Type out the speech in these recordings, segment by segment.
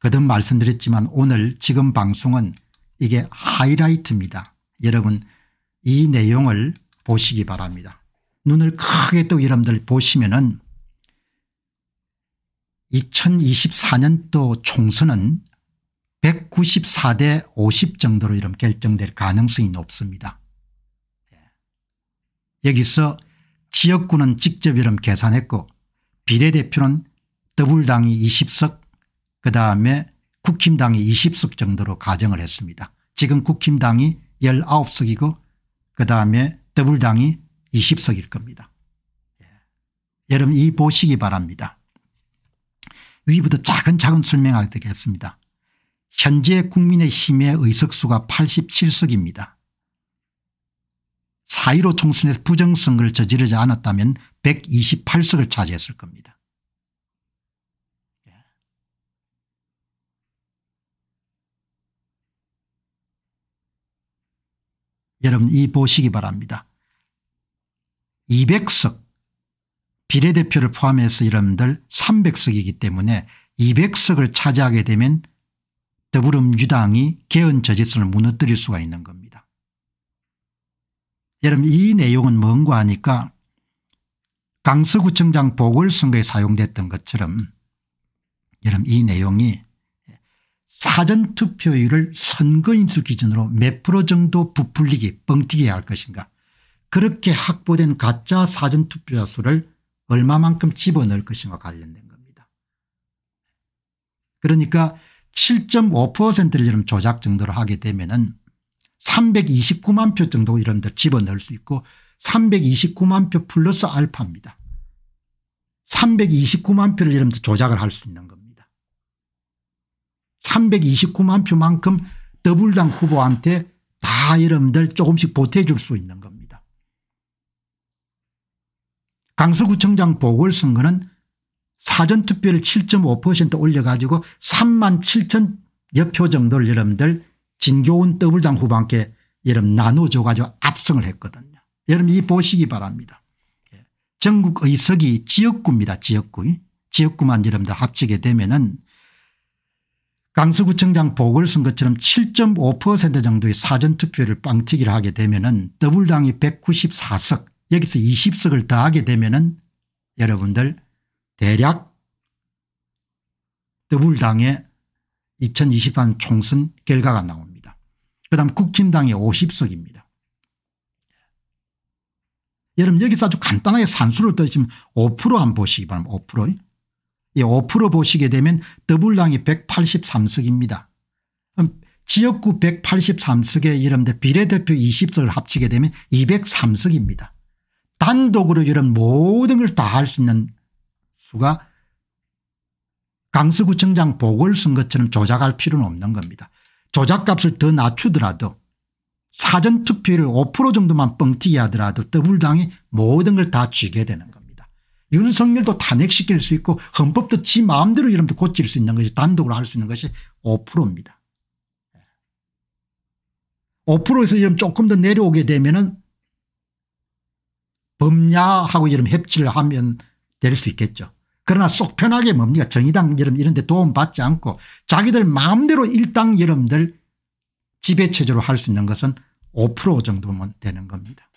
거듭 말씀드렸지만 오늘 지금 방송은 이게 하이라이트입니다. 여러분 이 내용을 보시기 바랍니다. 눈을 크게 또 여러분들 보시면 은 2024년도 총선은 194대 50 정도로 이런 결정될 가능성이 높습니다. 예. 여기서 지역구는 직접 이름 계산했고 비례대표는 더블당이 20석 그다음에 국힘당이 20석 정도로 가정을 했습니다. 지금 국힘당이 19석이고 그다음에 더블당이 20석일 겁니다. 예. 여러분 이 보시기 바랍니다. 위부터 차근차근 설명하겠습니다. 현재 국민의힘의 의석수가 87석입니다. 4.15 총선에서 부정선거를 저지르지 않았다면 128석을 차지했을 겁니다. 여러분 이 보시기 바랍니다. 200석 비례대표를 포함해서 여러분들 300석이기 때문에 200석을 차지하게 되면 더불어민주당이 개헌 저지선을 무너뜨릴 수가 있는 겁니다. 여러분 이 내용은 뭔가 하니까 강서구청장 보궐선거에 사용됐던 것처럼 여러분 이 내용이 사전투표율을 선거인수 기준으로 몇 프로 정도 부풀리기 뻥튀기 할 것인가 그렇게 확보된 가짜 사전투표자 수를 얼마만큼 집어넣을 것인가 관련된 겁니다. 그러니까 7.5%를 이런 조작 정도로 하게 되면 은 329만 표 정도 이런 데 집어넣을 수 있고 329만 표 플러스 알파입니다. 329만 표를 이런 데 조작을 할 수 있는 겁니다. 329만 표만큼 더불당 후보한테 다 여러분들 조금씩 보태줄 수 있는 겁니다. 강서구청장 보궐선거는 사전투표를 7.5% 올려가지고 3만 7천 여표 정도를 여러분들 진교훈 더블당 후보한테 여러분 나눠줘가지고 압승을 했거든요. 여러분 이 보시기 바랍니다. 예. 전국 의석이 지역구입니다. 지역구. 지역구만 여러분들 합치게 되면은 강서구청장 보궐선 것처럼7.5% 정도의 사전투표를 빵튀기를 하게 되면 은더블당이 194석 여기서 20석을 더하게 되면 은 여러분들 대략 더블당의 2020한 총선 결과가 나옵니다. 그다음 국힘당이 50석입니다. 여러분 여기서 아주 간단하게 산수를 떠시면 5%안 보시기 바랍니다. 5%. 이5% 예, 보시게 되면 더불당이 183석입니다. 음, 지역구 183석에 이른데 비례대표 20석을 합치게 되면 203석입니다. 단독으로 이런 모든 걸 다 할 수 있는 수가 강서구청장 보궐선거처럼 조작할 필요는 없는 겁니다. 조작값을 더 낮추더라도 사전투표를 5% 정도만 뻥튀기 하더라도 더불당이 모든 걸 다 쥐게 되는 윤석열도 탄핵시킬 수 있고 헌법도 지 마음대로 여러분들 고칠 수 있는 것이 단독으로 할 수 있는 것이 5%입니다. 5%에서 예. 여러 조금 더 내려오게 되면은 범야하고 여러 협치를 하면 될 수 있겠죠. 그러나 쏙 편하게 뭡니까 정의당 여러분 이런 데 도움받지 않고 자기들 마음대로 일당 여러분들 지배체제로 할 수 있는 것은 5% 정도면 되는 겁니다.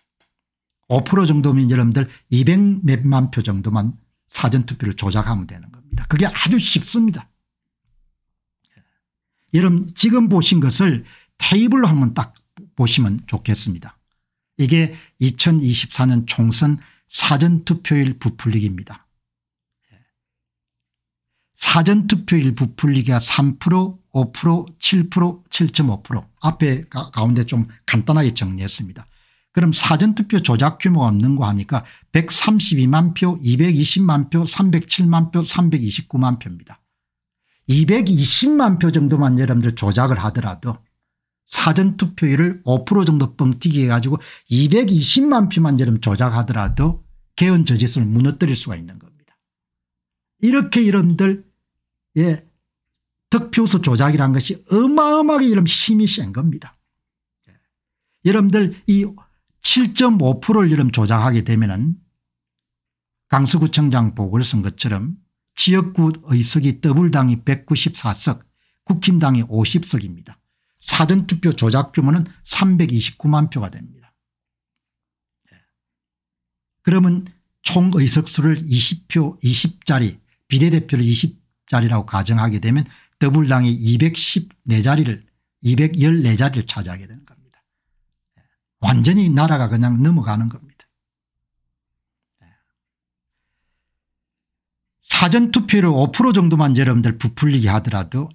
5% 정도면 여러분들 200 몇만 표 정도만 사전투표를 조작하면 되는 겁니다. 그게 아주 쉽습니다. 예. 여러분 지금 보신 것을 테이블로 한번 딱 보시면 좋겠습니다. 이게 2024년 총선 사전투표일 부풀리기입니다. 예. 사전투표일 부풀리기가 3% 5% 7% 7.5% 앞에 가운데 좀 간단하게 정리했습니다. 그럼 사전투표 조작 규모가 없는 거 하니까 132만 표 220만 표 307만 표 329만 표입니다. 220만 표 정도만 여러분들 조작을 하더라도 사전투표율을 5% 정도 뻥튀기 해가지고 220만 표만 여러분 조작하더라도 개헌 저지선을 무너뜨릴 수가 있는 겁니다. 이렇게 여러분들 예 득표수 조작이란 것이 어마어마하게 여러분 힘이 센 겁니다. 예. 여러분들 이 7.5%를 이름 조작하게 되면 강서구청장 보궐선것처럼 지역구 의석이 더블당이 194석 국힘당이 50석입니다. 사전투표 조작 규모는 329만 표가 됩니다. 예. 그러면 총 의석수를 20표 20자리 비례대표를 20자리라고 가정하게 되면 더블당이 214자리를 214자리를 차지하게 되는 겁니다. 완전히 나라가 그냥 넘어가는 겁니다. 예. 사전투표를 5% 정도만 여러분들 부풀리게 하더라도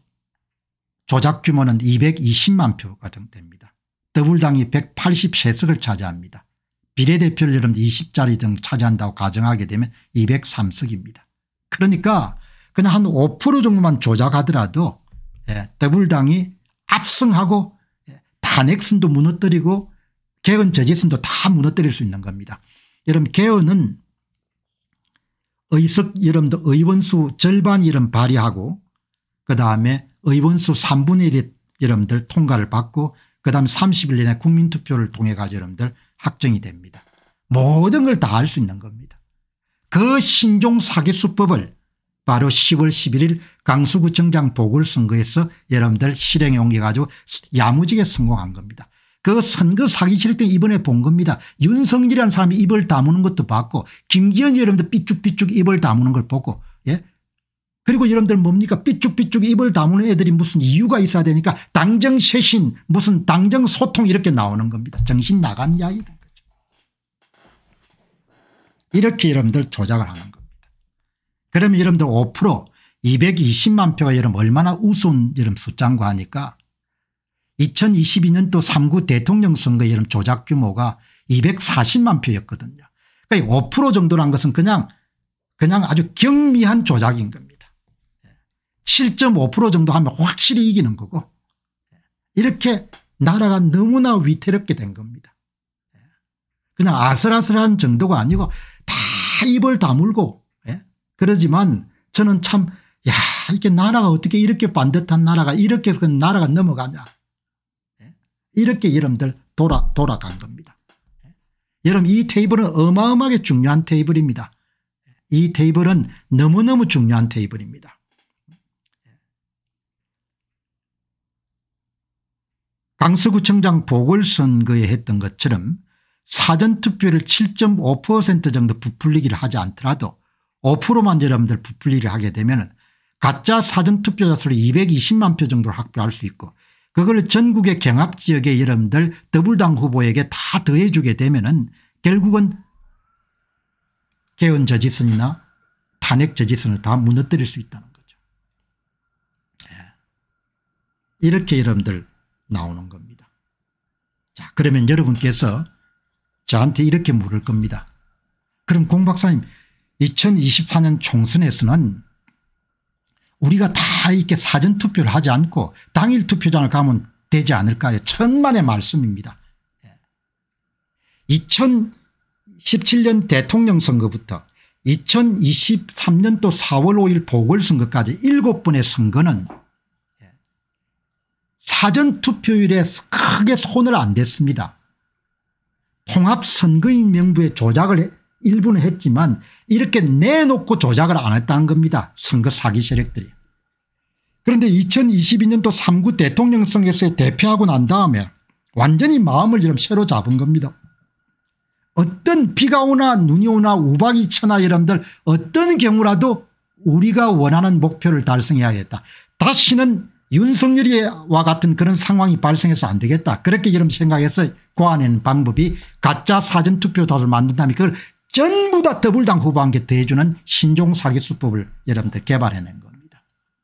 조작 규모는 220만 표가 됩니다. 더불당이 183석을 차지합니다. 비례대표를 여러분 20자리 등 차지한다고 가정하게 되면 203석입니다. 그러니까 그냥 한 5% 정도만 조작하더라도 예, 더불당이 압승하고 탄핵선도 예, 무너뜨리고 개헌 저지선도 다 무너뜨릴 수 있는 겁니다. 여러분 개헌은 의석 여러분도 의원수 절반 이름 발의하고 그다음에 의원수 3분의 1이 여러분들 통과를 받고 그다음에 30일 내내 국민투표를 통해 가지고 여러분들 확정이 됩니다. 모든 걸 다 알 수 있는 겁니다. 그 신종 사기수법을 바로 10월 11일 강서구청장 보궐선거에서 여러분들 실행에 옮겨가지고 야무지게 성공한 겁니다. 그 선거 사기 싫을 때 이번에 본 겁니다. 윤석열이라는 사람이 입을 다무는 것도 봤고 김기현 여러분들 삐죽삐죽 입을 다무는 걸 보고 예 그리고 여러분들 뭡니까 삐죽삐죽 입을 다무는 애들이 무슨 이유가 있어야 되니까 당정 쇄신 무슨 당정 소통 이렇게 나오는 겁니다. 정신 나간 이야기인 거죠. 이렇게 여러분들 조작을 하는 겁니다. 그러면 여러분들 5% 220만 표가 여러분 얼마나 우스운 여러분 숫자인고 하니까 2022년 도 3구 대통령 선거에는 조작 규모가 240만 표였거든요. 그러니까 5% 정도란 것은 그냥 그냥 아주 경미한 조작인 겁니다. 7.5% 정도 하면 확실히 이기는 거고 이렇게 나라가 너무나 위태롭게 된 겁니다. 그냥 아슬아슬한 정도가 아니고 다 입을 다물고 예? 그러지만 저는 참야 이게 나라가 어떻게 이렇게 반듯한 나라가 이렇게 해서 나라가 넘어가냐 이렇게 여러분들 돌아, 돌아간 겁니다. 예? 여러분 이 테이블은 어마어마하게 중요한 테이블입니다. 예? 이 테이블은 너무너무 중요한 테이블입니다. 예? 강서구청장 보궐선거에 했던 것처럼 사전투표를 7.5% 정도 부풀리기를 하지 않더라도 5%만 여러분들 부풀리를 하게 되면 가짜 사전투표자 수를 220만 표 정도를 확보할 수 있고 그걸 전국의 경합지역의 여러분들 더불당 후보에게 다 더해주게 되면 은 결국은 개헌 저지선이나 탄핵 저지선을 다 무너뜨릴 수 있다는 거죠. 예. 이렇게 여러분들 나오는 겁니다. 자 그러면 여러분께서 저한테 이렇게 물을 겁니다. 그럼 공 박사님 2024년 총선에서는 우리가 다 이렇게 사전투표를 하지 않고 당일 투표장을 가면 되지 않을까요 천만의 말씀입니다. 2017년 예. 대통령 선거부터 2023년도 4월 5일 보궐선거까지 7번의 선거는 예. 사전투표율에 크게 손을 안 댔습니다. 통합선거인 명부에 조작을 일부는 했지만 이렇게 내놓고 조작을 안 했다는 겁니다. 선거 사기 세력들이. 그런데 2022년도 3구 대통령 선에서 거 대표하고 난 다음에 완전히 마음을 좀 새로 잡은 겁니다. 어떤 비가 오나 눈이 오나 우박이 차나 여러분들 어떤 경우라도 우리가 원하는 목표를 달성해야겠다. 다시는 윤석열이와 같은 그런 상황이 발생해서 안 되겠다. 그렇게 여러분 생각해서 고안하는 방법이 가짜 사전투표다를 만든 다음에 그걸 전부 다 더블당 후보한테 대해주는 신종 사기 수법을 여러분들 개발해낸 겁니다.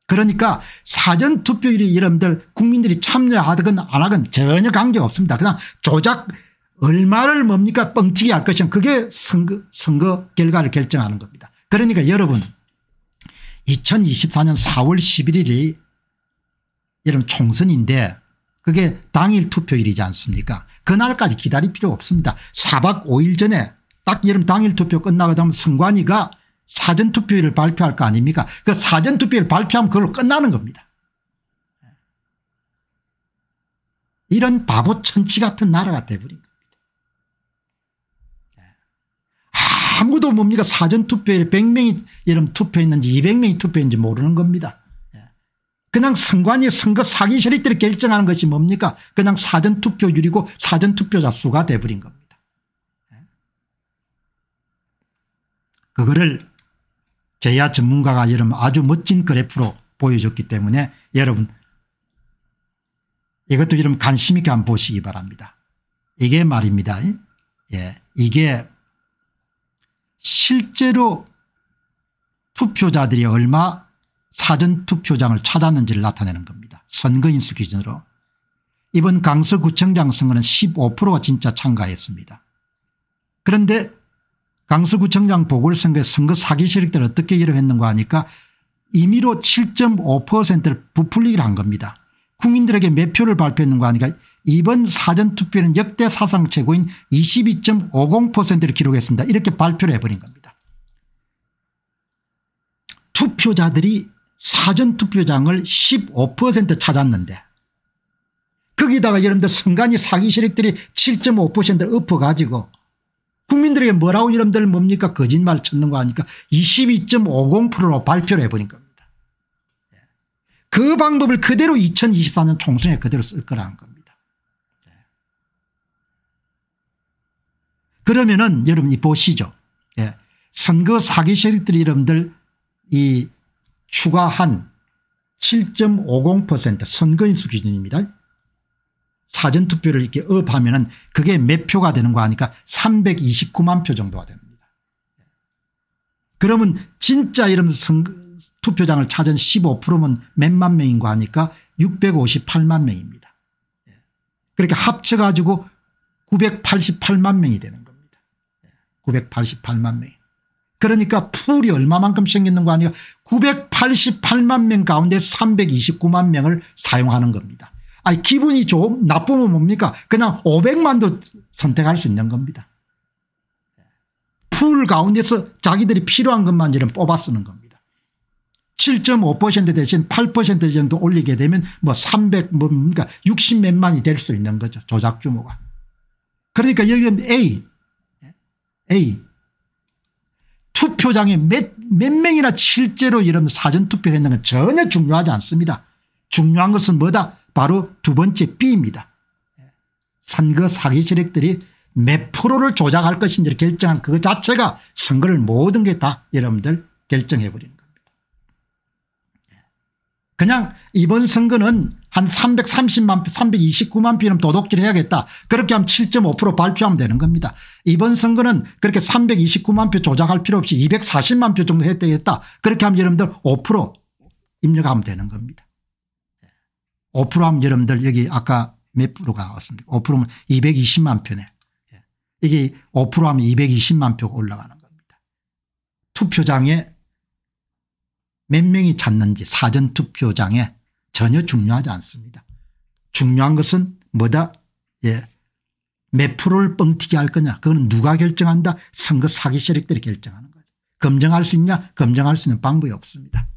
그러니까 사전투표율이 여러분들 국민들이 참여하든 안 하든 전혀 관계가 없습니다. 그냥 조작 얼마를 뭡니까 뻥튀기 할 것이냐 그게 선거, 선거 결과를 결정하는 겁니다. 그러니까 여러분 2024년 4월 11일이 여러분 총선인데 그게 당일 투표일이지 않습니까 그날까지 기다릴 필요 없습니다. 4박 5일 전에 딱 여러분 당일 투표 끝나고 나면 선관위가 사전투표율을 발표할 거 아닙니까 그 사전투표율 발표하면 그걸로 끝나는 겁니다. 이런 바보 천치 같은 나라가 돼버린 겁니다. 아무도 뭡니까 사전투표에 100명이 여러 투표했는지 200명이 투표했는지 모르는 겁니다. 그냥 선관위 선거 사기 세력들이 결정하는 것이 뭡니까 그냥 사전투표율이고 사전투표자 수가 돼버린 겁니다. 그거를 제야 전문가가 여러분 아주 멋진 그래프로 보여줬기 때문에 여러분 이것도 여러분 관심 있게 한번 보시기 바랍니다. 이게 말입니다. 예, 이게 실제로 투표자들이 얼마 사전투표장을 찾았는지를 나타내는 겁니다. 선거인수 기준으로. 이번 강서구청장 선거는 15%가 진짜 참가했습니다. 그런데 강서구청장 보궐선거에 선거 사기 세력들 어떻게 기록했는가 하니까 임의로 7.5%를 부풀리기를 한 겁니다. 국민들에게 몇 표를 발표했는가 하니까 이번 사전투표는 역대 사상 최고인 22.50%를 기록했습니다. 이렇게 발표를 해버린 겁니다. 투표자들이 사전투표장을 15% 찾았는데 거기다가 여러분들 선관위 사기 세력들이 7.5% 엎어가지고 국민들에게 뭐라고 이름들 뭡니까 거짓말 찾는 거 하니까 22.50%로 발표를 해버린 겁니다. 예. 그 방법을 그대로 2024년 총선에 그대로 쓸 거라는 겁니다. 예. 그러면은 여러분이 보시죠. 예. 선거 사기 세력들이 름들이 추가한 7.50% 선거인수 기준입니다. 사전투표를 이렇게 업하면은 그게 몇 표가 되는 거 아니까 329만 표 정도가 됩니다. 그러면 진짜 이러 투표장을 찾은 15%면 몇만 명인 거 아니까 658만 명입니다. 예. 그렇게 합쳐 가지고 988만 명이 되는 겁니다. 988만 예. 명. 그러니까 풀이 얼마만큼 생기는 거 아니야 988만 명 가운데 329만 명을 사용하는 겁니다. 아니 기분이 좀나쁨은 뭡니까 그냥 500만도 선택할 수 있는 겁니다. 풀 가운데서 자기들이 필요한 것만 이런 뽑아 쓰는 겁니다. 7.5% 대신 8% 정도 올리게 되면 뭐 300, 뭐 뭡니까 60몇만이 될 수 있는 거죠. 조작 규모가. 그러니까 여기 A, 예? A. 투표장에 몇, 몇 명이나 실제로 이런 사전투표를 했는 건 전혀 중요하지 않습니다. 중요한 것은 뭐다? 바로 두 번째 B입니다. 선거 사기 세력들이 몇 프로를 조작할 것인지를 결정한 그 자체가 선거를 모든 게 다 여러분들 결정해버리는 겁니다. 그냥 이번 선거는 한 330만 329만 표는 도둑질 해야겠다. 그렇게 하면 7.5% 발표하면 되는 겁니다. 이번 선거는 그렇게 329만 표 조작할 필요 없이 240만 표 정도 해야 되다 그렇게 하면 여러분들 5% 입력하면 되는 겁니다. 오프 하면 여러분들 여기 아까 몇 프로가 왔습니까 5%면 220만 표네. 예. 이게 오프 하면 220만 표가 올라가는 겁니다. 투표장에 몇 명이 찾는지 사전투표장에 전혀 중요하지 않습니다. 중요한 것은 뭐다 예. 몇 프로를 뻥튀기 할 거냐 그건 누가 결정한다 선거 사기 세력들이 결정하는 거죠. 검증할 수 있냐 검증할 수 있는 방법이 없습니다.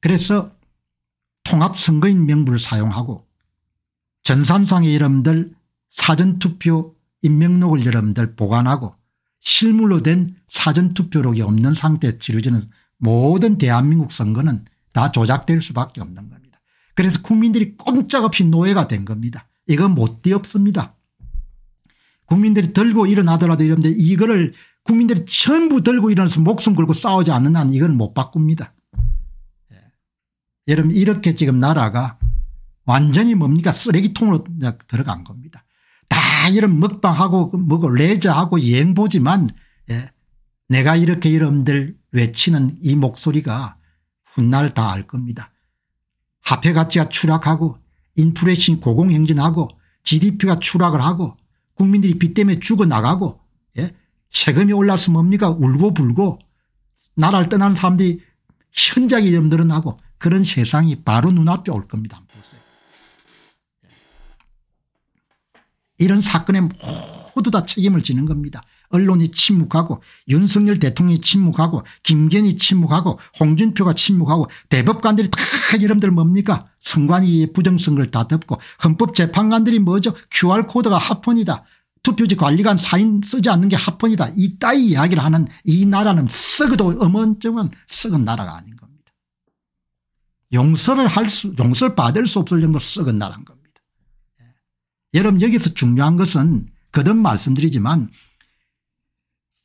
그래서 통합선거인 명부를 사용하고 전산상의 여러분들 사전투표 임명록을 여러분들 보관하고 실물로 된 사전투표록이 없는 상태에 치러지는 모든 대한민국 선거는 다 조작될 수밖에 없는 겁니다. 그래서 국민들이 꼼짝없이 노예가 된 겁니다. 이건 못되없습니다. 국민들이 들고 일어나더라도 이런데 이거를 국민들이 전부 들고 일어나서 목숨 걸고 싸우지 않는 한 이건 못 바꿉니다. 여러분 이렇게 지금 나라가 완전히 뭡니까 쓰레기통으로 들어간 겁니다. 다 이런 먹방하고 뭐고 레저하고 예행 보지만 예. 내가 이렇게 여러분들 외치는 이 목소리가 훗날 다 알 겁니다. 화폐 가치가 추락하고 인플레이션 고공행진하고 gdp가 추락을 하고 국민들이 빚 때문에 죽어나가고 예? 세금이 올라서 뭡니까 울고불고 나라를 떠나는 사람들이 현장이 여 늘어나고 그런 세상이 바로 눈앞에 올 겁니다. 예. 이런 사건에 모두 다 책임을 지는 겁니다. 언론이 침묵하고 윤석열 대통령이 침묵하고 김건희 침묵하고 홍준표가 침묵하고 대법관들이 다 여러분들 뭡니까 선관위의 부정성을 다 덮고 헌법재판관들이 뭐죠 QR코드가 합헌이다 투표지 관리관 사인 쓰지 않는 게 합헌이다 이따위 이야기를 하는 이 나라는 썩어도 어머쩡은 썩은 나라가 아닌 가 용서를 할 수, 용서를 받을 수 없을 정도로 썩은 나라인 겁니다. 예. 여러분 여기서 중요한 것은 거듭 말씀드리지만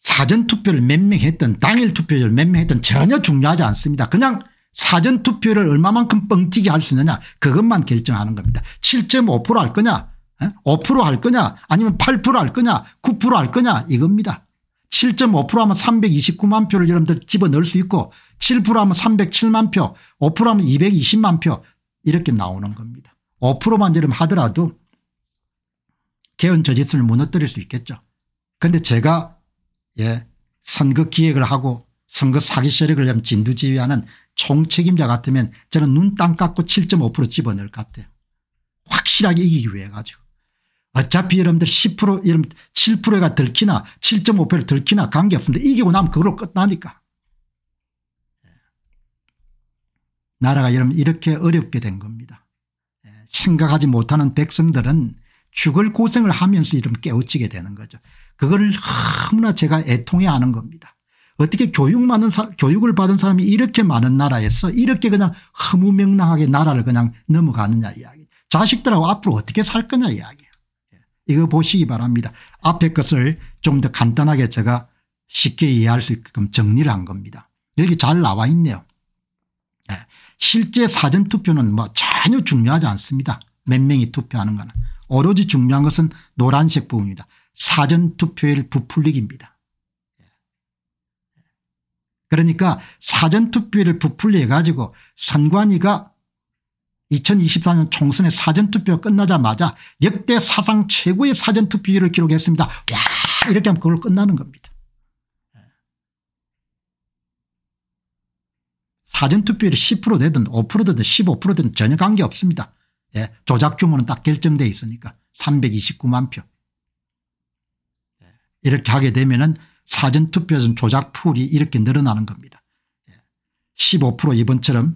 사전투표를 몇 명 했던 당일 투표를 몇 명 했던 전혀 중요하지 않습니다. 그냥 사전투표를 얼마만큼 뻥튀기 할 수 있느냐 그것만 결정하는 겁니다. 7.5%할 거냐 5%할 예? 거냐 아니면 8%할 거냐 9%할 거냐 이겁니다. 7.5% 하면 329만 표를 여러분들 집어넣을 수 있고 7% 하면 307만 표5% 하면 220만 표 이렇게 나오는 겁니다. 5%만 여러분 하더라도 개헌 저지선을 무너뜨릴 수 있겠죠. 그런데 제가 예 선거 기획을 하고 선거 사기 세력을 진두지휘하는 총책임자 같으면 저는 눈땅 깎고 7.5% 집어넣을 것 같아요. 확실하게 이기기 위해 가지고. 어차피 여러분들 10% 여러분 7%가 들키나 7.5%를 들키나 관계없습니다. 이기고 나면 그걸로 끝나니까. 예. 나라가 여러분 이렇게 어렵게 된 겁니다. 예. 생각하지 못하는 백성들은 죽을 고생을 하면서 이름 깨우치게 되는 거죠. 그걸 너무나 제가 애통해 하는 겁니다. 어떻게 교육 많은 사, 교육을 받은 사람이 이렇게 많은 나라에서 이렇게 그냥 허무맹랑하게 나라를 그냥 넘어가느냐 이야기. 자식들하고 앞으로 어떻게 살 거냐 이야기. 이거 보시기 바랍니다. 앞에 것을 좀 더 간단하게 제가 쉽게 이해할 수 있게끔 정리를 한 겁니다. 여기 잘 나와 있네요. 네. 실제 사전투표는 뭐 전혀 중요하지 않습니다. 몇 명이 투표하는 거는. 오로지 중요한 것은 노란색 부분입니다. 사전투표의 부풀리기입니다. 예. 그러니까 사전투표를 부풀려 가지고 선관위가 2024년 총선의 사전투표 가 끝나자마자 역대 사상 최고의 사전투표율을 기록했습니다. 와 이렇게 하면 그걸 끝나는 겁니다. 사전투표율이 10% 되든 5% 되든 15% 되든 전혀 관계없습니다. 예, 조작 규모는 딱 결정돼 있으니까 329만 표. 예, 이렇게 하게 되면 은 사전투표에서는 조작 풀이 이렇게 늘어나는 겁니다. 15% 예, 이번처럼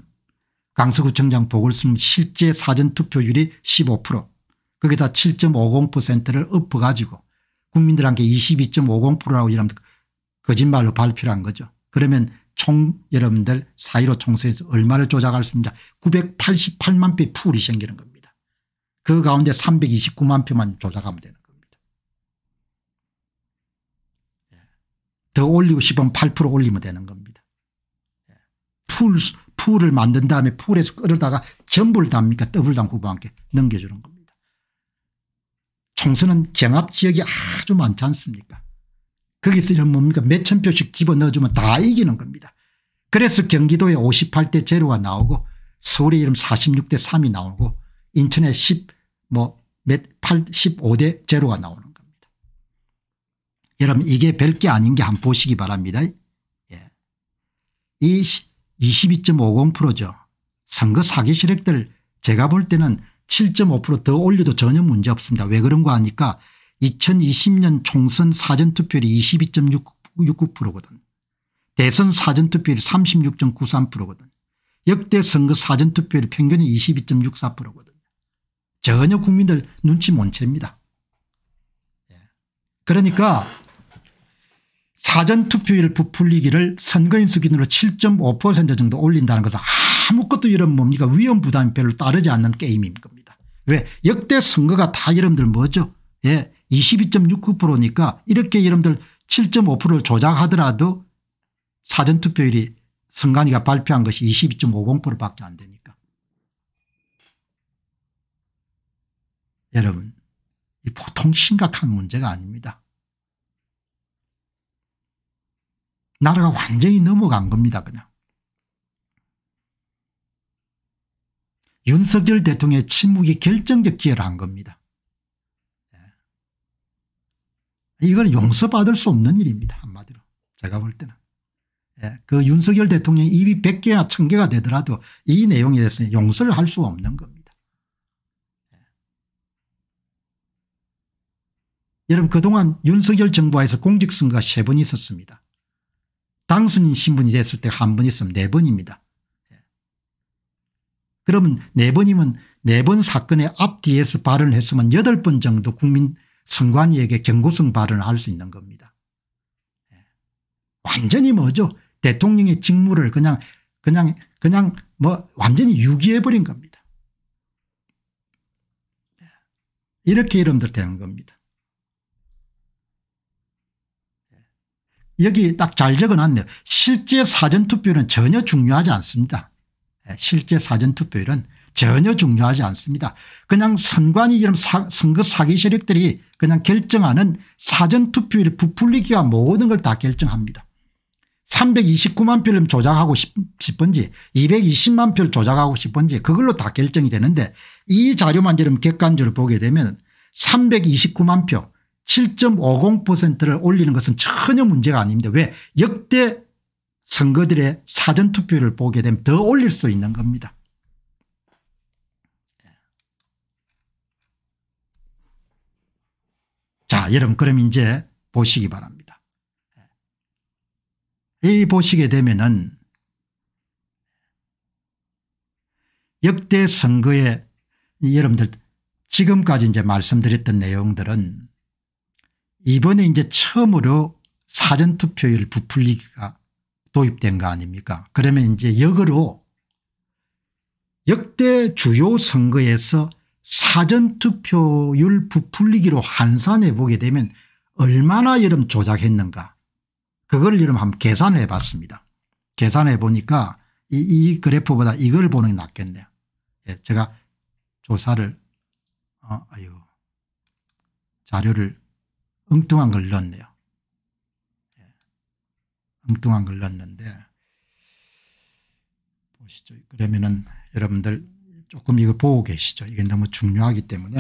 강서구청장 보궐선 실제 사전투표율이 15% 거기다 7.50%를 엎어가지고 국민들한테 22.50%라고 이런 거짓말로 발표를 한 거죠. 그러면 총 여러분들 사이로 총선에서 얼마를 조작할 수 있냐 988만 표 풀이 생기는 겁니다. 그 가운데 329만 표만 조작하면 되는 겁니다. 예. 더 올리고 싶으면 8% 올리면 되는 겁니다. 예. 풀 풀을 만든 다음에 풀에서 끌어다가 전부를 담니까 더블 담 후보한테 그 넘겨주는 겁니다. 총선은 경합지역이 아주 많지 않습니까 거기서 이런 뭡니까 몇 천 표씩 집어넣어주면 다 이기는 겁니다. 그래서 경기도에 58대 제로가 나오고 서울에 이름 46대 3이 나오고 인천에 10뭐몇 5대 제로가 나오는 겁니다. 여러분 이게 별 게 아닌 게 한번 보시기 바랍니다. 예. 이 22.50%죠. 선거 사기 실력들 제가 볼 때는 7.5%더 올려도 전혀 문제 없습니다. 왜 그런 거 아니까 2020년 총선 사전투표율이 22.69%거든. 대선 사전투표율이 36.93%거든. 역대 선거 사전투표율 평균이 22.64%거든. 전혀 국민들 눈치 못 챕니다. 예. 그러니까 사전투표율 부풀리기를 선거인 수준으로 7.5% 정도 올린다는 것은 아무것도 이런 뭡니까 위험 부담이 별로 따르지 않는 게임인 겁니다. 왜 역대 선거가 다 여러분들 뭐죠 예 22.69%니까 이렇게 여러분들 7.5%를 조작하더라도 사전투표율이 선관위가 발표한 것이 22.50%밖에 안 되니까. 여러분 이 보통 심각한 문제가 아닙니다. 나라가 완전히 넘어간 겁니다. 그냥. 윤석열 대통령의 침묵이 결정적 기여를 한 겁니다. 예. 이건 용서받을 수 없는 일입니다. 한마디로 제가 볼 때는. 예. 그 윤석열 대통령 입이 100개나 1000개가 되더라도 이 내용에 대해서 용서를 할수 없는 겁니다. 예. 여러분 그동안 윤석열 정부에서 공직선거가 세번 있었습니다. 당선인 신분이 됐을 때 한 번 있으면 네 번입니다. 예. 그러면 네 번이면 네 번 사건의 앞뒤에서 발언을 했으면 여덟 번 정도 국민 선관위에게 경고성 발언을 할 수 있는 겁니다. 예. 완전히 뭐죠 대통령의 직무를 그냥 그냥 그냥 뭐 완전히 유기해버린 겁니다. 예. 이렇게 이름들 되는 겁니다. 여기 딱 잘 적어놨네요. 실제 사전투표율은 전혀 중요하지 않습니다. 예, 실제 사전투표율은 전혀 중요하지 않습니다. 그냥 선관위 이런 사, 선거 사기 세력들이 그냥 결정하는 사전투표율 부풀리기와 모든 걸 다 결정합니다. 329만 표를 조작하고 싶은지 220만 표를 조작하고 싶은지 그걸로 다 결정이 되는데 이 자료만 여러분 객관적으로 보게 되면 329만 표 7.50%를 올리는 것은 전혀 문제가 아닙니다. 왜 역대 선거들의 사전투표를 보게 되면 더 올릴 수 있는 겁니다. 자 여러분 그럼 이제 보시기 바랍니다. 이 보시게 되면은 역대 선거에 여러분들 지금까지 이제 말씀드렸던 내용들은 이번에 이제 처음으로 사전투표율 부풀리기가 도입된 거 아닙니까 그러면 이제 역으로 역대 주요 선거에서 사전투표율 부풀리기로 환산해 보게 되면 얼마나 여름 조작했는가 그걸 여름 한번 계산해 봤습니다. 계산해 보니까 이, 이 그래프보다 이걸 보는 게 낫겠네요. 예, 제가 조사를 어, 아유 자료를 엉뚱한 걸 넣었네요. 예. 엉뚱한 걸 넣었는데 보시죠. 그러면은 여러분들 조금 이거 보고 계시죠. 이게 너무 중요하기 때문에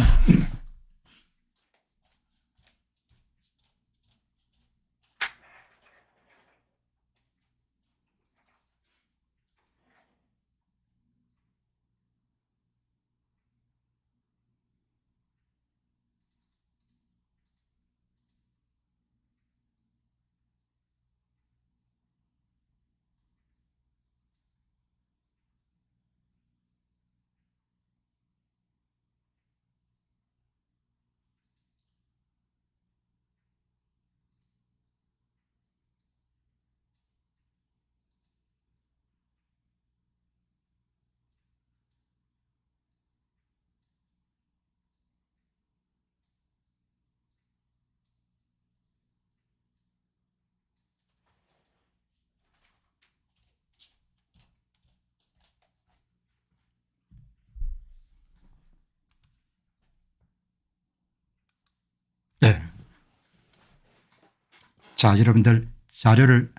자 여러분들 자료를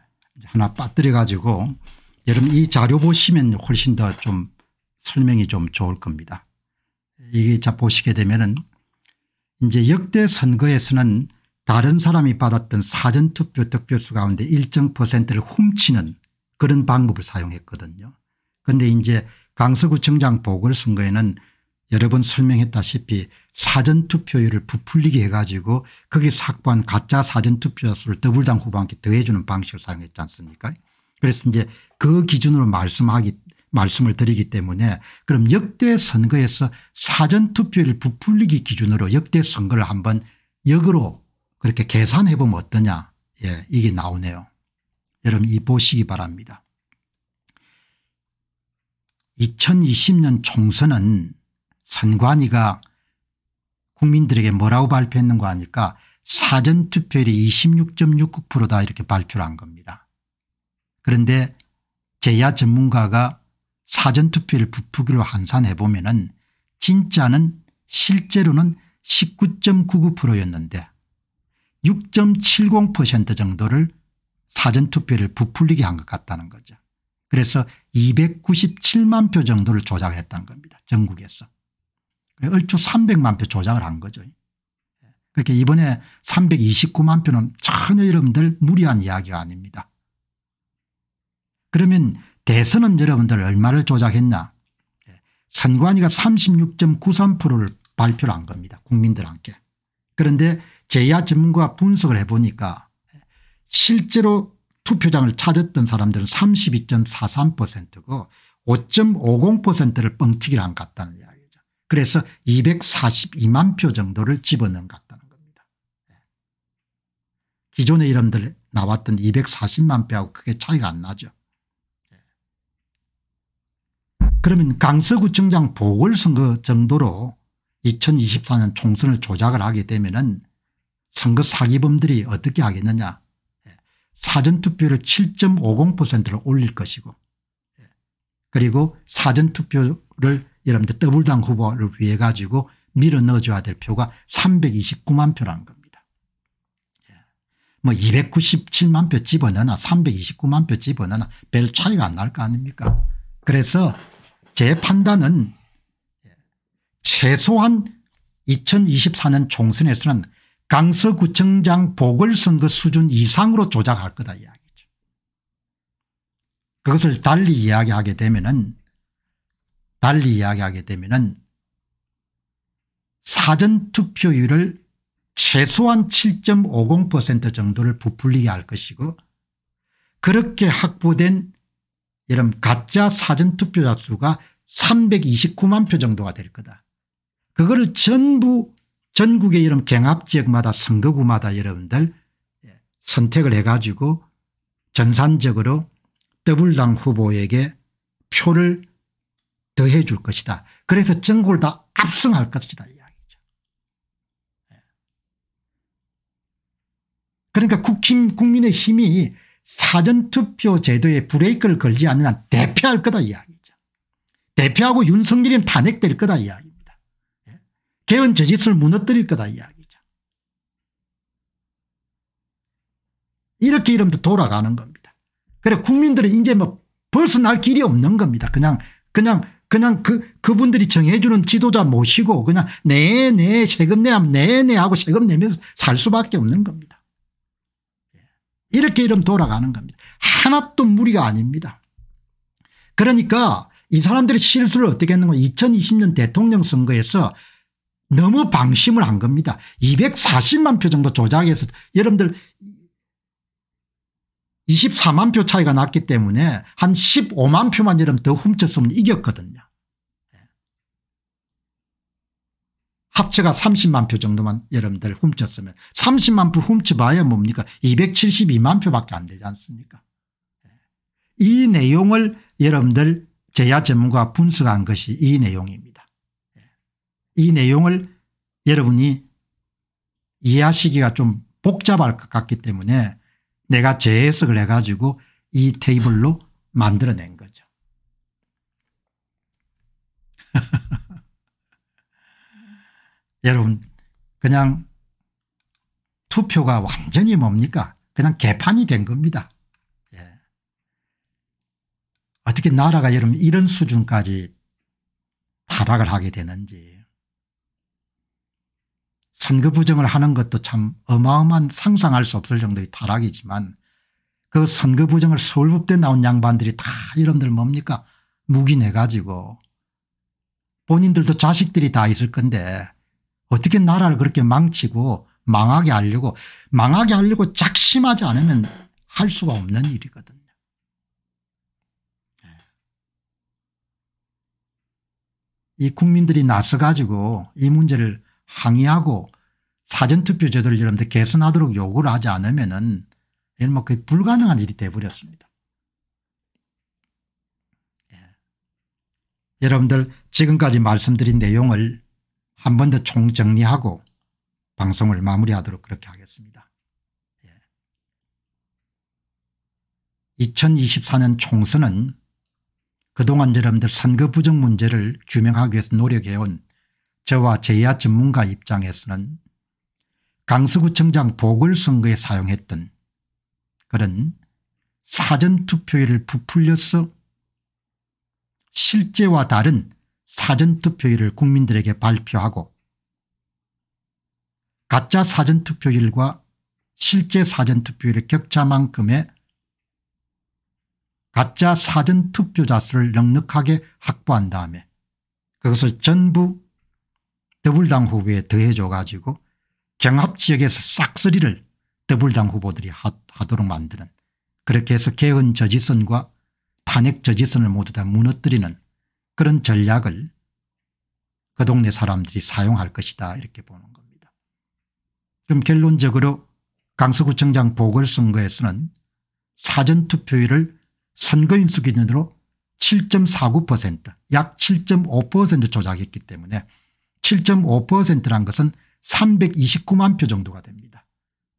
하나 빠뜨려 가지고 여러분 이 자료 보시면 훨씬 더 좀 설명이 좀 좋을 겁니다. 이게 자 보시게 되면은 이제 역대 선거에서는 다른 사람이 받았던 사전투표 득표수 가운데 일정 퍼센트를 훔치는 그런 방법을 사용했거든요. 그런데 이제 강서구청장 보궐선거에는 여러 번 설명했다시피 사전투표율을 부풀리게 해가지고 거기 삭부한 가짜 사전투표수를 더불당 후반기 더해주는 방식을 사용했지 않습니까 그래서 이제 그 기준으로 말씀하기 말씀을 드리기 때문에 그럼 역대 선거에서 사전투표율 부풀리기 기준으로 역대 선거를 한번 역으로 그렇게 계산해 보면 어떠냐 예 이게 나오네요. 여러분 이 보시기 바랍니다. 2020년 총선은 선관위가 국민들에게 뭐라고 발표했는가 하니까 사전투표율이 26.69%다 이렇게 발표를 한 겁니다. 그런데 제야 전문가가 사전투표를 부풀기로 환산해 보면 은 진짜는 실제로는 19.99%였는데 6.70% 정도를 사전투표율을 부풀리게 한 것 같다는 거죠. 그래서 297만 표 정도를 조작했다는 겁니다. 전국에서. 얼추 그러니까 300만 표 조작을 한 거죠. 그렇게 이번에 329만 표는 전혀 여러분들 무리한 이야기가 아닙니다. 그러면 대선은 여러분들 얼마를 조작했냐 선관위가 36.93%를 발표를 한 겁니다. 국민들한테. 그런데 제야 전문가 분석을 해보니까 실제로 투표장을 찾았던 사람들은 32.43%고 5.50%를 뻥튀기를 안 갔다는 그래서 242만 표 정도를 집어넣은 것 같다는 겁니다. 예. 기존의 이름들 나왔던 240만 표하고 크게 차이가 안 나죠. 예. 그러면 강서구청장 보궐선거 정도로 2024년 총선을 조작을 하게 되면 선거 사기범들이 어떻게 하겠느냐 예. 사전투표를 7.50%로 올릴 것이고 그리고 사전투표를 여러분들 더블당 후보를 위해 가지고 밀어 넣어줘야 될 표가 329만 표라는 겁니다. 예. 뭐 297만 표 집어넣나 329만 표 집어넣나 별 차이가 안 날 거 아닙니까 그래서 제 판단은 예. 최소한 2024년 총선에서는 강서구청장 보궐선거 수준 이상으로 조작할 거다 이야기죠. 그것을 달리 이야기하게 되면 은 달리 이야기하게 되면 사전투표율을 최소한 7.50% 정도를 부풀리게 할 것이고 그렇게 확보된 이런 가짜 사전투표자 수가 329만 표 정도가 될 거다. 그거를 전부 전국의 이런 경합지역마다 선거구마다 여러분들 예, 선택을 해가지고 전산적으로 더블당 후보에게 표를 더해 줄 것이다. 그래서 전국을 다 압승할 것이다 이야기죠. 예. 그러니까 국힘 국민의 힘이 사전투표 제도에 브레이크를 걸지 않는 한 대표할 거다 이야기죠. 대표하고 윤석열이 탄핵될 거다 이야기입니다. 예. 개헌 저짓을 무너뜨릴 거다 이야기죠. 이렇게 이러면 돌아가는 겁니다. 그래 국민들은 이제 뭐 벌써 날 길이 없는 겁니다. 그냥 그냥 그냥 그, 그분들이 정해주는 지도자 모시고 그냥 네네 네, 세금 내야 네네 하고 세금 내면서 살 수밖에 없는 겁니다. 예. 이렇게 이러면 돌아가는 겁니다. 하나도 무리가 아닙니다. 그러니까 이사람들의 실수를 어떻게 했는가 2020년 대통령 선거에서 너무 방심을 한 겁니다. 240만 표 정도 조작해서 여러분들 24만 표 차이가 났기 때문에 한 15만 표만 이러면 더 훔쳤으면 이겼거든요. 예. 합체가 30만 표 정도만 여러분들 훔쳤으면 30만 표 훔쳐봐야 뭡니까 272만 표밖에 안 되지 않습니까 예. 이 내용을 여러분들 제야 전문가 분석한 것이 이 내용입니다. 예. 이 내용을 여러분이 이해하시기가 좀 복잡할 것 같기 때문에 내가 재해석을 해가지고 이 테이블로 만들어낸 거죠. 여러분 그냥 투표가 완전히 뭡니까 그냥 개판이 된 겁니다. 예. 어떻게 나라가 여러분 이런 수준까지 타락을 하게 되는지 선거 부정을 하는 것도 참 어마어마한 상상할 수 없을 정도의 타락이지만 그 선거 부정을 서울법대 나온 양반들이 다 여러분들 뭡니까 무기내 가지고 본인들도 자식들이 다 있을 건데 어떻게 나라를 그렇게 망치고 망하게 하려고 망하게 하려고 작심하지 않으면 할 수가 없는 일이거든요. 예. 이 국민들이 나서 가지고 이 문제를 항의하고 사전투표 제도를 여러분들 개선하도록 요구를 하지 않으면 은 이런 뭐 거의 불가능한 일이 돼버렸습니다. 예. 여러분들 지금까지 말씀드린 내용을 한 번 더 총정리하고 방송을 마무리하도록 그렇게 하겠습니다. 예. 2024년 총선은 그동안 여러분들 선거 부정 문제를 규명하기 위해서 노력해온 저와 제야 전문가 입장에서는 강서구청장 보궐선거에 사용했던 그런 사전투표일을 부풀려서 실제와 다른 사전투표일을 국민들에게 발표하고 가짜 사전투표일과 실제 사전투표일의 격차만큼의 가짜 사전투표자 수를 넉넉하게 확보한 다음에 그것을 전부 더불당 후보에 더해줘 가지고 경합지역에서 싹쓸이를 더불당 후보들이 하, 도록 만드는 그렇게 해서 개헌 저지선과 탄핵 저지선을 모두 다 무너뜨리는 그런 전략을 그 동네 사람들이 사용할 것이다 이렇게 보는 겁니다. 그럼 결론적으로 강서구청장 보궐선거에서는 사전투표율을 선거인수 기준으로 7.49%약 7.5% 조작했기 때문에 7.5%란 것은 329만 표 정도가 됩니다.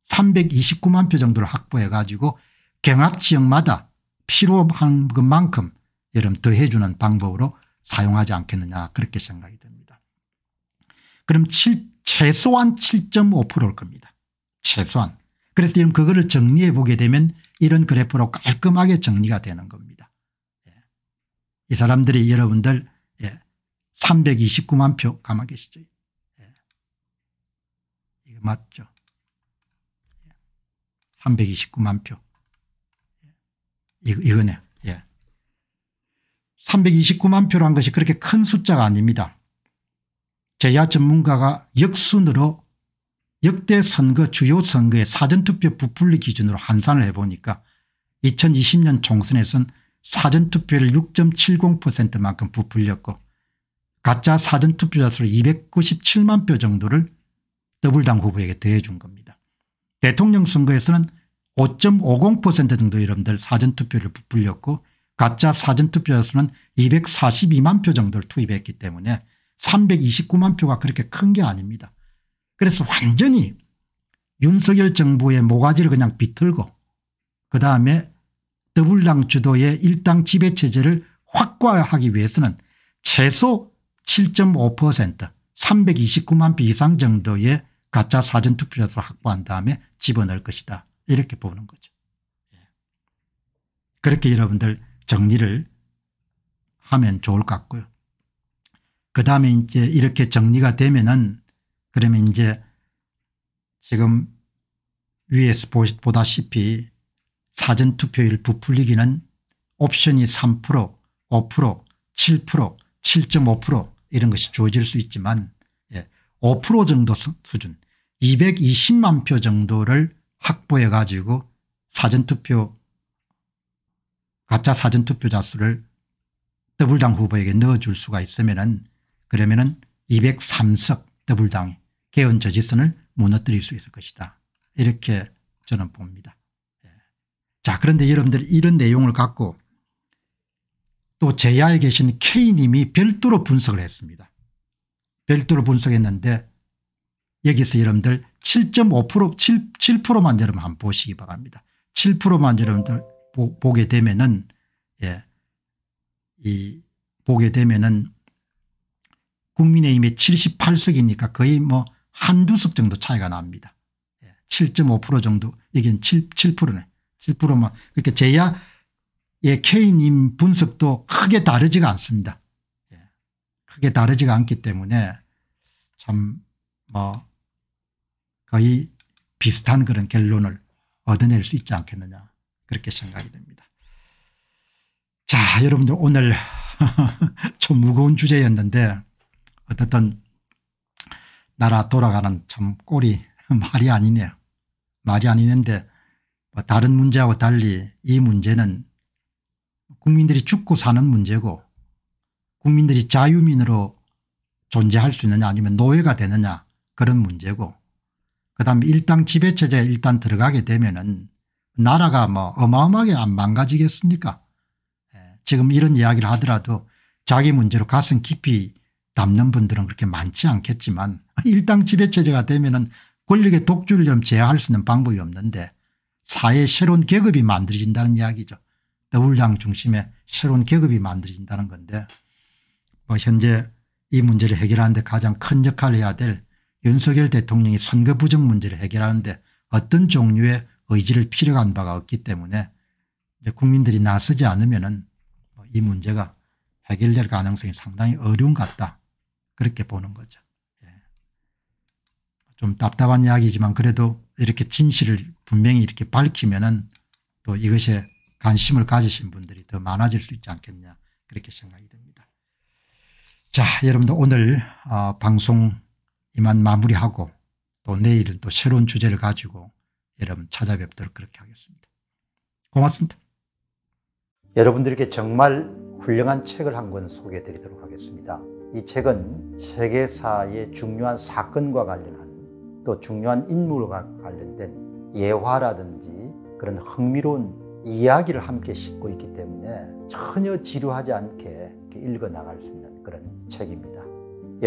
329만 표 정도를 확보해 가지고 경합지역마다 필요한 것만큼 여러분 더해 주는 방법으로 사용하지 않겠느냐 그렇게 생각이 됩니다 그럼 7, 최소한 7.5%일 겁니다. 최소한. 그래서 지금 그거를 정리해 보게 되면 이런 그래프로 깔끔하게 정리가 되는 겁니다. 예. 이 사람들이 여러분들 329만 표 가만 계시죠. 예. 이게 맞죠. 329만 예. 표. 예. 이, 이거네 예. 329만 표란 것이 그렇게 큰 숫자가 아닙니다. 제야 전문가가 역순으로 역대 선거 주요 선거의 사전투표 부풀리 기준으로 환산을 해보니까 2020년 총선에선 사전투표를 6.70%만큼 부풀렸고 가짜 사전투표자 수로 297만 표 정도를 더블당 후보에게 대해준 겁니다. 대통령 선거에서는 5.50% 정도 여러분들 사전투표를 부풀렸고 가짜 사전투표자 수는 242만 표 정도를 투입했기 때문에 329만 표가 그렇게 큰 게 아닙니다. 그래서 완전히 윤석열 정부의 모가지를 그냥 비틀고 그다음에 더블당 주도의 일당 지배체제를 확고하기 위해서는 최소 7.5% 329만 비 이상 정도의 가짜 사전투표자를 확보한 다음에 집어넣을 것이다 이렇게 보는 거죠. 예. 그렇게 여러분들 정리를 하면 좋을 것 같고요. 그 다음에 이제 이렇게 정리가 되면은 그러면 이제 지금 위에서 보다시피 사전투표율 부풀리기는 옵션이 3% 5% 7% 7.5% 이런 것이 주어질 수 있지만 5% 예, 정도 수준 220만 표 정도를 확보해 가지고 사전투표 가짜 사전투표자 수를 더블당 후보에게 넣어줄 수가 있으면은 그러면은 203석 더블당 개헌 저지선을 무너뜨릴 수 있을 것이다. 이렇게 저는 봅니다. 예. 자 그런데 여러분들 이런 내용을 갖고 또 제야에 계신 K님이 별도로 분석을 했습니다. 별도로 분석했는데 여기서 여러분들 7.5% 7, 7%만 여러분 한번 보시기 바랍니다. 7%만 여러분들 보, 게 되면은 예, 이 보게 되면은 국민의힘이 78석이니까 거의 뭐 한두 석 정도 차이가 납니다. 7.5% 예, 정도 이게 7, 7%네. 7%만 그러니까 제야 예, K님 분석도 크게 다르지가 않습니다. 예, 크게 다르지가 않기 때문에 참 뭐 거의 비슷한 그런 결론을 얻어낼 수 있지 않겠느냐 그렇게 생각이 됩니다. 자 여러분들 오늘 좀 무거운 주제였는데 어떻든 나라 돌아가는 참 꼴이 말이 아니네요. 말이 아니는데 뭐 다른 문제하고 달리 이 문제는 국민들이 죽고 사는 문제고 국민들이 자유민으로 존재할 수 있느냐 아니면 노예가 되느냐 그런 문제고 그다음에 일당 지배체제에 일단 들어가게 되면은 나라가 뭐 어마어마하게 안 망가지겠습니까 예, 지금 이런 이야기를 하더라도 자기 문제로 가슴 깊이 담는 분들은 그렇게 많지 않겠지만 일당 지배체제가 되면은 권력의 독주를 제어할 수 있는 방법이 없는데 사회 새로운 계급이 만들어진다는 이야기죠. 더불장 중심의 새로운 계급이 만들어진다는 건데 뭐 현재 이 문제를 해결하는데 가장 큰 역할을 해야 될 윤석열 대통령이 선거 부정 문제를 해결하는데 어떤 종류의 의지를 필요한 바가 없기 때문에 국민들이 나서지 않으면 뭐 이 문제가 해결될 가능성이 상당히 어려운 것 같다 그렇게 보는 거죠. 예. 좀 답답한 이야기지만 그래도 이렇게 진실을 분명히 이렇게 밝히면 또 이것에 관심을 가지신 분들이 더 많아질 수 있지 않겠냐 그렇게 생각이 듭니다. 자 여러분들 오늘 어, 방송 이만 마무리하고 또 내일은 또 새로운 주제를 가지고 여러분 찾아뵙도록 그렇게 하겠습니다. 고맙습니다. 여러분들에게 정말 훌륭한 책을 한 권 소개해 드리도록 하겠습니다. 이 책은 세계사의 중요한 사건과 관련한 또 중요한 인물과 관련된 예화라든지 그런 흥미로운 이야기를 함께 싣고 있기 때문에 전혀 지루하지 않게 읽어 나갈 수 있는 그런 책입니다.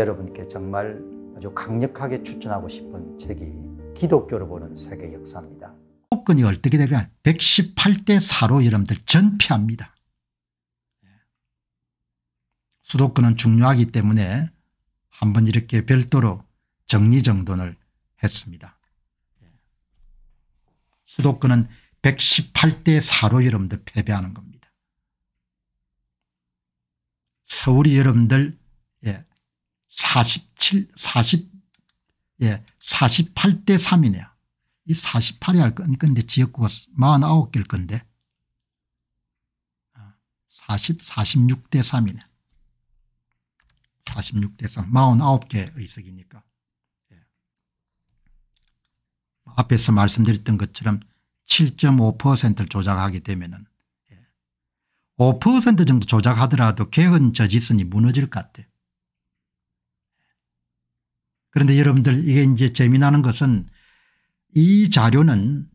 여러분께 정말 아주 강력하게 추천하고 싶은 책이 기독교로 보는 세계 역사입니다. 폭근이 어떻게 되면 118대 4로 여러분들 전패합니다. 예. 수도권은 중요하기 때문에 한번 이렇게 별도로 정리정돈을 했습니다. 예. 수도권은 118대 4로 여러분들 패배하는 겁니다. 서울이 여러분들 예, 47, 40, 예, 48대 3이네요. 이 48이 할 건데 지역구가 49개일 건데 40, 46대 3이네. 46대 3, 49개 의석이니까. 예. 앞에서 말씀드렸던 것처럼 7.5%를 조작하게 되면은 5% 정도 조작하더라도 개헌 저지선이 무너질 것 같아요. 그런데 여러분들 이게 이제 재미나는 것은 이 자료는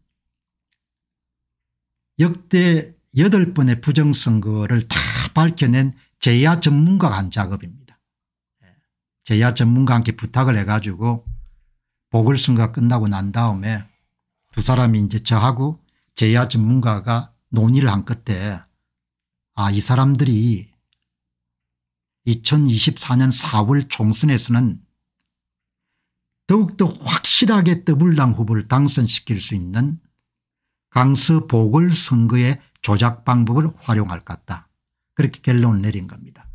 역대 8번의 부정선거를 다 밝혀낸 제야 전문가가 한 작업입니다. 예. 제야 전문가한테 부탁을 해가지고 보궐선거가 끝나고 난 다음에 두 사람이 이제 저하고 제야 전문가가 논의를 한 끝에 아 이 사람들이 2024년 4월 총선에서는 더욱더 확실하게 더블당 후보를 당선시킬 수 있는 강서 보궐선거의 조작 방법을 활용할 것 같다. 그렇게 결론을 내린 겁니다.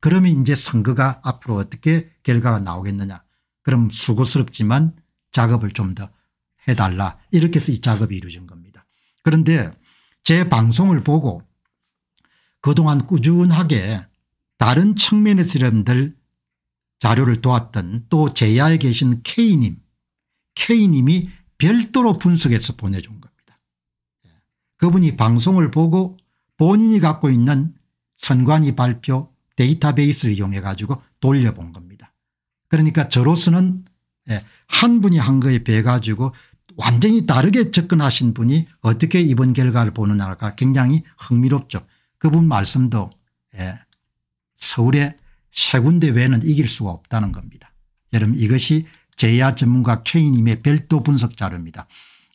그러면 이제 선거가 앞으로 어떻게 결과가 나오겠느냐. 그럼 수고스럽지만 작업을 좀더 해달라 이렇게 해서 이 작업이 이루어진 겁니다. 그런데 제 방송을 보고 그동안 꾸준하게 다른 측면에서 여들 자료를 도왔던 또 제야에 계신 K님 K님이 별도로 분석해서 보내준 겁니다. 예. 그분이 방송을 보고 본인이 갖고 있는 선관위 발표 데이터베이스를 이용해 가지고 돌려본 겁니다. 그러니까 저로서는 예, 한 분이 한 거에 비해 가지고 완전히 다르게 접근하신 분이 어떻게 이번 결과를 보느냐가 굉장히 흥미롭죠. 그분 말씀도 예, 서울의 세 군데 외에는 이길 수가 없다는 겁니다. 여러분 이것이 제야 전문가 케이님의 별도 분석 자료입니다.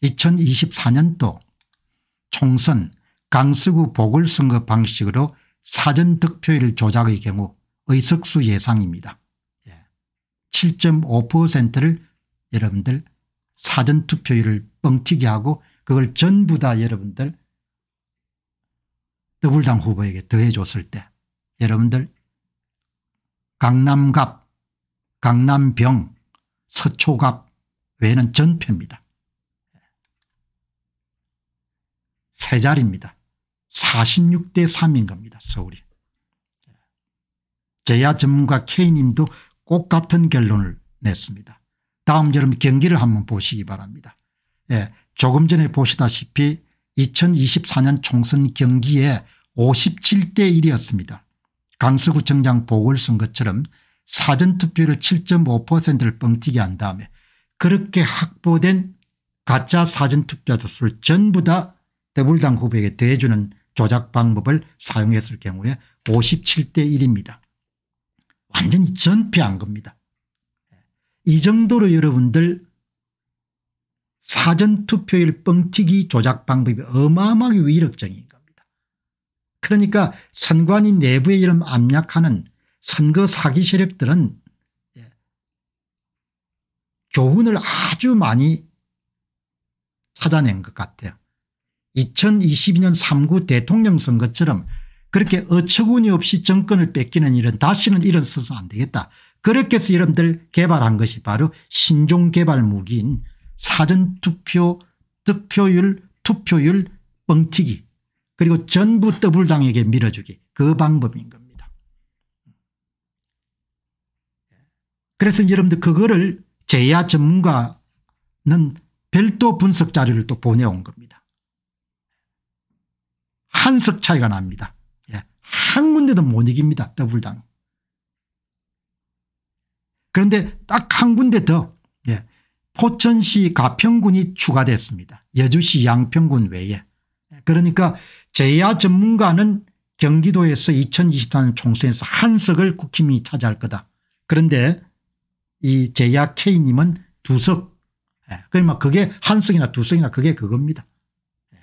2024년도 총선 강서구 보궐선거 방식으로 사전 득표율 조작의 경우 의석수 예상입니다. 예. 7.5%를 여러분들 사전투표율을 뻥튀기 하고 그걸 전부 다 여러분들 더불당 후보에게 더해줬을 때 여러분들 강남갑 강남병 서초갑 외에는 전표입니다. 세 자리입니다. 46대 3인 겁니다. 서울이. 제야 전문가 케이님도꼭같은 결론을 냈습니다. 다음 여름 경기를 한번 보시기 바랍니다. 예, 조금 전에 보시다시피 2024년 총선 경기에 57대 1이었습니다. 강서구청장 보궐선거처럼 사전투표를 7.5%를 뻥튀기 한 다음에 그렇게 확보된 가짜 사전투표 조수를 전부 다대불당 후보에게 대주는 해 조작 방법을 사용했을 경우에 57대 1입니다. 완전히 전폐한 겁니다. 이 정도로 여러분들 사전투표일 뻥튀기 조작 방법이 어마어마하게 위력적인 겁니다. 그러니까 선관위 내부에 이런 압력하는 선거 사기 세력들은 예, 교훈을 아주 많이 찾아낸 것 같아요. 2022년 3구 대통령 선거처럼 그렇게 어처구니없이 정권을 뺏기는 일은 다시는 일어서서 안 되겠다. 그렇게 해서 여러분들 개발한 것이 바로 신종 개발 무기인 사전투표 득표율 투표율 뻥튀기 그리고 전부 더블당에게 밀어주기 그 방법인 겁니다. 그래서 여러분들 그거를 제야 전문가는 별도 분석 자료를 또 보내온 겁니다. 한석 차이가 납니다. 예. 한 군데도 못 이깁니다. 더블당. 그런데 딱 한 군데 더 예. 포천시 가평군이 추가됐습니다. 여주시 양평군 외에. 그러니까 재야 전문가는 경기도에서 2024년 총선에서 한석을 국힘이 차지할 거다. 그런데 이 재야 K님은 두석. 예, 그러니 그게 한석이나 두석이나 그게 그겁니다. 예.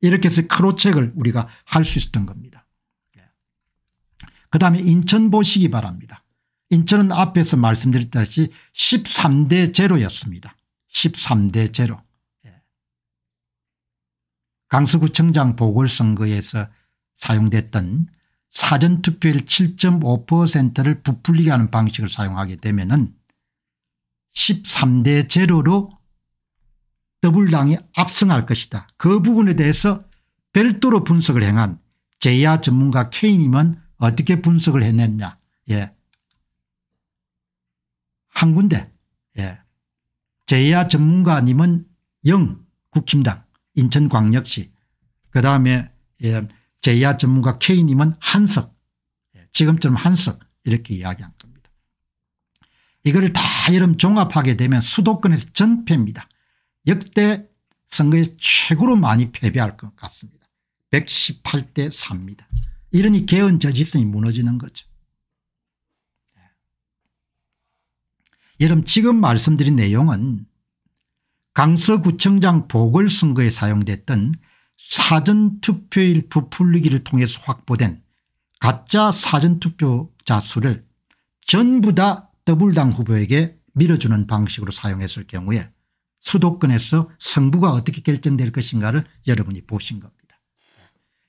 이렇게 해서 크로책을 우리가 할 수 있었던 겁니다. 예. 그 다음에 인천 보시기 바랍니다. 인천은 앞에서 말씀드렸다시 13대 제로였습니다. 13대 제로. 예. 강서구청장 보궐선거에서 사용됐던 사전투표율 7.5%를 부풀리게 하는 방식을 사용하게 되면 은 13대 제로로 더블당이 압승할 것이다. 그 부분에 대해서 별도로 분석을 행한 제야 전문가 K님은 어떻게 분석을 해냈냐. 예. 한 군데 예. 제야 전문가님은 영 국힘당 인천광역시 그다음에 예. 제야 전문가 K님은 한석 예. 지금처럼 한석 이렇게 이야기한 겁니다. 이걸 다 여러분 종합하게 되면 수도권에서 전패입니다. 역대 선거에서 최고로 많이 패배할 것 같습니다. 118대 3입니다. 이러니 개헌 저지성이 무너지는 거죠. 여러분 지금 말씀드린 내용은 강서구청장 보궐선거에 사용됐던 사전투표일 부풀리기를 통해서 확보된 가짜 사전투표자 수를 전부 다더블당 후보에게 밀어주는 방식으로 사용했을 경우에 수도권에서 승부가 어떻게 결정될 것인가를 여러분이 보신 겁니다.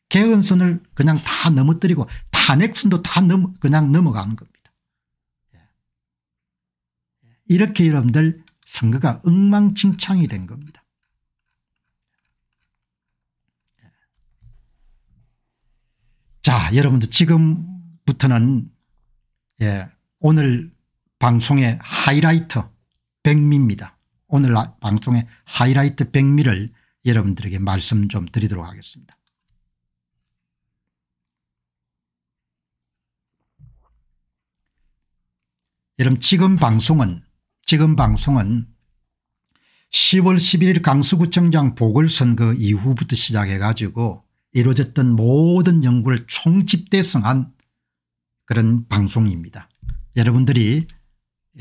개헌선을 그냥 다 넘어뜨리고 탄핵선도 다 넘, 그냥 넘어가는 겁니다. 이렇게 여러분들 선거가 엉망진창이 된 겁니다. 자 여러분들 지금부터는 예, 오늘 방송의 하이라이트 백미입니다. 오늘 아, 방송의 하이라이트 백미를 여러분들에게 말씀 좀 드리도록 하겠습니다. 여러분 지금 방송은 지금 방송은 10월 11일 강서구청장 보궐선거 이후부터 시작해 가지고 이루어졌던 모든 연구를 총집대성한 그런 방송입니다. 여러분들이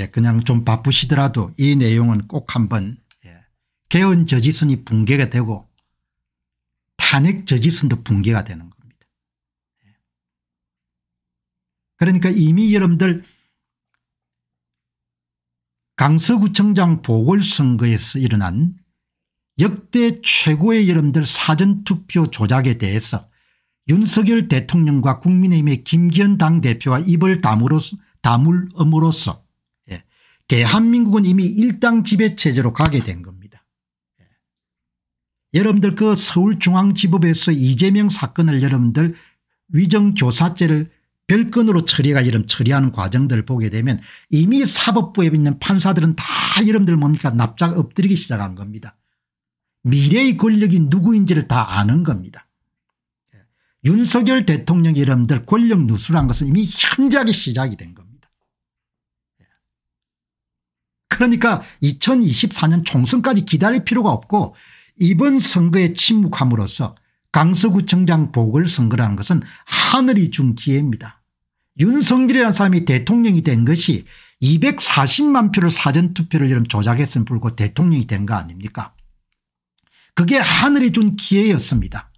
예, 그냥 좀 바쁘시더라도 이 내용은 꼭 한번 예, 개헌 저지선이 붕괴가 되고 탄핵 저지선도 붕괴가 되는 겁니다. 예. 그러니까 이미 여러분들 강서구청장 보궐선거에서 일어난 역대 최고의 여러분들 사전투표 조작에 대해서 윤석열 대통령과 국민의힘의 김기현 당대표와 입을 다물어서, 다물 음으로써 예. 대한민국은 이미 일당 지배체제로 가게 된 겁니다. 예. 여러분들 그 서울중앙지법에서 이재명 사건을 여러분들 위정교사죄를 별건으로 처리가 이름 처리하는 과정들을 보게 되면 이미 사법부에 있는 판사들은 다 이름들 뭡니까 납작 엎드리기 시작한 겁니다. 미래의 권력이 누구인지를 다 아는 겁니다. 예. 윤석열 대통령 이름들 권력 누수란 것은 이미 현저하게 시작이 된 겁니다. 예. 그러니까 2024년 총선까지 기다릴 필요가 없고 이번 선거에 침묵함으로써 강서구청장 보궐선거라는 것은 하늘이 준 기회입니다. 윤석열이라는 사람이 대통령이 된 것이 240만 표를 사전투표를 이런 조작했음 불고 대통령이 된 거 아닙니까 그게 하늘이 준 기회였습니다.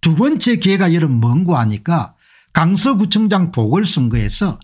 두 번째 기회가 여러분 먼고 하니까 강서구청장 보궐선거에서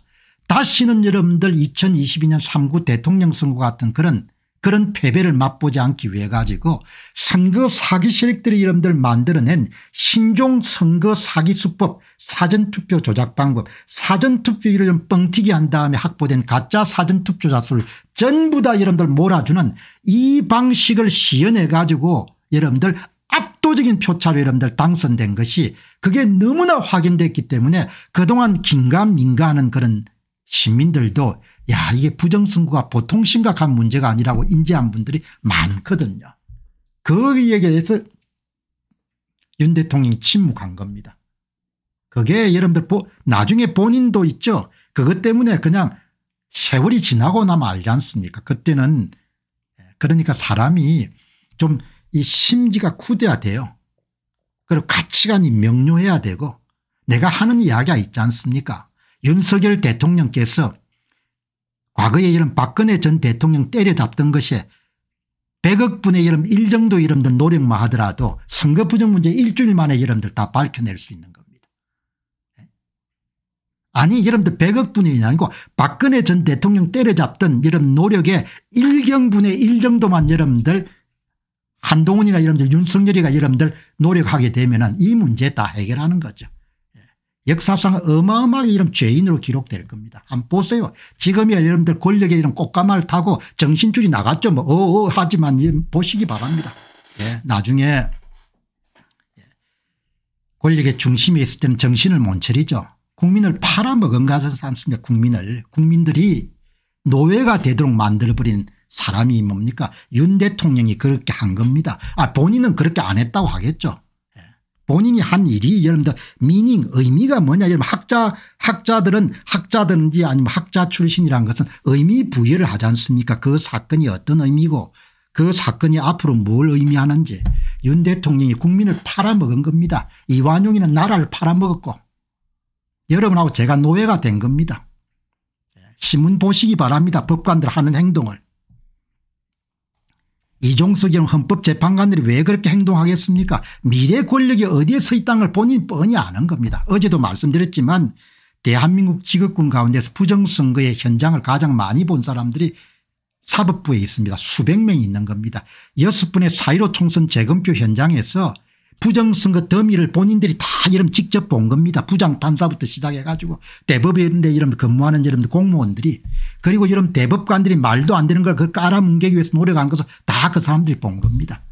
다시는 여러분들 2022년 3구 대통령 선거 같은 그런 그런 패배를 맛보지 않기 위해 가지고 선거 사기 세력들이 이름들 만들어낸 신종 선거 사기 수법 사전투표 조작 방법 사전투표 율을좀 뻥튀기 한 다음에 확보된 가짜 사전투표자 수를 전부 다여러분들 몰아주는 이 방식을 시연해 가지고 여러분들 압도적인 표차로 여러분들 당선된 것이 그게 너무나 확인됐기 때문에 그동안 긴가민가하는 그런 시민들도 야 이게 부정선거가 보통 심각한 문제가 아니라고 인지한 분들이 많거든요. 거기에 대해서 윤 대통령이 침묵한 겁니다. 그게 여러분들 나중에 본인도 있죠. 그것 때문에 그냥 세월이 지나고 나면 알지 않습니까 그때는 예, 그러니까 사람이 좀 이 심지가 쿠데야 돼요. 그리고 가치관이 명료해야 되고 내가 하는 이야기가 있지 않습니까 윤석열 대통령께서 과거에 이런 박근혜 전 대통령 때려잡던 것이 100억분의 이름 1 정도 이름들 노력만 하더라도 선거 부정 문제 일주일 만에 이름들 다 밝혀낼 수 있는 겁니다. 예? 아니 여러들 100억분이 아니고 박근혜 전 대통령 때려잡던 이런 노력의 1경분의 1 정도만 여러분들 한동훈이나 여러분들 윤석열이가 여러분들 노력하게 되면 이 문제 다 해결하는 거죠. 역사상 어마어마하게 이런 죄인으로 기록될 겁니다. 한번 보세요. 지금이야 여러분들 권력에 이런 꽃가마를 타고 정신줄이 나갔죠. 뭐 어어 어, 하지만 보시기 바랍니다. 예, 나중에 권력의 중심에 있을 때는 정신을 못 차리죠. 국민을 팔아먹은 가서 않습니까 국민을 국민들이 노예가 되도록 만들어버린 사람이 뭡니까 윤 대통령이 그렇게 한 겁니다. 아 본인은 그렇게 안 했다고 하겠죠. 본인이 한 일이 여러분들 미닝 의미가 뭐냐 여러 학자 학자들은 학자든지 아니면 학자 출신이라는 것은 의미 부여를 하지 않습니까 그 사건이 어떤 의미고 그 사건이 앞으로 뭘 의미하는지 윤 대통령이 국민을 팔아먹은 겁니다 이완용이는 나라를 팔아먹었고 여러분하고 제가 노예가 된 겁니다 예, 신문 보시기 바랍니다 법관들 하는 행동을 이종석이랑 헌법재판관들이 왜 그렇게 행동하겠습니까 미래 권력이 어디에 서 있다는 걸 본인 뻔히 아는 겁니다. 어제도 말씀드렸지만 대한민국 직업군 가운데서 부정선거의 현장을 가장 많이 본 사람들이 사법부에 있습니다. 수백 명이 있는 겁니다. 여섯 분의 4.15 총선 재검표 현장에서 부정선거 더미를 본인들이 다 이름 직접 본 겁니다. 부장 판사부터 시작해 가지고 대법원에 이름 근무하는 이름 공무원들이 그리고 이런 대법관들이 말도 안 되는 걸 그 깔아뭉개기 위해서 노력한 것을 다 그 사람들이 본 겁니다.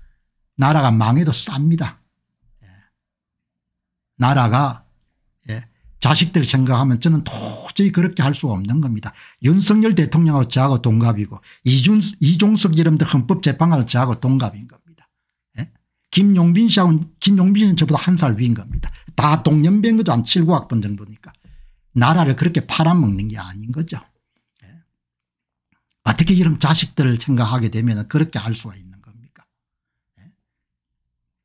나라가 망해도 쌉니다. 예. 나라가 예. 자식들 생각하면 저는 도저히 그렇게 할 수가 없는 겁니다. 윤석열 대통령하고 저하고 동갑이고 이준, 이종석 이름도 헌법재판관은 저하고 동갑인 겁니다. 김용빈 씨하고 김용빈은 저보다 한 살 위인 겁니다. 다 동년배인 거죠. 한 7, 9학번 정도니까. 나라를 그렇게 팔아먹는 게 아닌 거죠. 예. 어떻게 이런 자식들을 생각하게 되면 그렇게 할 수가 있는 겁니까. 예.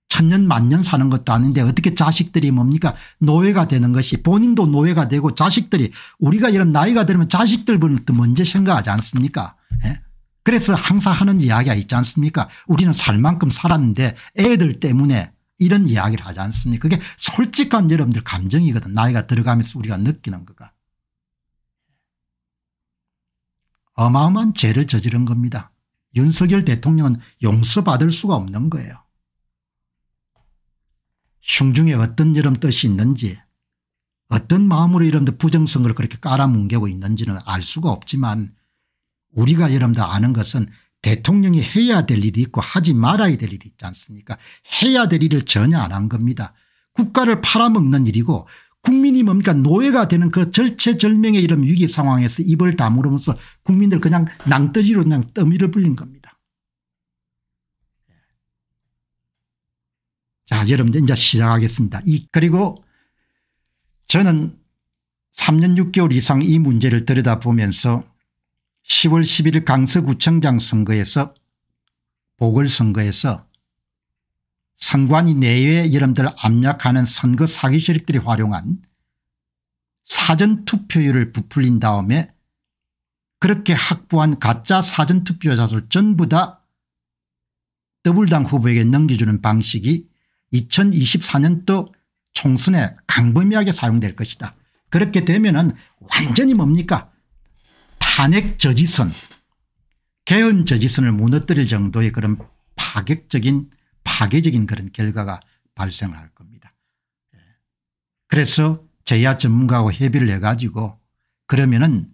천년 만년 사는 것도 아닌데 어떻게 자식들이 뭡니까 노예가 되는 것이 본인도 노예가 되고 자식들이 우리가 이런 나이가 들면 자식들부터 먼저 생각하지 않습니까. 예. 그래서 항상 하는 이야기가 있지 않습니까 우리는 살 만큼 살았는데 애들 때문에 이런 이야기를 하지 않습니까 그게 솔직한 여러분들 감정이거든 나이가 들어가면서 우리가 느끼는 거가 어마어마한 죄를 저지른 겁니다 윤석열 대통령은 용서받을 수가 없는 거예요 흉중에 어떤 여름 뜻이 있는지 어떤 마음으로 이런 부정선거를 그렇게 깔아뭉개고 있는지는 알 수가 없지만 우리가 여러분들 아는 것은 대통령이 해야 될 일이 있고 하지 말아야 될 일이 있지 않습니까 해야 될 일을 전혀 안 한 겁니다. 국가를 팔아먹는 일이고 국민이 뭡니까 노예가 되는 그 절체절명의 이런 위기 상황에서 입을 다물으면서 국민들 그냥 낭떠지로 그냥 떠밀어 불린 겁니다. 자 여러분들 이제 시작하겠습니다. 이 그리고 저는 3년 6개월 이상 이 문제를 들여다보면서 10월 11일 강서구청장 선거에서 보궐선거에서 선관위 내외 여러분들 압력하는 선거 사기 세력들이 활용한 사전투표율을 부풀린 다음에 그렇게 확보한 가짜 사전투표자들 전부 다 더블당 후보에게 넘겨주는 방식이 2024년도 총선에 강범위하게 사용될 것이다. 그렇게 되면 은 완전히 뭡니까 탄핵 저지선 개헌 저지선을 무너뜨릴 정도의 그런 파격적인 파괴적인 그런 결과가 발생을 할 겁니다. 예. 그래서 제야 전문가하고 협의를 해가지고 그러면은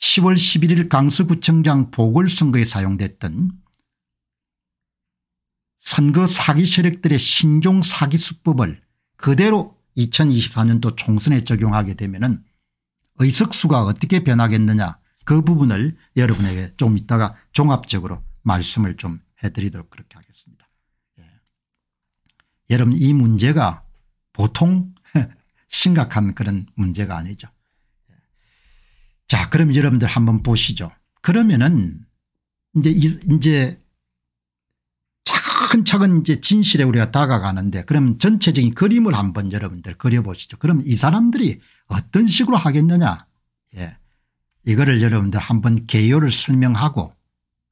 10월 11일 강서구청장 보궐선거에 사용됐던 선거 사기 세력들의 신종 사기 수법을 그대로 2024년도 총선에 적용하게 되면 은 의석수가 어떻게 변하겠느냐 그 부분을 여러분에게 좀 이따가 종합적으로 말씀을 좀 해드리도록 그렇게 하겠습니다. 예. 여러분 이 문제가 보통 심각한 그런 문제가 아니죠. 예. 자 그럼 여러분들 한번 보시죠. 그러면은 이제 이제 차근차근 이제 진실에 우리가 다가가는데 그럼 전체적인 그림을 한번 여러분들 그려보시죠. 그럼 이 사람들이 어떤 식으로 하겠느냐 예. 이거를 여러분들 한번 개요를 설명하고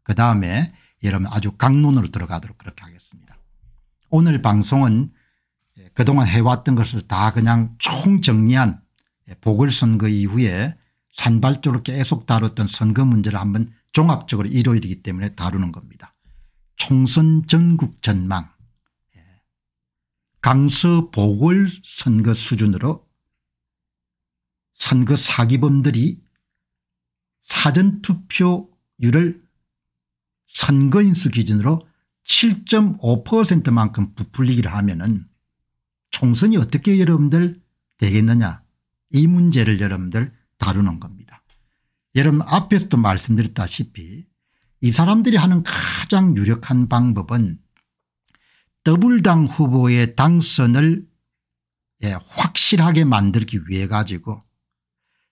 그다음에 여러분 아주 강론으로 들어가도록 그렇게 하겠습니다. 오늘 방송은 예, 그동안 해왔던 것을 다 그냥 총정리한 예, 보궐선거 이후에 산발적으로 계속 다뤘던 선거 문제를 한번 종합적으로 일요일이기 때문에 다루는 겁니다. 총선 전국 전망 예. 강서 보궐선거 수준으로 선거 그 사기범들이 사전투표율을 선거인수 기준으로 7.5%만큼 부풀리기를 하면 은 총선이 어떻게 여러분들 되겠느냐 이 문제를 여러분들 다루는 겁니다. 여러분 앞에서도 말씀드렸다시피 이 사람들이 하는 가장 유력한 방법은 더블당 후보의 당선을 예, 확실하게 만들기 위해 가지고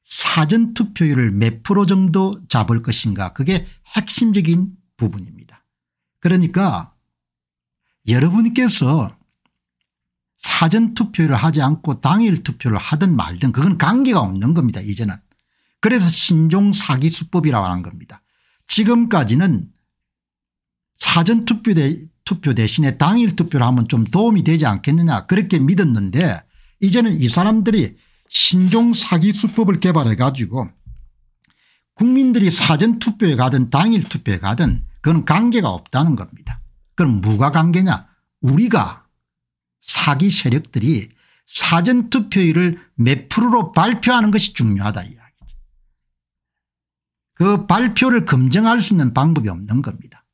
사전투표율을 몇 프로 정도 잡을 것인가 그게 핵심적인 부분입니다. 그러니까 여러분께서 사전투표를 하지 않고 당일투표를 하든 말든 그건 관계가 없는 겁니다 이제는. 그래서 신종사기수법이라고 하는 겁니다. 지금까지는 사전투표 투표 대신에 당일투표를 하면 좀 도움이 되지 않겠느냐 그렇게 믿었는데 이제는 이 사람들이 신종 사기 수법을 개발해 가지고 국민들이 사전투표에 가든 당일투표에 가든 그건 관계가 없다는 겁니다. 그럼 무가 관계냐 우리가 사기 세력들이 사전투표율을 몇 프로로 발표하는 것이 중요하다 이야기죠. 그 발표를 검증할 수 있는 방법이 없는 겁니다.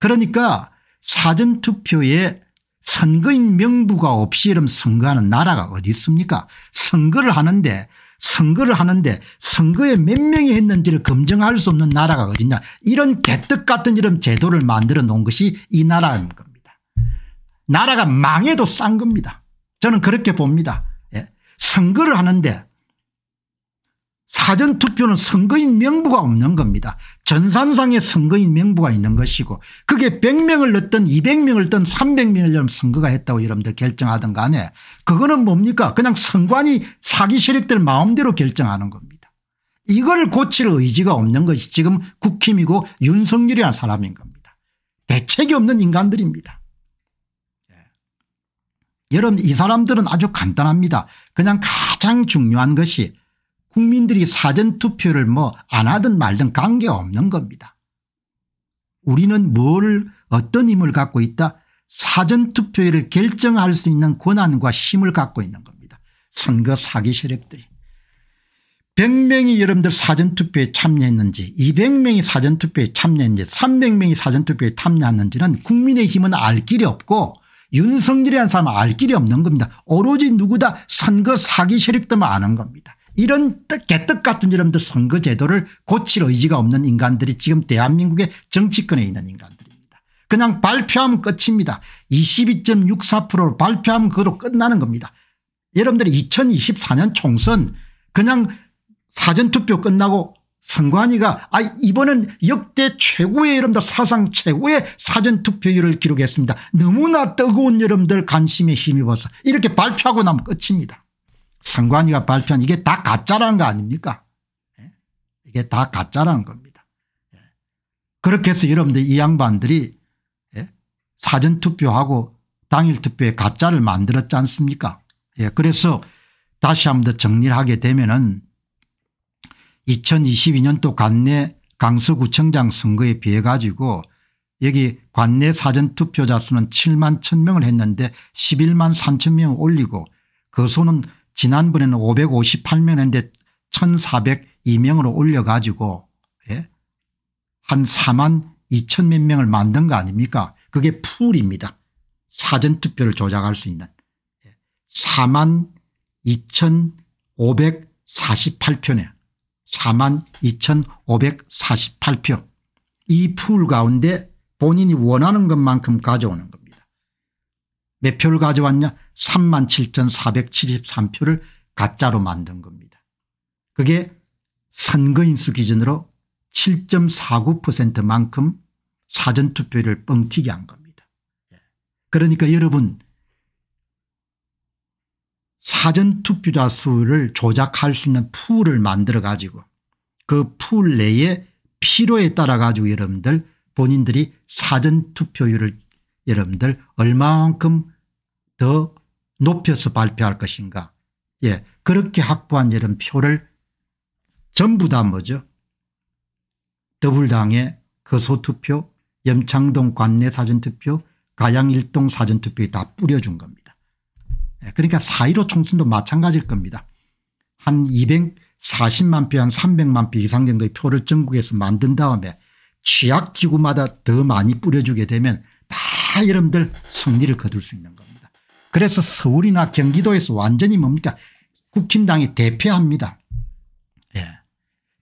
그러니까 사전투표에 선거인 명부가 없이 이러 선거하는 나라가 어디 있습니까 선거를 하는데 선거를 하는데 선거에 몇 명이 했는지를 검증할 수 없는 나라가 어딨냐 이런 개떡 같은 이런 제도를 만들어 놓은 것이 이 나라인 겁니다. 나라가 망해도 싼 겁니다. 저는 그렇게 봅니다. 예. 선거를 하는데 사전투표는 선거인 명부가 없는 겁니다. 전산상에 선거인 명부가 있는 것이고 그게 100명을 넣든 200명을 넣든 300명을 넣으면 선거가 했다고 여러분들 결정하든 간에 그거는 뭡니까 그냥 선관위 사기 세력들 마음대로 결정하는 겁니다. 이걸 고칠 의지가 없는 것이 지금 국힘이고 윤석열이란 사람인 겁니다. 대책이 없는 인간들입니다. 예. 여러분 이 사람들은 아주 간단합니다. 그냥 가장 중요한 것이 국민들이 사전투표를 뭐 안 하든 말든 관계없는 겁니다. 우리는 뭘 어떤 힘을 갖고 있다 사전투표를 결정할 수 있는 권한과 힘을 갖고 있는 겁니다. 선거 사기 세력들이. 100명이 여러분들 사전투표에 참여했는지 200명이 사전투표에 참여했는지 300명이 사전투표에 참여했는지는 국민의힘은 알 길이 없고 윤석열이라는 사람은 알 길이 없는 겁니다. 오로지 누구다 선거 사기 세력들만 아는 겁니다. 이런 뜻 개떡 같은 이름들 선거 제도를 고칠 의지가 없는 인간들이 지금 대한민국의 정치권에 있는 인간들입니다. 그냥 발표하면 끝입니다. 22.64%로 발표하면 그로 끝나는 겁니다. 여러분들이 2024년 총선 그냥 사전투표 끝나고 선관위가 아 이번은 역대 최고의 여러분들 사상 최고의 사전투표율을 기록했습니다. 너무나 뜨거운 여러분들 관심에 힘입어서 이렇게 발표하고 나면 끝입니다. 선관위가 발표한 이게 다 가짜라는 거 아닙니까? 예? 이게 다 가짜라는 겁니다. 예. 그렇게 해서 여러분들 이 양반들이 예? 사전투표하고 당일투표에 가짜를 만들었지 않습니까? 그래서 다시 한 번 더 정리를 하게 되면은 2022년도 관내 강서구청장 선거에 비해 가지고 여기 관내 사전투표자 수는 7만 1 0명을 했는데 11만 3 0명을 올리고 그 수는 지난번에는 558명인데 1402명으로 올려가지고 예? 한 4만 2천 몇 명을 만든 거 아닙니까 그게 풀입니다. 사전투표를 조작할 수 있는 4만 2,548표네 4만 2,548표 이 풀 가운데 본인이 원하는 것만큼 가져오는 겁니다. 몇 표를 가져왔냐 3 7,473표를 가짜로 만든 겁니다. 그게 선거인수 기준으로 7.49%만큼 사전투표를 뻥튀기 한 겁니다. 예. 그러니까 여러분 사전투표자 수를 조작할 수 있는 풀을 만들어 가지고 그 풀 내에 필요에 따라 가지고 여러분들 본인들이 사전투표율을 여러분들 얼마만큼 더 높여서 발표할 것인가 예 그렇게 확보한 이런 표를 전부 다 뭐죠 더불당의 거소투표 염창동 관내 사전투표 가양일동 사전투표에 다 뿌려준 겁니다. 예, 그러니까 4.15 총선도 마찬가지일 겁니다. 한 240만 표, 한 300만 표 이상 정도의 표를 전국에서 만든 다음에 취약지구마다 더 많이 뿌려주게 되면 다 여러분들 승리를 거둘 수 있는 겁니다. 그래서 서울이나 경기도에서 완전히 뭡니까 국힘당이 대패합니다. 예.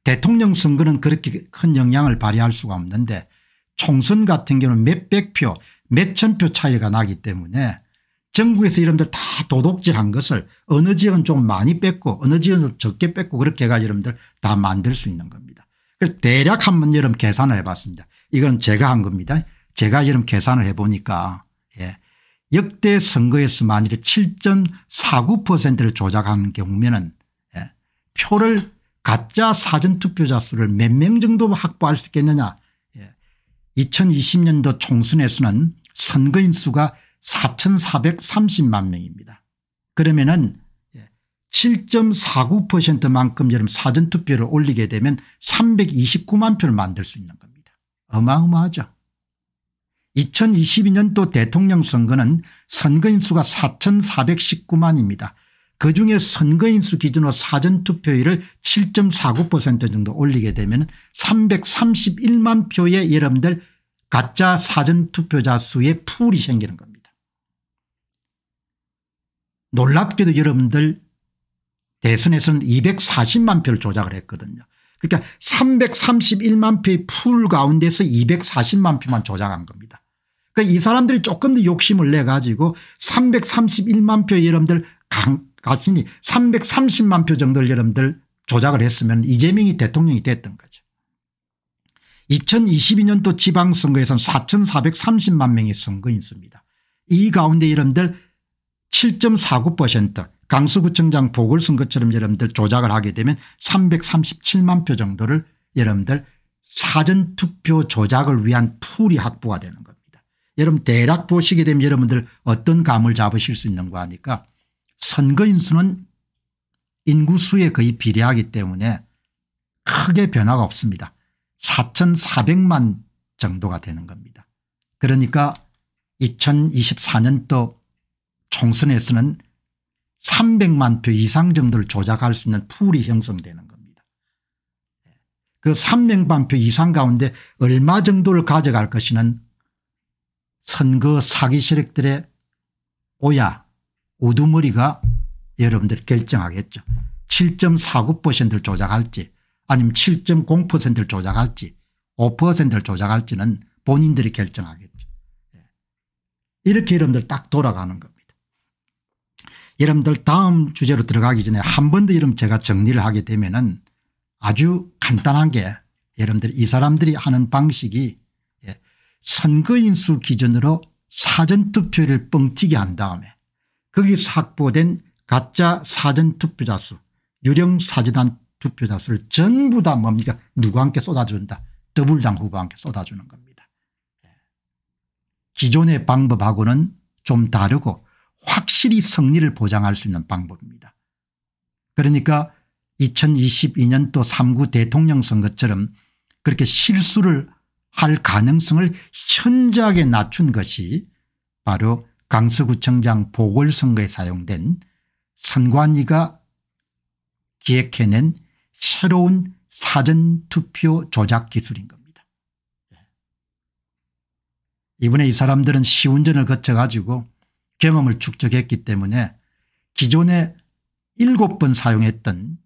대통령 선거는 그렇게 큰 영향을 발휘할 수가 없는데 총선 같은 경우는 몇 백 표 몇 천 표 차이가 나기 때문에 전국에서 이름들 다 도둑질한 것을 어느 지역은 좀 많이 뺐고 어느 지역은 적게 뺐고 그렇게 해가지고 여러분들 다 만들 수 있는 겁니다. 그래서 대략 한 번 여러분 계산을 해봤습니다. 이건 제가 한 겁니다. 제가 여러분 계산을 해보니까 예. 역대 선거에서 만일에 7.49%를 조작한 경우면은 예, 표를 가짜 사전투표자 수를 몇 명 정도 확보할 수 있겠느냐 예, 2020년도 총선에서는 선거인 수가 4,430만 명입니다. 그러면은 7.49%만큼 예, 여름 사전투표를 올리게 되면 329만 표를 만들 수 있는 겁니다. 어마어마하죠. 2022년도 대통령 선거는 선거인수가 4,419만입니다. 그중에 선거인수 기준으로 사전투표율을 7.49% 정도 올리게 되면 331만 표의 여러분들 가짜 사전투표자 수의 풀이 생기는 겁니다. 놀랍게도 여러분들 대선에서는 240만 표를 조작을 했거든요. 그러니까 331만 표의 풀 가운데서 240만 표만 조작한 겁니다. 그러니까 이 사람들이 조금 더 욕심을 내 가지고 331만 표 여러분들 강, 가시니 330만 표 정도를 여러분들 조작을 했으면 이재명이 대통령이 됐던 거죠. 2022년도 지방선거에서는 4,430만 명이 선거인수입니다. 이 가운데 여러분들 7.49% 강서구청장 보궐선거처럼 여러분들 조작을 하게 되면 337만 표 정도를 여러분들 사전투표 조작을 위한 풀이 확보가 되는 거예요. 여러분 대략 보시게 되면 여러분들 어떤 감을 잡으실 수 있는가 하니까 선거인수는 인구수에 거의 비례하기 때문에 크게 변화가 없습니다. 4,400만 정도가 되는 겁니다. 그러니까 2024년도 총선에서는 300만 표 이상 정도를 조작할 수 있는 풀이 형성되는 겁니다. 그 300만 표 이상 가운데 얼마 정도를 가져갈 것이는 선거 사기 세력들의 오야 우두머리가 여러분들 결정하겠죠. 7.49%를 조작할지 아니면 7.0%를 조작할지 5%를 조작할지는 본인들이 결정하겠죠. 예. 이렇게 여러분들 딱 돌아가는 겁니다. 여러분들 다음 주제로 들어가기 전에 한 번 더 여러분 제가 정리를 하게 되면 은 아주 간단한 게 여러분들 이 사람들이 하는 방식이 선거인수 기준으로 사전투표를 뻥튀기 한 다음에 거기서 확보된 가짜 사전투표자 수 유령 사전단 투표자 수를 전부 다 뭡니까 누구 함께 쏟아준다 더블당 후보 함께 쏟아주는 겁니다. 예. 기존의 방법하고는 좀 다르고 확실히 승리를 보장할 수 있는 방법입니다. 그러니까 2022년도 3구 대통령 선거처럼 그렇게 실수를 할 가능성을 현저하게 낮춘 것이 바로 강서구청장 보궐선거에 사용된 선관위가 기획해낸 새로운 사전투표 조작 기술인 겁니다. 예. 이번에 이 사람들은 시운전을 거쳐 가지고 경험을 축적했기 때문에 기존에 7번 사용했던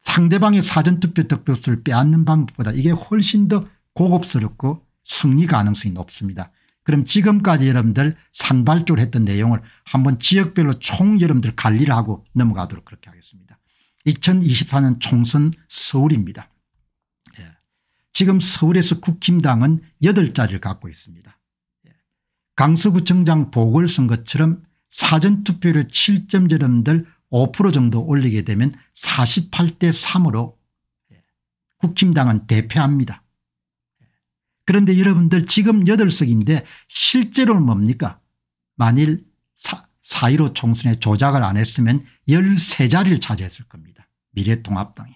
상대방의 사전투표 득표수를 빼앗는 방법보다 이게 훨씬 더 고급스럽고 승리 가능성이 높습니다. 그럼 지금까지 여러분들 산발적으로 했던 내용을 한번 지역별로 총 여러분들 관리를 하고 넘어가도록 그렇게 하겠습니다. 2024년 총선 서울입니다. 예. 지금 서울에서 국힘당은 8자리를 갖고 있습니다. 예. 강서구청장 보궐선거처럼 사전투표를 7점 여러분들 5% 정도 올리게 되면 48대 3으로 예. 국힘당은 대패합니다. 그런데 여러분들 지금 8석인데 실제로는 뭡니까 만일 사1로 총선에 조작을 안 했으면 13자리를 차지했을 겁니다. 미래통합당이.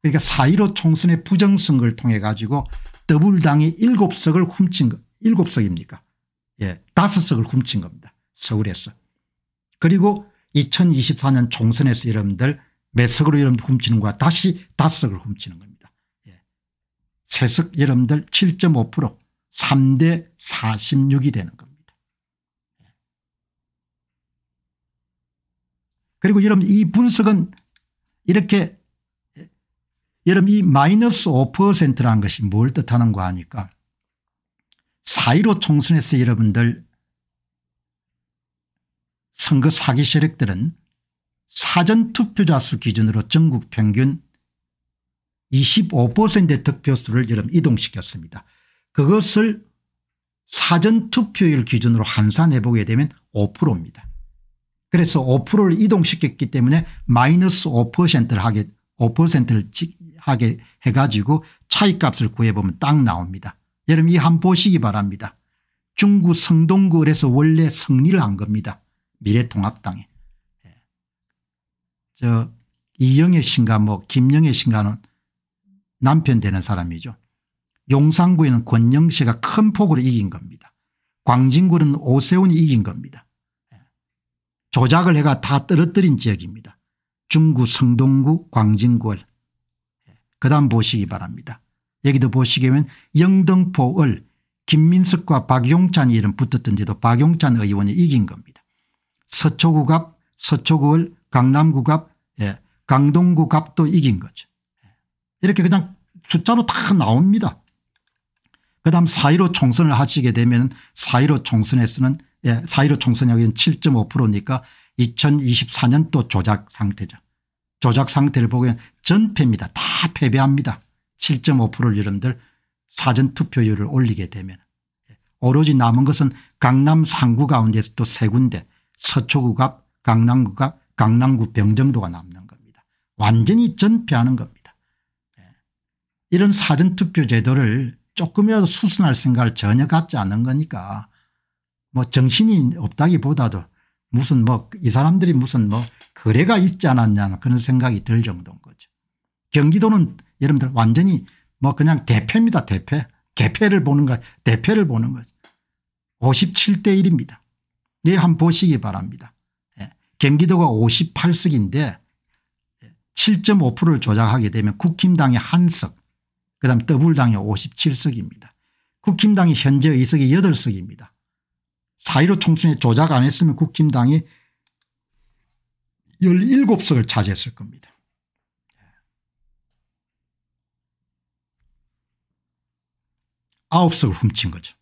그러니까 사1로 총선의 부정선거를 통해 가지고 더블당이 7석을 훔친 거 7석입니까 예, 5석을 훔친 겁니다. 서울에서. 그리고 2024년 총선에서 여러분들 몇 석으로 여러분 훔치는 거야 다시 5석을 훔치는 겁니다. 세석 여러분들 7.5% 3대 46이 되는 겁니다. 그리고 여러분 이 분석은 이렇게 여러분 이 마이너스 5%라는 것이 뭘 뜻하는가 하니까 4.15 총선에서 여러분들 선거 사기 세력들은 사전투표자 수 기준으로 전국 평균 25%의 득표수를 여러분 이동시켰습니다. 그것을 사전투표율 기준으로 환산해 보게 되면 5%입니다. 그래서 5%를 이동시켰기 때문에 마이너스 5%를 하게 5%를 하게 해가지고 차이값을 구해보면 딱 나옵니다. 여러분 이한 보시기 바랍니다. 중구 성동구에서 원래 승리를 한 겁니다. 미래통합당에. 예. 저 이영애 신인가뭐 김영애 신인가는 남편 되는 사람이죠. 용산구에는 권영 씨가 큰 폭으로 이긴 겁니다. 광진구는 오세훈이 이긴 겁니다. 예. 조작을 해가 다 떨어뜨린 지역입니다. 중구 성동구 광진구를 예. 그다음 보시기 바랍니다. 여기도 보시게 되면 영등포을 김민석과 박용찬이 이름 붙었던 데도 박용찬 의원이 이긴 겁니다. 서초구 갑 서초구을 강남구 갑 예, 강동구 갑도 이긴 거죠. 이렇게 그냥 숫자로 다 나옵니다. 그다음 4.15 총선을 하시게 되면 4.15 총선에서는 예, 4.15 총선여기는 7.5%니까 2024년도 조작 상태죠. 조작 상태를 보면 전패입니다. 다 패배합니다. 7.5%를 여러분들 사전투표율을 올리게 되면 예, 오로지 남은 것은 강남 3구 가운데서 또 세 군데 서초구갑 강남구갑 강남구 병정도가 남는 겁니다. 완전히 전패하는 겁니다. 이런 사전투표 제도를 조금이라도 수순할 생각을 전혀 갖지 않는 거니까 뭐 정신이 없다기보다도 무슨 뭐 이 사람들이 무슨 뭐 거래가 있지 않았냐 는 그런 생각이 들 정도인 거죠. 경기도는 여러분들 완전히 뭐 그냥 대패입니다 대패. 개패를 보는 거 대패를 보는 거죠. 57대 1입니다. 예, 한번 보시기 바랍니다. 예. 경기도가 58석인데 7.5%를 조작하게 되면 국힘당의 한 석, 그다음 더불당이 57석입니다. 국힘당이 현재 의석이 8석입니다. 4.15 총선에 조작 안 했으면 국힘당이 17석을 차지했을 겁니다. 아 석을 훔친 거죠.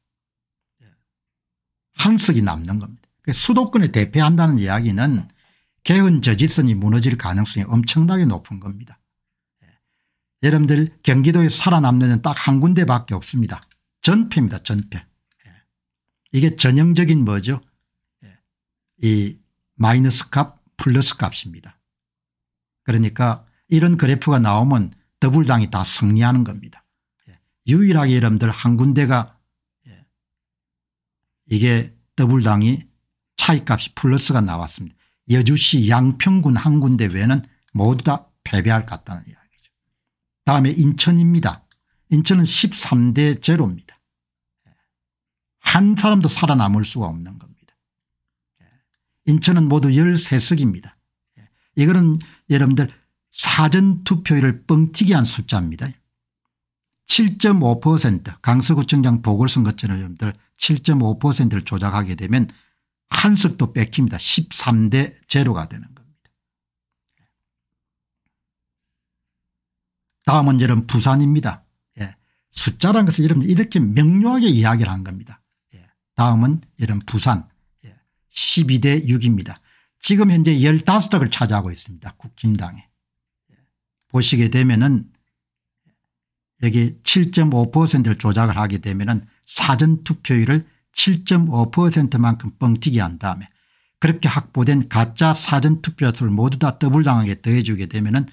한 석이 남는 겁니다. 그러니까 수도권을 대표한다는 이야기는 개헌 저지선이 무너질 가능성이 엄청나게 높은 겁니다. 여러분들 경기도에 살아남는 딱한 군데밖에 없습니다. 전패입니다. 전패. 예. 이게 전형적인 뭐죠 예. 이 마이너스 값 플러스 값입니다. 그러니까 이런 그래프가 나오면 더불당이 다 승리하는 겁니다. 예. 유일하게 여러분들 한 군데가 이게 더블당이 차이값이 플러스가 나왔습니다. 여주시 양평군 한 군데 외에는 모두 다 패배할 것 같다는 이야기. 다음에 인천입니다. 인천은 13대 제로입니다. 한 사람도 살아남을 수가 없는 겁니다. 인천은 모두 13석입니다. 이거는 여러분들 사전투표율을 뻥튀기 한 숫자입니다. 7.5% 강서구청장 보궐선거처럼 여러분들 7.5%를 조작하게 되면 한 석도 뺏깁니다. 13대 제로가 되는 거예요. 다음 문제는 부산입니다. 예. 숫자란 것을 여러분 이렇게 명료하게 이야기를 한 겁니다. 예. 다음은 이런 부산 예. 12대 6입니다. 지금 현재 15석을 차지하고 있습니다. 국힘당에. 예. 보시게 되면은 여기 7.5%를 조작을 하게 되면은 사전투표율을 7.5%만큼 뻥튀기 한 다음에 그렇게 확보된 가짜 사전투표수를 모두 다 더블당하게 더해주게 되면은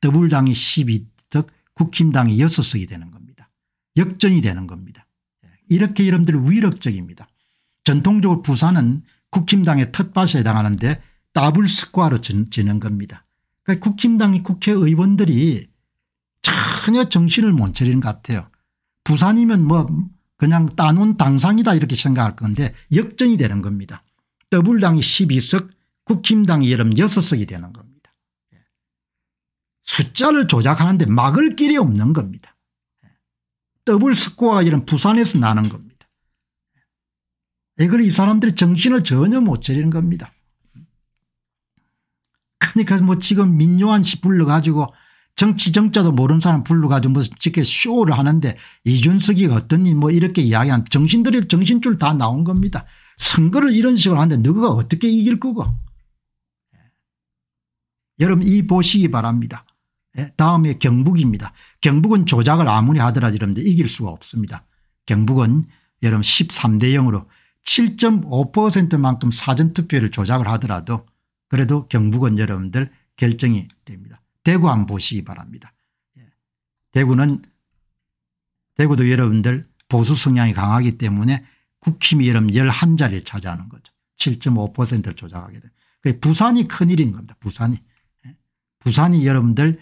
더불당이 12석 국힘당이 6석이 되는 겁니다. 역전이 되는 겁니다. 예, 이렇게 여러분들 위력적입니다. 전통적으로 부산은 국힘당의 텃밭에 해당하는데 더블 스코로 지는 겁니다. 그러니까 국힘당 국회의원들이 전혀 정신을 못 차리는 것 같아요. 부산이면 뭐 그냥 따놓은 당상이다 이렇게 생각할 건데 역전이 되는 겁니다. 더블당이 12석 국힘당이 여러분 6석이 되는 겁니다. 숫자를 조작하는데 막을 길이 없는 겁니다. 더블 스코어가 이런 부산에서 나는 겁니다. 이 사람들이 정신을 전혀 못 차리는 겁니다. 그러니까 뭐 지금 민요한 씨 불러가지고 정치 정자도 모르는 사람 불러가지고 무슨 이렇게 쇼를 하는데 이준석이 어떠니 뭐 이렇게 이야기한 정신들이 정신줄 다 나온 겁니다. 선거를 이런 식으로 하는데 누가 어떻게 이길 거고. 여러분 이 보시기 바랍니다. 예? 다음에 경북입니다. 경북은 조작을 아무리 하더라도 여러분들 이길 수가 없습니다. 경북은 여러분 13대 0으로 7.5%만큼 사전투표를 조작을 하더라도 그래도 경북은 여러분들 결정이 됩니다. 대구 안 보시기 바랍니다. 예. 대구는 대구도 여러분들 보수 성향이 강하기 때문에 국힘이 여러분 11자리를 차지하는 거죠. 7.5%를 조작하게 돼. 니 부산이 큰일인 겁니다. 부산이. 예. 부산이 여러분들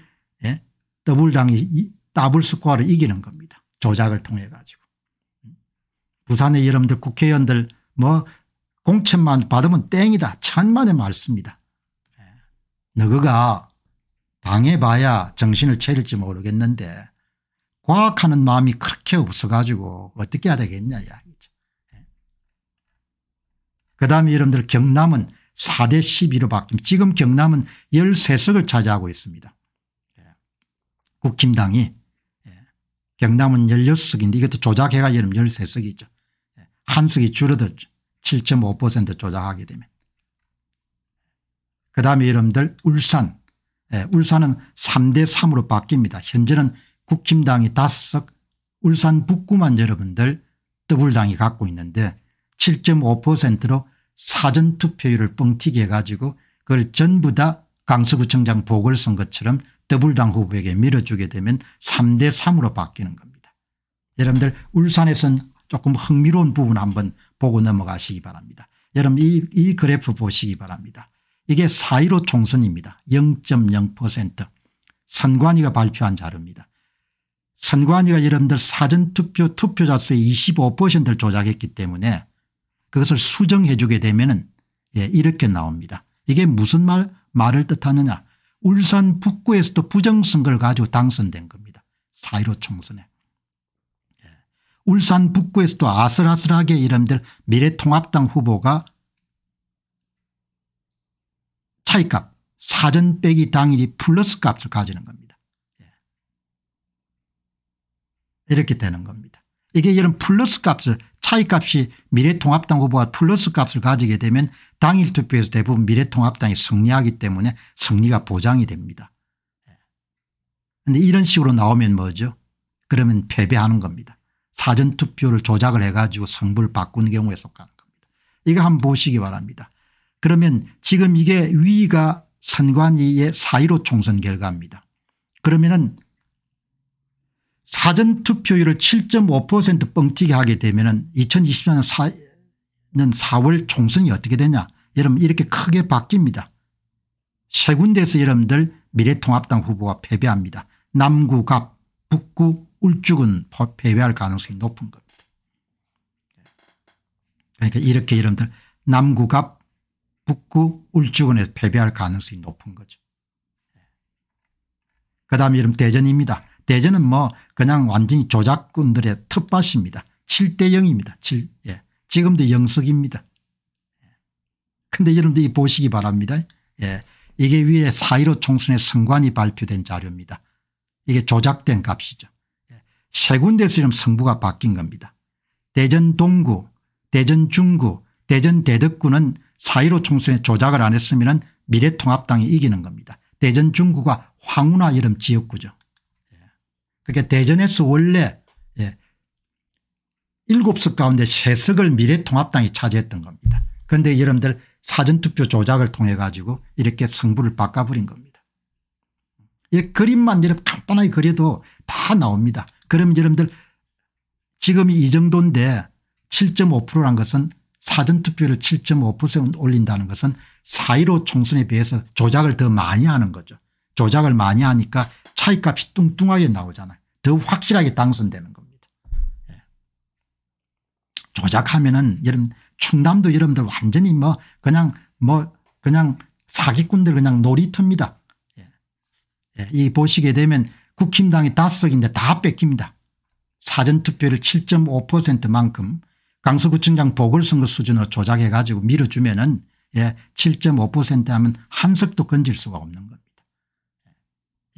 더블당이 더블 스코어로 이기는 겁니다. 조작을 통해 가지고. 부산의 여러분들 국회의원들 뭐 공천만 받으면 땡이다 천만의 말씀입니다. 예. 너그가 당해봐야 정신을 차릴지 모르겠는데 과학하는 마음이 그렇게 없어가지고 어떻게 해야 되겠냐 이야기죠. 예. 그 다음에 여러분들 경남은 4대 12로 바뀝니다. 지금 경남은 13석을 차지하고 있습니다. 국힘당이 그 예, 경남은 16석인데 이것도 조작해가 지금 13석이죠. 예, 한 석이 줄어들죠. 7.5% 조작하게 되면. 그 다음에 여러분들 울산. 예, 울산은 3대 3으로 바뀝니다. 현재는 국힘당이 5석 울산 북구만 여러분들 더블당이 갖고 있는데 7.5%로 사전투표율을 뻥튀기 해가지고 그걸 전부 다 강서구청장 보궐선거처럼 더불당 후보에게 밀어주게 되면 3대 3으로 바뀌는 겁니다. 여러분들 울산에선 조금 흥미로운 부분 한번 보고 넘어가시기 바랍니다. 여러분 이, 이 그래프 보시기 바랍니다. 이게 4.15 총선입니다. 0.0% 선관위가 발표한 자료입니다. 선관위가 여러분들 사전투표 투표자 수의 25%를 조작했기 때문에 그것을 수정해 주게 되면 은 예, 이렇게 나옵니다. 이게 무슨 말 말을 뜻하느냐 울산 북구에서도 부정선거를 가지고 당선된 겁니다. 4.15 총선에. 예. 울산 북구에서도 아슬아슬하게 이름들 미래통합당 후보가 차이값 사전 빼기 당일이 플러스 값을 가지는 겁니다. 예. 이렇게 되는 겁니다. 이게 이런 플러스 값을 차이값이 미래통합당 후보가 플러스 값을 가지게 되면 당일 투표에서 대부분 미래통합당이 승리하기 때문에 승리가 보장이 됩니다. 그런데 이런 식으로 나오면 뭐죠 그러면 패배하는 겁니다. 사전투표를 조작을 해가지고 성불 바꾸는 경우에 속하는 겁니다. 이거 한번 보시기 바랍니다. 그러면 지금 이게 위가 선관위의 사1로 총선 결과입니다. 그러면은 사전투표율을 7.5% 뻥튀기 하게 되면은 2024년 2016년 4월 총선이 어떻게 되냐 여러분 이렇게 크게 바뀝니다. 세 군데에서 여러분들 미래통합당 후보가 패배합니다. 남구갑 북구 울죽은 패배할 가능성이 높은 겁니다. 그러니까 이렇게 여러분들 남구갑 북구 울주군에서 패배할 가능성이 높은 거죠. 그 다음에 이름 대전입니다. 대전은 뭐 그냥 완전히 조작꾼들의 텃밭입니다. 7대 0입니다. 7, 예. 지금도 영석입니다. 근데 여러분들이 보시기 바랍니다. 예. 이게 위에 4.15 총선의 선관이 발표된 자료입니다. 이게 조작된 값이죠. 예. 세 군데에서 지금 성부가 바뀐 겁니다. 대전 동구, 대전 중구, 대전 대덕구는 4.15 총선에 조작을 안 했으면 미래통합당이 이기는 겁니다. 대전 중구가 황운하 이름 지역구죠. 예. 그게 그러니까 대전에서 원래 7석 가운데 3석을 미래통합당이 차지했던 겁니다. 그런데 여러분들 사전투표 조작을 통해 가지고 이렇게 성부를 바꿔버린 겁니다. 이 그림만 여러분 간단하게 그려도 다 나옵니다. 그럼 여러분들 지금 이 정도인데 7.5%란 것은 사전투표를 7.5% 올린다는 것은 4.15 총선에 비해서 조작을 더 많이 하는 거죠. 조작을 많이 하니까 차이값이 뚱뚱하게 나오잖아요. 더 확실하게 당선되는 거죠. 조작하면은 여러분 충남도 여러분들 완전히 뭐 그냥 뭐 그냥 사기꾼들 그냥 놀이터입니다. 예. 예. 이 보시게 되면 국힘당이 다섯석인데 다 뺏깁니다. 사전투표를 7.5%만큼 강서구청장 보궐선거 수준으로 조작해 가지고 밀어주면 은 예, 7.5% 하면 한 석도 건질 수가 없는 겁니다. 예.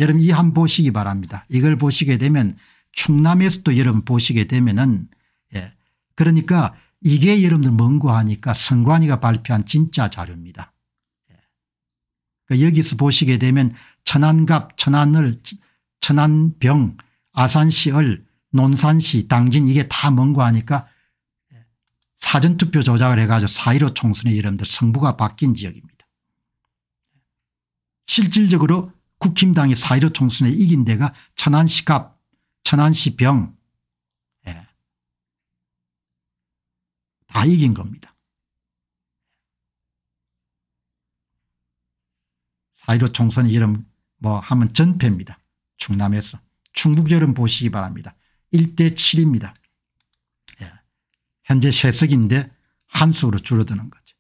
여러분 이 한 보시기 바랍니다. 이걸 보시게 되면 충남에서도 여러분 보시게 되면 은 예, 그러니까 이게 여러분들 멍고하니까 선관위가 발표한 진짜 자료입니다. 예. 그러니까 여기서 보시게 되면 천안갑, 천안을, 천안병, 아산시을, 논산시, 당진 이게 다 멍고하니까 예. 사전투표 조작을 해가지고 4.15 총선에 여러분들 성부가 바뀐 지역입니다. 예. 실질적으로 국힘당이 4.15 총선에 이긴 데가 천안시 갑, 천안시 병, 다 이긴 겁니다. 사이로 총선 이름 뭐 하면 전패입니다. 충남에서. 충북 여름 보시기 바랍니다. 1대 7입니다. 예. 현재 세석인데 한 수로 줄어드는 거죠.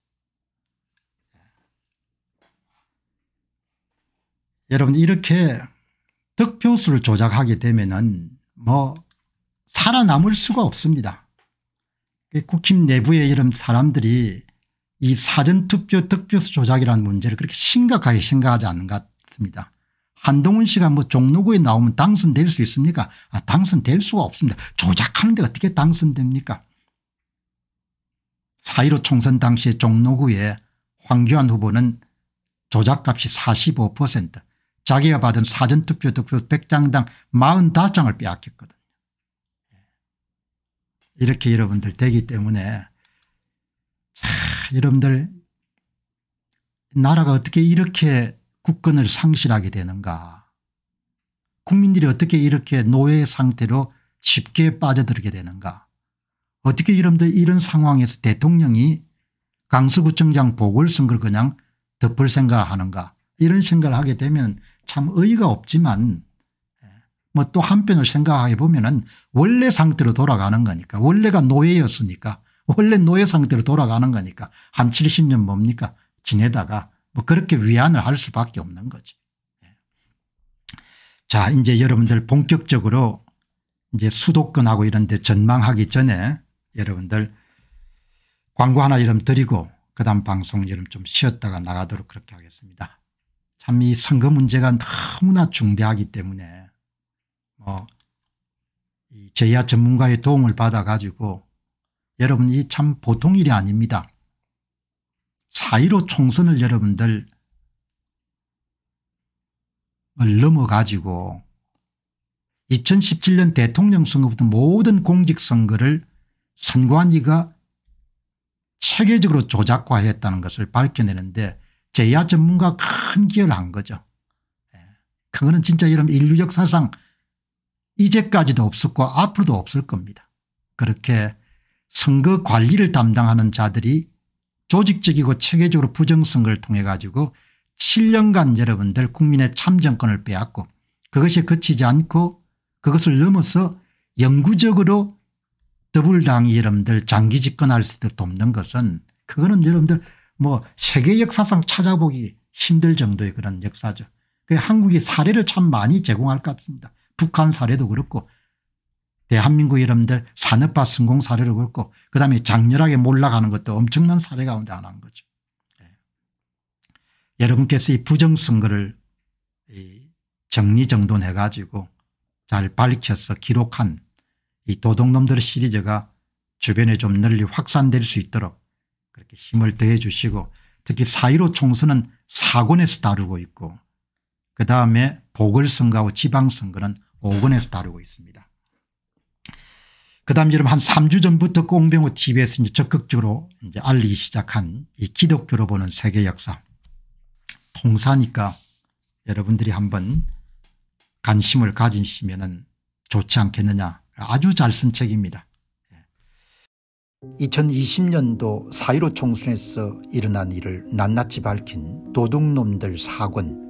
예. 여러분 이렇게 득표수를 조작하게 되면은 뭐 살아남을 수가 없습니다. 그 국힘 내부의 이런 사람들이 이 사전투표 득표수 조작이라는 문제를 그렇게 심각하게 생각하지 않는 것 같습니다. 한동훈 씨가 뭐 종로구에 나오면 당선될 수 있습니까 아 당선될 수가 없습니다. 조작하는데 어떻게 당선됩니까 4.15 총선 당시에 종로구에 황교안 후보는 조작값이 45% 자기가 받은 사전투표 득표 100장당 45장을 빼앗겼거든 이렇게 여러분들 되기 때문에 참 여러분들 나라가 어떻게 이렇게 국권을 상실하게 되는가 국민들이 어떻게 이렇게 노예 상태로 쉽게 빠져들게 되는가 어떻게 여러분들 이런 상황에서 대통령이 강서구청장 보궐선거를 그냥 덮을 생각하는가 을 이런 생각을 하게 되면 참 의의가 없지만 뭐또 한편으로 생각해 보면은 원래 상태로 돌아가는 거니까 원래가 노예였으니까 원래 노예 상태로 돌아가는 거니까 한 70년 뭡니까 지내다가 뭐 그렇게 위안을 할 수밖에 없는 거지자 예. 이제 여러분들 본격적으로 이제 수도권하고 이런 데 전망하기 전에 여러분들 광고 하나 이름 드리고 그다음 방송 이름 좀 쉬었다가 나가도록 그렇게 하겠습니다. 참 이 선거 문제가 너무나 중대하기 때문에 뭐 제야 전문가의 도움을 받아 가지고 여러분 이참 보통 일이 아닙니다. 사1로 총선을 여러분들 넘어 가지고 2017년 대통령 선거부터 모든 공직선거를 선관위가 체계적으로 조작화했다는 것을 밝혀내는데 제야 전문가 큰 기여를 한 거죠. 예. 그거는 진짜 이런 인류 역사상 이제까지도 없었고 앞으로도 없을 겁니다. 그렇게 선거 관리를 담당하는 자들이 조직적이고 체계적으로 부정선거를 통해 가지고 7년간 여러분들 국민의 참정권을 빼앗고 그것이 그치지 않고 그것을 넘어서 영구적으로 더불당이 여러분들 장기 집권할 수 있도록 돕는 것은 그거는 여러분들 뭐 세계 역사상 찾아보기 힘들 정도의 그런 역사죠. 그 한국이 사례를 참 많이 제공할 것 같습니다. 북한 사례도 그렇고 대한민국 여러분들 산업화 성공 사례도 그렇고 그다음에 장렬하게 몰락하는 것도 엄청난 사례 가운데 하나인 거죠. 예. 여러분께서 이 부정선거를 정리정돈해 가지고 잘 밝혀서 기록한 이 도둑놈들 시리즈가 주변에 좀 널리 확산될 수 있도록 그렇게 힘을 더해 주시고 특히 사1로 총선은 사권에서 다루고 있고 그다음에 보궐선거하고 지방선거는 5권에서 다루고 있습니다. 그 다음 여러분 한 3주 전부터 꽁병호 tv에서 이제 적극적으로 이제 알리기 시작한 이 기독교로 보는 세계 역사 통사니까 여러분들이 한번 관심을 가지시면 좋지 않겠느냐 아주 잘 쓴 책입니다. 2020년도 4.15 총선에서 일어난 일을 낱낱이 밝힌 도둑놈들 사권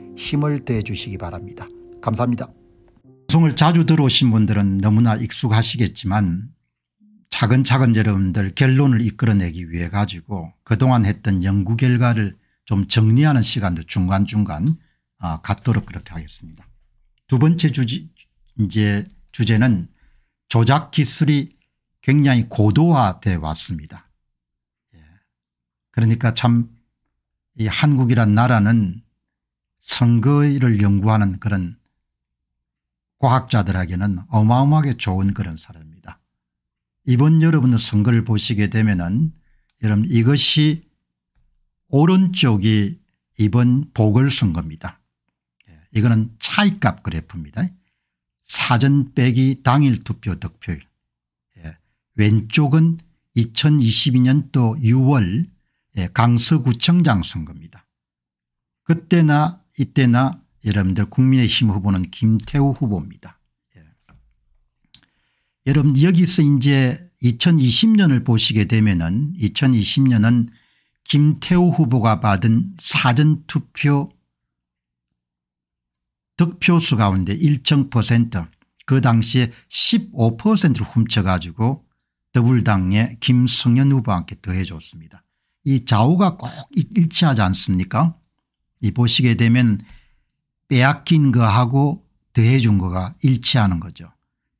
힘을 대주시기 바랍니다. 감사합니다. 방송을 자주 들어오신 분들은 너무나 익숙하시겠지만 차근차근 여러분들 결론을 이끌어내기 위해 가지고 그동안 했던 연구 결과를 좀 정리하는 시간도 중간중간 아, 갖도록 그렇게 하겠습니다. 두 번째 주제 이제 주제는 조작 기술이 굉장히 고도화돼 왔습니다. 예. 그러니까 참 이 한국이란 나라는 선거를 연구하는 그런 과학자들에게는 어마어마하게 좋은 그런 사례입니다. 이번 여러분 선거를 보시게 되면은 여러분 이것이 오른쪽이 이번 보궐선거입니다. 예, 이거는 차이값 그래프입니다. 사전 빼기 당일 투표 득표율. 예, 왼쪽은 2022년도 6월 예, 강서구청장 선거입니다. 그때나 이때나 여러분들 국민의힘 후보는 김태우 후보입니다. 예. 여러분 여기서 이제 2020년을 보시게 되면은 2020년은 김태우 후보가 받은 사전투표 득표수 가운데 일정 퍼센트 그 당시에 15%를 훔쳐가지고 더불당의 김성현 후보한테 더해줬습니다. 이 좌우가 꼭 일치하지 않습니까 이 보시게 되면 빼앗긴 거하고 더해 준 거가 일치하는 거죠.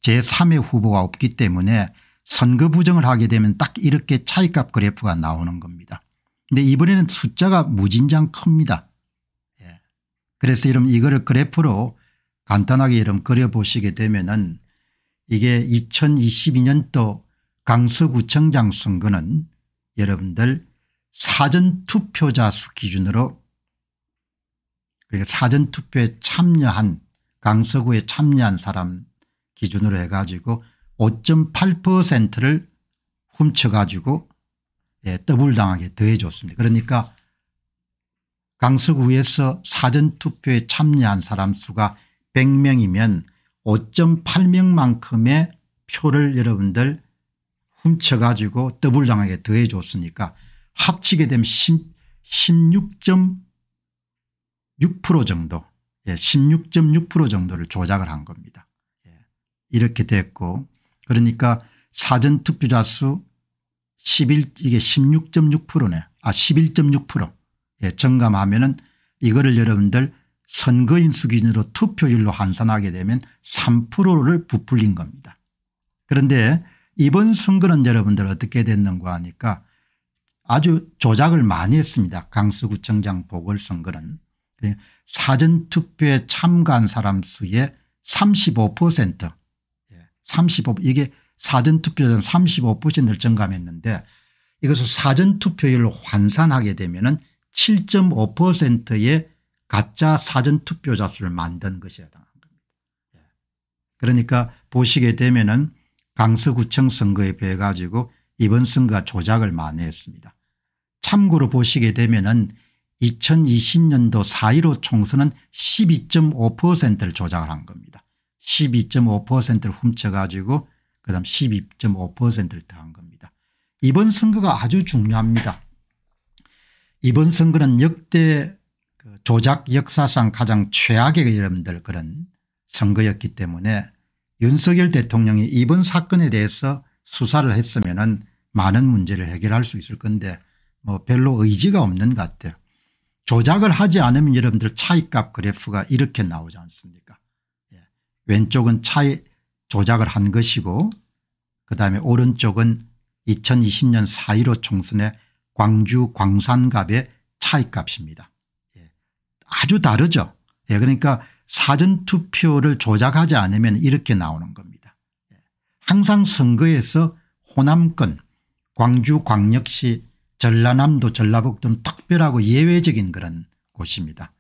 제3의 후보가 없기 때문에 선거 부정을 하게 되면 딱 이렇게 차이값 그래프가 나오는 겁니다. 근데 이번에는 숫자가 무진장 큽니다. 예. 그래서 이런 이거를 그래프로 간단하게 이런 그려보시게 되면은 이게 2022년도 강서구청장 선거는 여러분들 사전투표자 수 기준으로 그러니까 사전투표에 참여한 강서구에 참여한 사람 기준으로 해가지고 5.8%를 훔쳐가지고 예, 더블당하게 더해줬습니다. 그러니까 강서구에서 사전투표에 참여한 사람 수가 100명이면 5.8명만큼의 표를 여러분들 훔쳐가지고 더블당하게 더해줬으니까 합치게 되면 16. 6% 정도 16.6% 예, 정도를 조작을 한 겁니다. 예, 이렇게 됐고 그러니까 사전투표자 수 11, 이게 16.6%네. 아, 11.6%. 예, 정감하면은 이거를 여러분들 선거인수 기준으로 투표율로 환산하게 되면 3%를 부풀린 겁니다. 그런데 이번 선거는 여러분들 어떻게 됐는가 하니까 아주 조작을 많이 했습니다. 강서구청장 보궐선거는. 네. 사전투표에 참가한 사람 수의 35% 35 예, 이게 사전투표전 35%를 증감했는데 이것을 사전투표율로 환산하게 되면 은 7.5%의 가짜 사전투표자 수를 만든 것이야 당한 겁니다. 예. 그러니까 보시게 되면 은 강서구청 선거에 비해 가지고 이번 선거가 조작을 많이 했습니다. 참고로 보시게 되면 은 2020년도 4.15 총선은 12.5%를 조작을 한 겁니다. 12.5%를 훔쳐가지고 그다음 12.5%를 더한 겁니다. 이번 선거가 아주 중요합니다. 이번 선거는 역대 그 조작 역사상 가장 최악의 여러분들 그런 선거였기 때문에 윤석열 대통령이 이번 사건에 대해서 수사를 했으면 은 많은 문제를 해결할 수 있을 건데 뭐 별로 의지가 없는 것 같아요. 조작을 하지 않으면 여러분들 차이값 그래프가 이렇게 나오지 않습니까 예. 왼쪽은 차이 조작을 한 것이고 그다음에 오른쪽은 2020년 4.15 총선의 광주 광산갑의 차이값입니다. 예. 아주 다르죠. 예. 그러니까 사전투표를 조작하지 않으면 이렇게 나오는 겁니다. 예. 항상 선거에서 호남권 광주 광역시 전라남도 전라북도는 특별하고 예외적인 그런 곳입니다.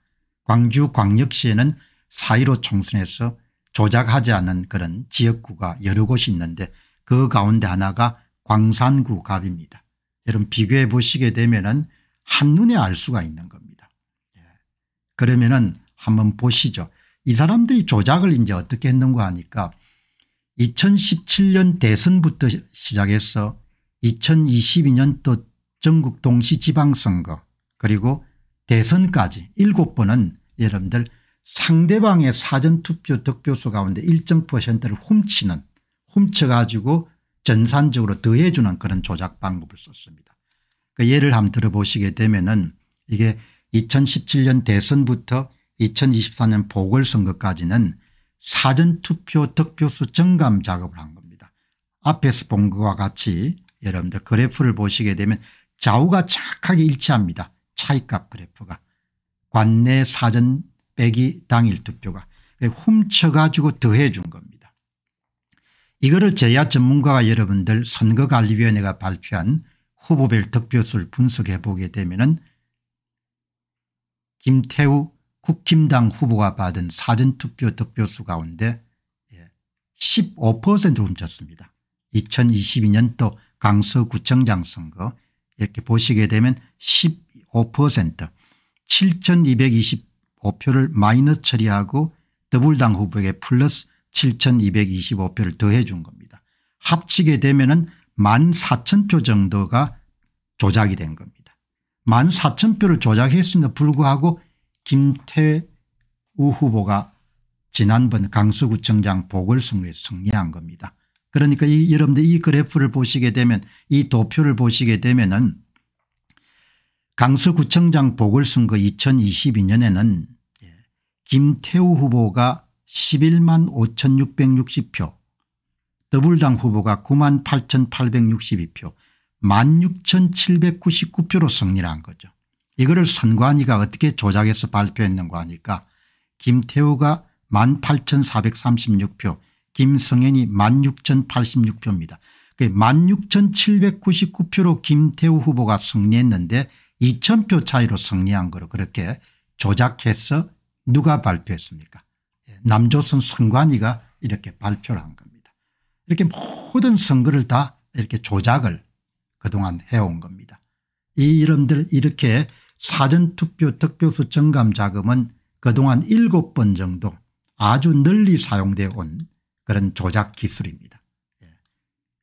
광주 광역시에는 4.15 총선에서 조작하지 않은 그런 지역구가 여러 곳이 있는데 그 가운데 하나가 광산구 갑입니다. 여러분 비교해 보시게 되면 은 한눈에 알 수가 있는 겁니다. 예. 그러면 은 한번 보시죠. 이 사람들이 조작을 이제 어떻게 했는가 하니까 2017년 대선부터 시작해서 2022년도 전국 동시 지방선거 그리고 대선까지 일곱 번은 여러분들 상대방의 사전투표 득표수 가운데 일정 퍼센트를 훔치는 훔쳐가지고 전산적으로 더해주는 그런 조작 방법을 썼습니다. 그 예를 한번 들어보시게 되면은 이게 2017년 대선부터 2024년 보궐선거까지는 사전투표 득표수 증감 작업을 한 겁니다. 앞에서 본 것과 같이 여러분들 그래프를 보시게 되면 좌우가 착하게 일치합니다. 차이값 그래프가. 관내 사전 빼기 당일 투표가 훔쳐가지고 더해 준 겁니다. 이거를 제야 전문가가 여러분들 선거관리위원회가 발표한 후보별 득표수를 분석해 보게 되면 은 김태우 국힘당 후보가 받은 사전투표 득표수 가운데 15%를 예, 훔쳤습니다. 2022년도 강서구청장 선거 이렇게 보시게 되면 15% 7225표를 마이너스 처리하고 더불당 후보에게 플러스 7225표를 더해 준 겁니다. 합치게 되면 은 14,000표 정도가 조작이 된 겁니다. 14,000표를 조작했음에도 불구하고 김태우 후보가 지난번 강서구청장 보궐선거에 승리한 겁니다. 그러니까 이 여러분들 이 그래프를 보시게 되면 이 도표를 보시게 되면 은 강서구청장 보궐선거 2022년에는 김태우 후보가 11만 5660표 더불당 후보가 9만 8862표 16,799표로 승리를 한 거죠. 이거를 선관위가 어떻게 조작해서 발표했는가 하니까 김태우가 18,436표 김성현이 16,086표입니다. 16,799표로 김태우 후보가 승리했는데 2,000표 차이로 승리한 거로 그렇게 조작해서 누가 발표했습니까 예, 남조선 선관위가 이렇게 발표를 한 겁니다. 이렇게 모든 선거를 다 이렇게 조작을 그동안 해온 겁니다. 이 이름들 이렇게 사전투표 특표수 증감 자금은 그동안 7번 정도 아주 널리 사용되어 온 그런 조작 기술입니다. 예.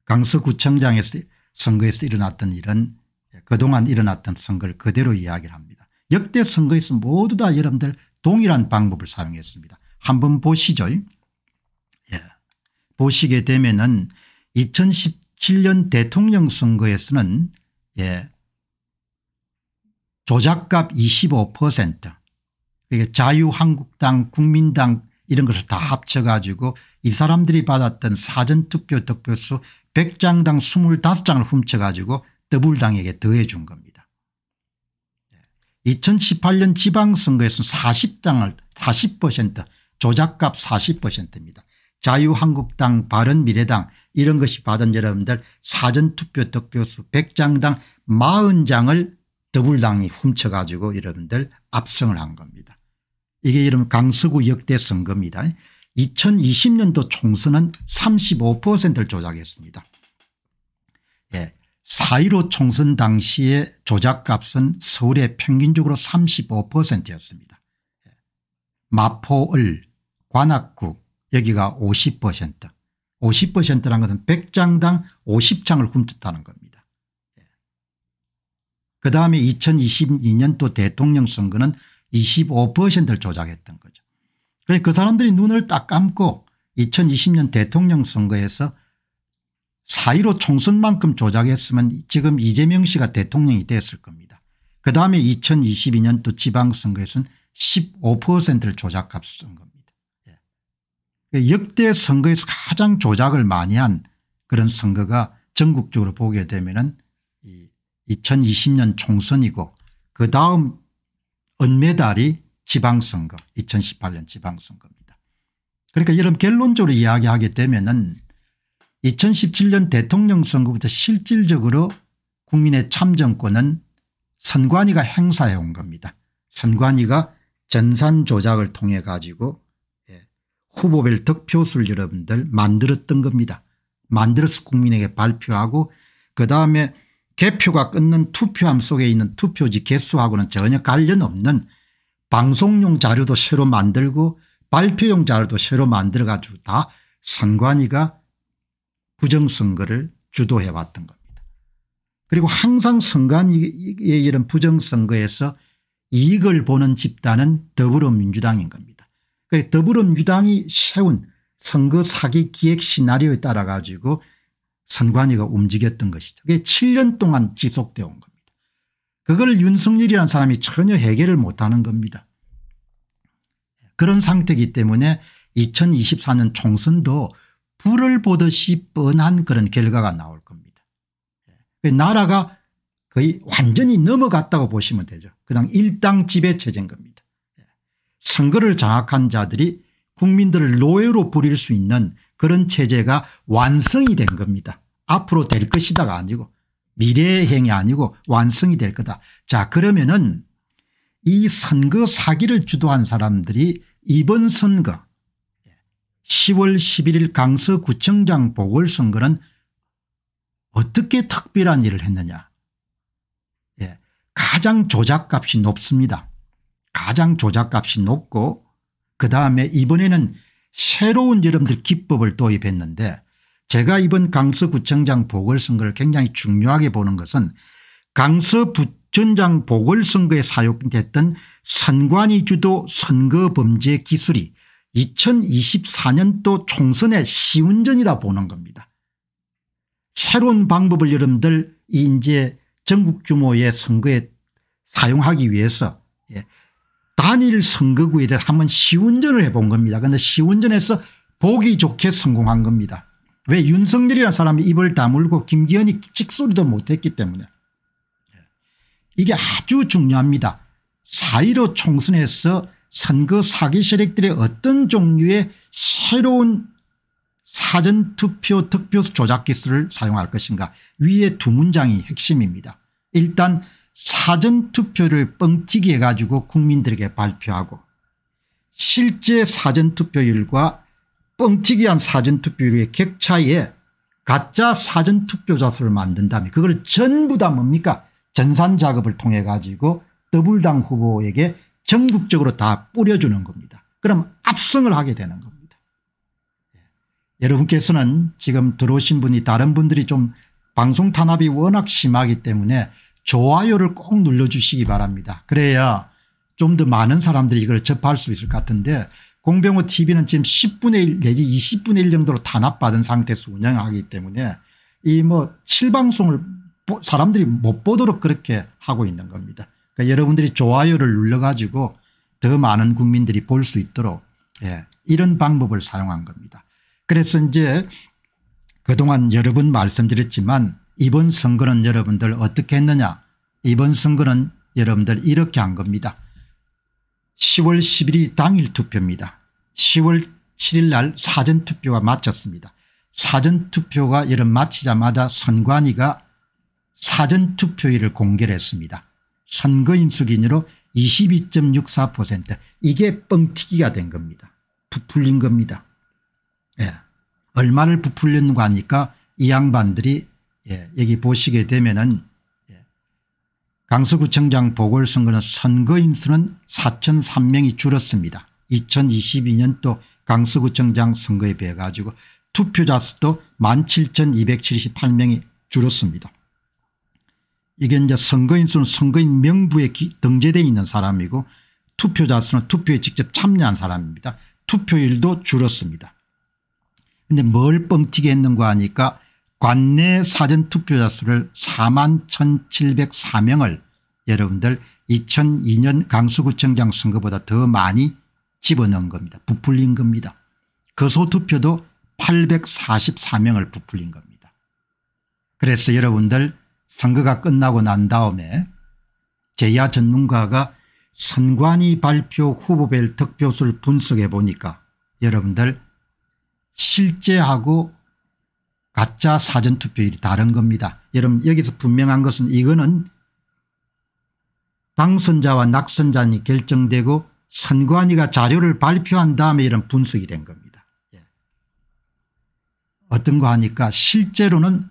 강서구청장에서 선거에서 일어났던 일은 예, 그동안 일어났던 선거를 그대로 이야기를 합니다. 역대 선거에서 모두 다 여러분들 동일한 방법을 사용했습니다. 한번 보시죠. 예. 보시게 되면은 2017년 대통령 선거에서는 예. 조작값 25% 이게 자유한국당 국민당 이런 것을 다 합쳐가지고 이 사람들이 받았던 사전투표 득표수 100장당 25장을 훔쳐가지고 더불당에게 더해 준 겁니다. 2018년 예. 지방선거에서 40장을 40% 조작값 40%입니다. 자유한국당 바른미래당 이런 것이 받은 여러분들 사전투표 득표수 100장당 40장을 더불당이 훔쳐가지고 여러분들 압승을 한 겁니다. 이게 여러분 강서구 역대 선거입니다. 2020년도 총선은 35%를 조작했습니다. 예. 4.15 총선 당시의 조작값은 서울의 평균적으로 35%였습니다. 예, 마포을, 관악구 여기가 50% 5 0라 것은 100장당 50장을 훔쳤다는 겁니다. 예. 그다음에 2022년도 대통령 선거는 25%를 조작했던 거죠. 그래서 그러니까 그 사람들이 눈을 딱 감고 2020년 대통령 선거에서 사1로 총선만큼 조작했으면 지금 이재명 씨가 대통령이 됐을 겁니다. 그다음에 2022년 또 지방선거에서는 15%를 조작값쓴 겁니다. 예. 그러니까 역대 선거에서 가장 조작을 많이 한 그런 선거가 전국적으로 보게 되면 은 2020년 총선이고 그다음 은메달이 지방선거 2018년 지방선거입니다. 그러니까 이런 결론적으로 이야기하게 되면은 2017년 대통령 선거부터 실질적으로 국민의 참정권은 선관위가 행사해 온 겁니다. 선관위가 전산 조작을 통해 가지고 예, 후보별 득표수를 여러분들 만들었던 겁니다. 만들어서 국민에게 발표하고 그다음에 개표가 끊는 투표함 속에 있는 투표지 개수하고는 전혀 관련 없는 방송용 자료도 새로 만들고 발표용 자료도 새로 만들어 가지고 다 선관위가 부정선거를 주도해 왔던 겁니다. 그리고 항상 선관위의 이런 부정선거에서 이익을 보는 집단은 더불어민주당인 겁니다. 그러니까 더불어민주당이 세운 선거 사기 기획 시나리오에 따라 가지고 선관위가 움직였던 것이죠. 그게 7년 동안 지속되어 온 거예요. 그걸 윤석열이라는 사람이 전혀 해결을 못하는 겁니다. 그런 상태이기 때문에 2024년 총선도 불을 보듯이 뻔한 그런 결과가 나올 겁니다. 예. 나라가 거의 완전히 넘어갔다고 보시면 되죠. 그냥 일당 지배체제인 겁니다. 예. 선거를 장악한 자들이 국민들을 노예로 부릴 수 있는 그런 체제가 완성이 된 겁니다. 앞으로 될 것이다가 아니고 미래행이 아니고 완성이 될 거다. 자 그러면은 이 선거 사기를 주도한 사람들이 이번 선거 10월 11일 강서구청장 보궐선거는 어떻게 특별한 일을 했느냐 예, 가장 조작값이 높습니다. 가장 조작값이 높고 그다음에 이번에는 새로운 여러분들 기법을 도입했는데 제가 이번 강서구청장 보궐선거를 굉장히 중요하게 보는 것은 강서구청장 보궐선거에 사용됐던 선관위 주도 선거범죄 기술이 2024년도 총선의 시운전이다 보는 겁니다. 새로운 방법을 여러분들 이제 전국 규모의 선거에 사용하기 위해서 예, 단일 선거구에 대해 한번 시운전을 해본 겁니다. 그런데 시운전에서 보기 좋게 성공한 겁니다. 왜 윤석열이라는 사람이 입을 다물고 김기현이 찍소리도 못했기 때문에 이게 아주 중요합니다. 4 1 5 총선에서 선거 사기 세력들의 어떤 종류의 새로운 사전투표 득표 수 조작 기술을 사용할 것인가 위에 두 문장이 핵심입니다. 일단 사전투표를 뻥튀기 해가지고 국민들에게 발표하고 실제 사전투표율과 뻥튀기한 사전투표율의 객차에 가짜 사전투표자수를 만든 다면 그걸 전부 다 뭡니까 전산작업을 통해 가지고 더블당 후보에게 전국적으로 다 뿌려주는 겁니다. 그럼 압승을 하게 되는 겁니다. 예. 여러분께서는 지금 들어오신 분이 다른 분들이 좀 방송 탄압이 워낙 심하기 때문에 좋아요를 꼭 눌러주시기 바랍니다. 그래야 좀 더 많은 사람들이 이걸 접할 수 있을 것 같은데 공병호 tv는 지금 10분의 1 내지 20분의 1 정도로 단합받은 상태에서 운영하기 때문에 이 뭐 실방송을 사람들이 못 보도록 그렇게 하고 있는 겁니다. 그러니까 여러분들이 좋아요를 눌러가지고 더 많은 국민들이 볼 수 있도록 예, 이런 방법을 사용한 겁니다. 그래서 이제 그동안 여러 번 말씀드렸지만 이번 선거는 여러분들 어떻게 했느냐 이번 선거는 여러분들 이렇게 한 겁니다. 10월 10일이 당일 투표입니다. 10월 7일 날 사전투표가 마쳤습니다. 사전투표가 여름 마치자마자 선관위가 사전투표일을 공개를 했습니다. 선거인 수 기준으로 22.64% 이게 뻥튀기가 된 겁니다. 부풀린 겁니다. 예. 얼마를 부풀렸는가 하니까 이 양반들이 예. 여기 보시게 되면은 예. 강서구청장 보궐선거는 선거인수는 4,003명이 줄었습니다. 2022년도 강서구청장 선거에 비해 가지고 투표자 수도 17,278명이 줄었습니다. 이게 이제 선거인 수는 선거인 명부에 등재되어 있는 사람이고 투표자 수는 투표에 직접 참여한 사람입니다. 투표율도 줄었습니다. 근데 뭘 뻥튀기 했는가 하니까 관내 사전 투표자 수를 4만 1704명을 여러분들 2002년 강서구청장 선거보다 더 많이 집어넣은 겁니다. 부풀린 겁니다. 거소투표도 그 844명을 부풀린 겁니다. 그래서 여러분들 선거가 끝나고 난 다음에 제야 전문가가 선관위 발표 후보별 득표수를 분석해 보니까 여러분들 실제하고 가짜 사전투표율이 다른 겁니다. 여러분 여기서 분명한 것은 이거는 당선자와 낙선자니 결정되고 선관위가 자료를 발표한 다음에 이런 분석이 된 겁니다. 예. 어떤 거 하니까 실제로는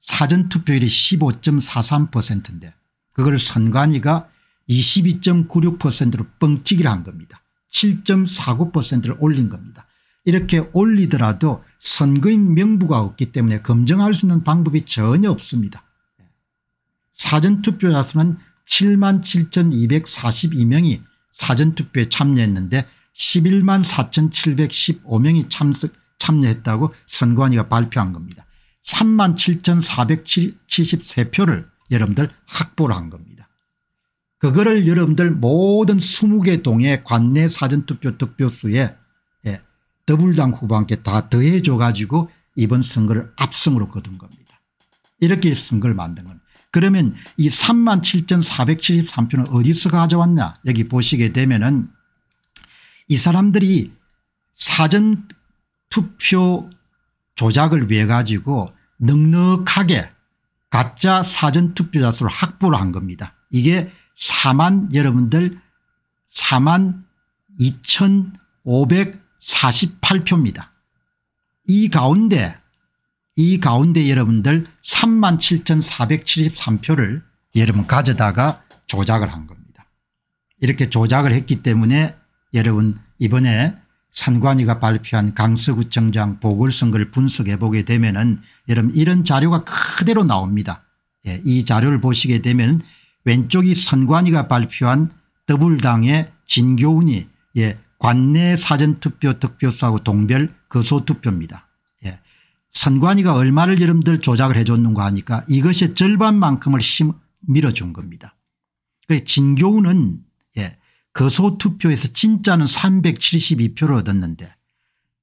사전투표율이 15.43%인데 그걸 선관위가 22.96%로 뻥튀기를 한 겁니다. 7.49%를 올린 겁니다. 이렇게 올리더라도 선거인 명부가 없기 때문에 검증할 수 있는 방법이 전혀 없습니다. 예. 사전투표자 수는 7 7,242명이 사전투표에 참여했는데 11만 4715명이 참석 참여했다고 선관위가 발표한 겁니다. 3만 7473표를 여러분들 확보를 한 겁니다. 그거를 여러분들 모든 20개 동의 관내 사전투표 득표수에 예, 더블당 후보 한테다 더해줘 가지고 이번 선거를 압승으로 거둔 겁니다. 이렇게 선거를 만든 겁니다. 그러면 이 37,473표는 어디서 가져왔냐 여기 보시게 되면은 이 사람들이 사전 투표 조작을 위해 가지고 넉넉하게 가짜 사전 투표자 수를 확보를 한 겁니다. 이게 4만 여러분들 4만 2,548표입니다. 이 가운데 이 가운데 여러분들 3 7,473표를 여러분 가져다가 조작을 한 겁니다. 이렇게 조작을 했기 때문에 여러분 이번에 선관위가 발표한 강서구청장 보궐선거를 분석해 보게 되면 은 여러분 이런 자료가 그대로 나옵니다. 예, 이 자료를 보시게 되면 왼쪽이 선관위가 발표한 더블당의 진교훈이 예, 관내 사전투표 득표수하고 동별 거소투표입니다. 선관위가 얼마를 여러분들 조작을 해줬는가 하니까 이것의 절반만큼을 심, 밀어준 겁니다. 그 진교우는 예, 거소투표에서 진짜는 372표를 얻었는데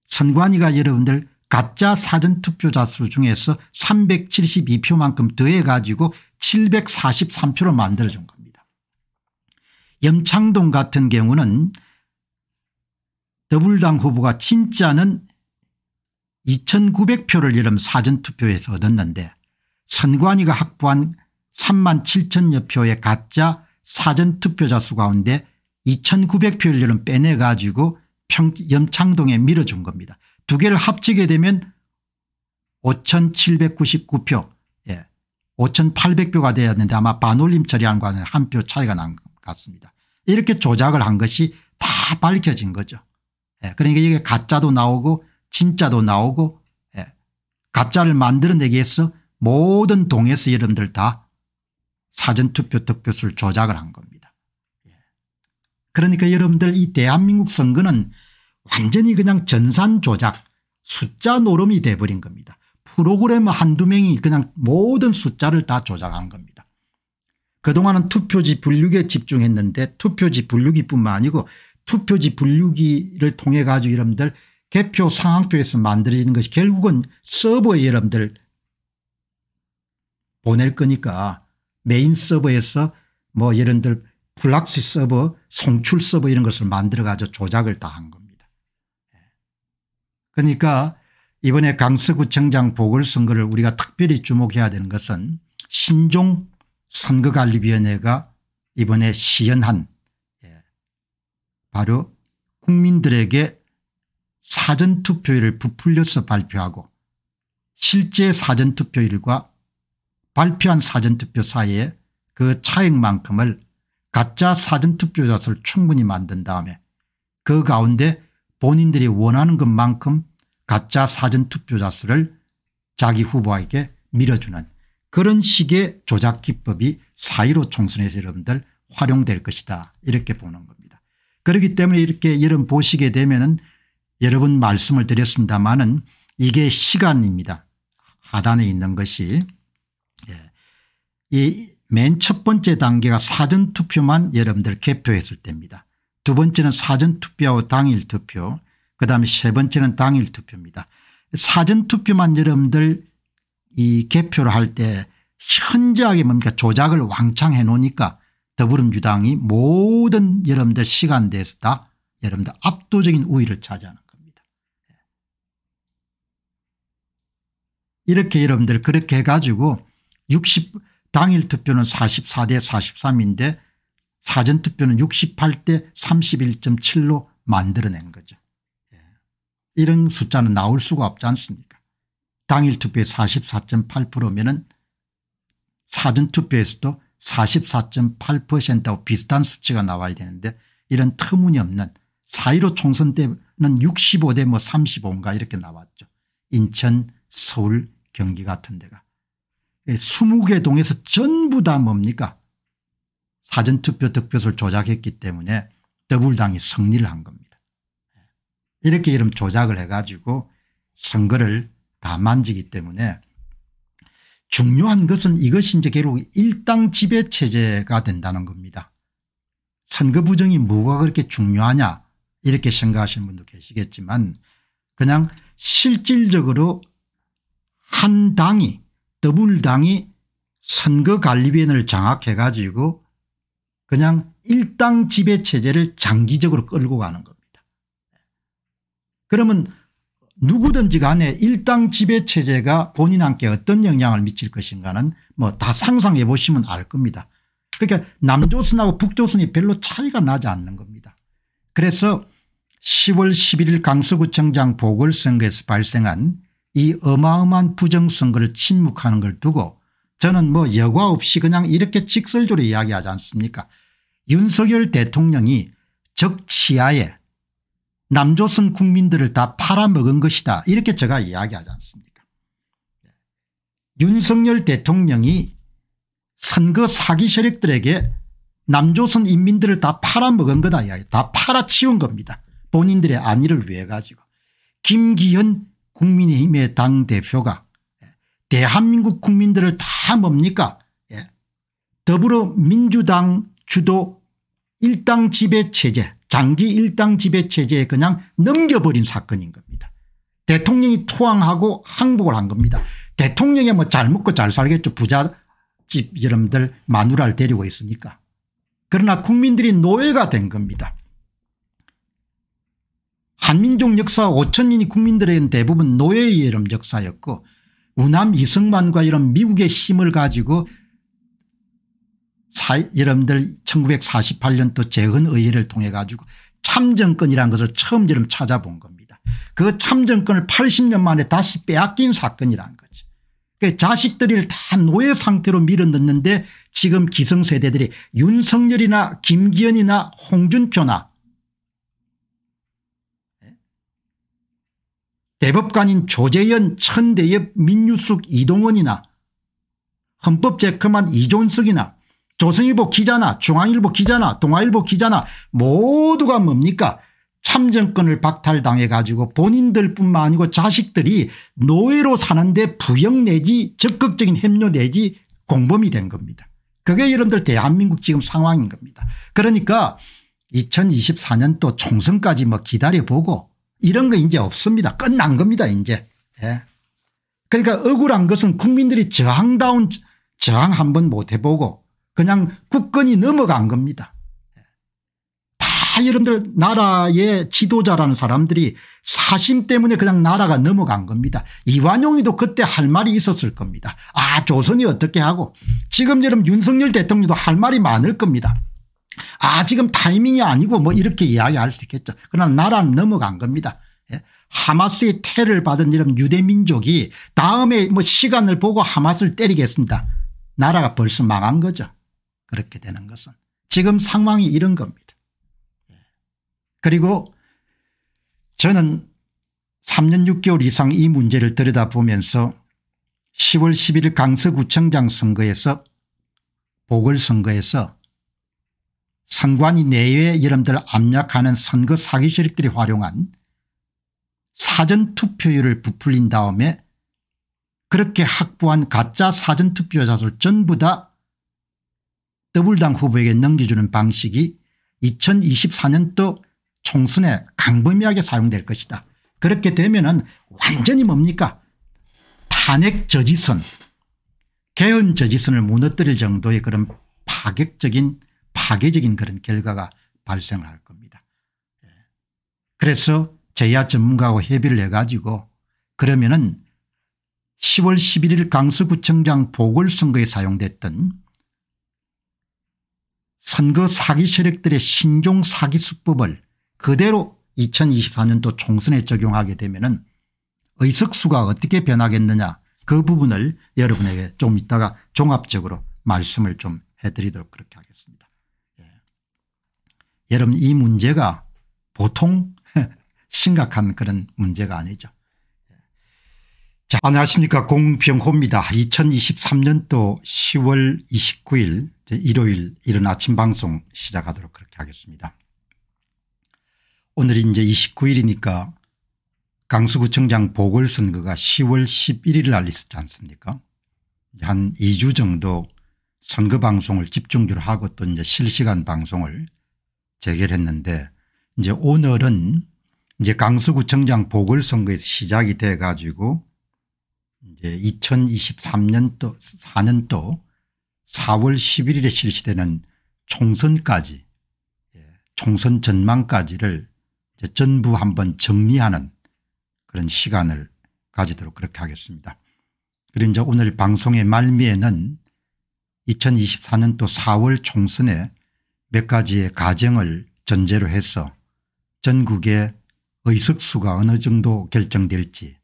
선관위가 여러분들 가짜 사전투표자 수 중에서 372표만큼 더해 가지고 743표로 만들어준 겁니다. 염창동 같은 경우는 더불당 후보가 진짜는 2,900표를 이름 사전투표에서 얻었는데 선관위가 확보한 3만 7천여 표의 가짜 사전투표자 수 가운데 2,900표를 이름 빼내가지고 평, 염창동에 밀어준 겁니다. 두 개를 합치게 되면 5,799표 예. 5,800표가 되었는데 아마 반올림 처리한 거는 한 표 차이가 난 것 같습니다. 이렇게 조작을 한 것이 다 밝혀진 거죠. 예. 그러니까 이게 가짜도 나오고 진짜도 나오고 예. 가짜를 만들어내기 위해서 모든 동에서 여러분들 다 사전투표 득표수를 조작을 한 겁니다. 예. 그러니까 여러분들 이 대한민국 선거는 완전히 그냥 전산 조작 숫자 노름이 돼버린 겁니다. 프로그램 한두 명이 그냥 모든 숫자를 다 조작한 겁니다. 그동안은 투표지 분류에 기 집중했는데 투표지 분류기뿐만 아니고 투표지 분류기를 통해 가지고 여러분들 개표 상황표에서 만들어지는 것이 결국은 서버에 여러분들 보낼 거니까 메인 서버에서 뭐 여러분들 플락시 서버 송출 서버 이런 것을 만들어 가지고 조작을 다 한 겁니다. 예. 그러니까 이번에 강서구청장 보궐선거를 우리가 특별히 주목해야 되는 것은 신종 선거관리위원회가 이번에 시연한 예, 바로 국민들에게 사전투표율을 부풀려서 발표하고 실제 사전투표율과 발표한 사전투표 사이에 그 차액만큼을 가짜 사전투표자수를 충분히 만든 다음에 그 가운데 본인들이 원하는 것만큼 가짜 사전투표자수를 자기 후보에게 밀어주는 그런 식의 조작기법이 사1로 총선에서 여러분들 활용될 것이다 이렇게 보는 겁니다. 그렇기 때문에 이렇게 여러분 보시게 되면 은 여러 번 말씀을 드렸습니다마는 이게 시간입니다. 하단에 있는 것이 예. 이맨 첫 번째 단계가 사전투표만 여러분들 개표했을 때입니다. 두 번째는 사전투표와 당일투표 그다음에 세 번째는 당일투표입니다. 사전투표만 여러분들 이 개표를 할 때 현저하게 뭡니까 조작을 왕창 해놓으니까 더불어민주당이 모든 여러분들 시간대에서 다 여러분들 압도적인 우위를 차지하는 이렇게 여러분들 그렇게 해가지고 60 당일 투표는 44대 43인데 사전투표는 68대 31.7로 만들어낸 거죠. 예. 이런 숫자는 나올 수가 없지 않습니까 당일 투표의 44.8%면은 사전투표에서도 44.8%하고 비슷한 수치가 나와야 되는데 이런 터무니없는 4.15 총선 때는 65대 뭐 35인가 이렇게 나왔죠. 인천, 서울, 경기 같은 데가. 20개 예, 동에서 전부 다 뭡니까 사전투표 득표수를 조작했기 때문에 더불당이 승리를 한 겁니다. 예. 이렇게 이름 조작을 해가지고 선거를 다 만지기 때문에 중요한 것은 이것이 이제 결국 일당 지배체제가 된다는 겁니다. 선거 부정이 뭐가 그렇게 중요하냐 이렇게 생각하시는 분도 계시겠지만 그냥 실질적으로 한 당이 더불당이 선거관리위원회를 장악해 가지고 그냥 일당 지배체제를 장기적으로 끌고 가는 겁니다. 그러면 누구든지 간에 일당 지배체제가 본인한테 어떤 영향을 미칠 것인가는 뭐 다 상상해 보시면 알 겁니다. 그러니까 남조선하고 북조선이 별로 차이가 나지 않는 겁니다. 그래서 10월 11일 강서구청장 보궐선거에서 발생한 이 어마어마한 부정선거를 침묵하는 걸 두고 저는 뭐 여과 없이 그냥 이렇게 직설적으로 이야기하지 않습니까 윤석열 대통령이 적치하에 남조선 국민들을 다 팔아먹은 것이다 이렇게 제가 이야기하지 않습니까 예. 윤석열 대통령이 선거 사기 세력들에게 남조선 인민들을 다 팔아먹은 거다 이야기 다 팔아치운 겁니다 본인들의 안위를 위해 가지고 김기현 국민의힘의 당 대표가 예, 대한민국 국민들을 다 뭡니까 예, 더불어민주당 주도 일당 지배 체제 장기 일당 지배 체제에 그냥 넘겨버린 사건인 겁니다. 대통령이 투항하고 항복을 한 겁니다. 대통령이 뭐 잘 먹고 잘 살겠죠. 부잣집 여러분들 마누라를 데리고 있으니까. 그러나 국민들이 노예가 된 겁니다. 한민족 역사 5천년이 국민들에겐 대부분 노예의 이름 역사였고 우남 이승만과 이런 미국의 힘을 가지고 사, 여러분들 1948년도 재헌의회를 통해 가지고 참정권이라는 것을 처음 여름 찾아본 겁니다. 그 참정권을 80년 만에 다시 빼앗긴 사건이라는 거죠. 그 자식들을 다 노예 상태로 밀어넣는데 지금 기성세대들이 윤석열이나 김기현이나 홍준표나 대법관인 조재현 천대엽 민유숙 이동원이나 헌법재크만이존석이나 조선일보 기자나 중앙일보 기자나 동아일보 기자나 모두가 뭡니까 참정권을 박탈당해 가지고 본인들뿐만 아니고 자식들이 노예로 사는데 부역 내지 적극적인 협력 내지 공범이 된 겁니다. 그게 여러분들 대한민국 지금 상황인 겁니다. 그러니까 2024년 또 총선까지 뭐 기다려보고 이런 거 이제 없습니다. 끝난 겁니다 이제. 예. 그러니까 억울한 것은 국민들이 저항다운 저항 한번 못 해보고 그냥 국권이 넘어간 겁니다. 예. 다 여러분들 나라의 지도자라는 사람들이 사심 때문에 그냥 나라가 넘어간 겁니다. 이완용이도 그때 할 말이 있었을 겁니다. 아 조선이 어떻게 하고 지금 여러분 윤석열 대통령도 할 말이 많을 겁니다. 아 지금 타이밍이 아니고 뭐 이렇게 이야기할 수 있겠죠. 그러나 나란 넘어간 겁니다. 예. 하마스의 테를 받은 이런 유대민족이 다음에 뭐 시간을 보고 하마스를 때리겠습니다. 나라가 벌써 망한 거죠. 그렇게 되는 것은. 지금 상황이 이런 겁니다. 예. 그리고 저는 3년 6개월 이상 이 문제를 들여다보면서 10월 11일 강서구청장 선거에서 보궐선거에서 선관위 내외 여러분들 압력하는 선거 사기 세력들이 활용한 사전투표율을 부풀린 다음에 그렇게 확보한 가짜 사전투표자들 전부 다 더블당 후보에게 넘겨주는 방식이 2024년도 총선에 강범위하게 사용될 것이다. 그렇게 되면 은 완전히 뭡니까 탄핵 저지선 개헌 저지선을 무너뜨릴 정도의 그런 파격적인 파괴적인 그런 결과가 발생을 할 겁니다. 예. 그래서 제야 전문가하고 협의를 해가지고 그러면은 10월 11일 강서구청장 보궐선거에 사용됐던 선거 사기 세력들의 신종 사기 수법을 그대로 2024년도 총선에 적용하게 되면은 의석수가 어떻게 변하겠느냐 그 부분을 여러분에게 좀 이따가 종합적으로 말씀을 좀 해드리도록 그렇게 하겠습니다. 여러분 이 문제가 보통 심각한 그런 문제가 아니죠. 자, 안녕하십니까 공병호입니다. 2023년도 10월 29일 일요일 이른 아침 방송 시작하도록 그렇게 하겠습니다. 오늘이 이제 29일이니까 강서구청장 보궐선거가 10월 11일 날 있었지 않습니까 한 2주 정도 선거 방송을 집중적으로 하고 또 이제 실시간 방송을 재결했는데 이제 오늘은 이제 강서구청장 보궐선거에 시작이 돼 가지고 이제 2023년도 4년도 4월 11일에 실시되는 총선까지 예, 총선 전망까지를 이제 전부 한번 정리하는 그런 시간을 가지도록 그렇게 하겠습니다. 그리고 이제 오늘 방송의 말미에는 2024년도 4월 총선에 몇 가지의 가정을 전제로 해서 전국의 의석수가 어느 정도 결정될지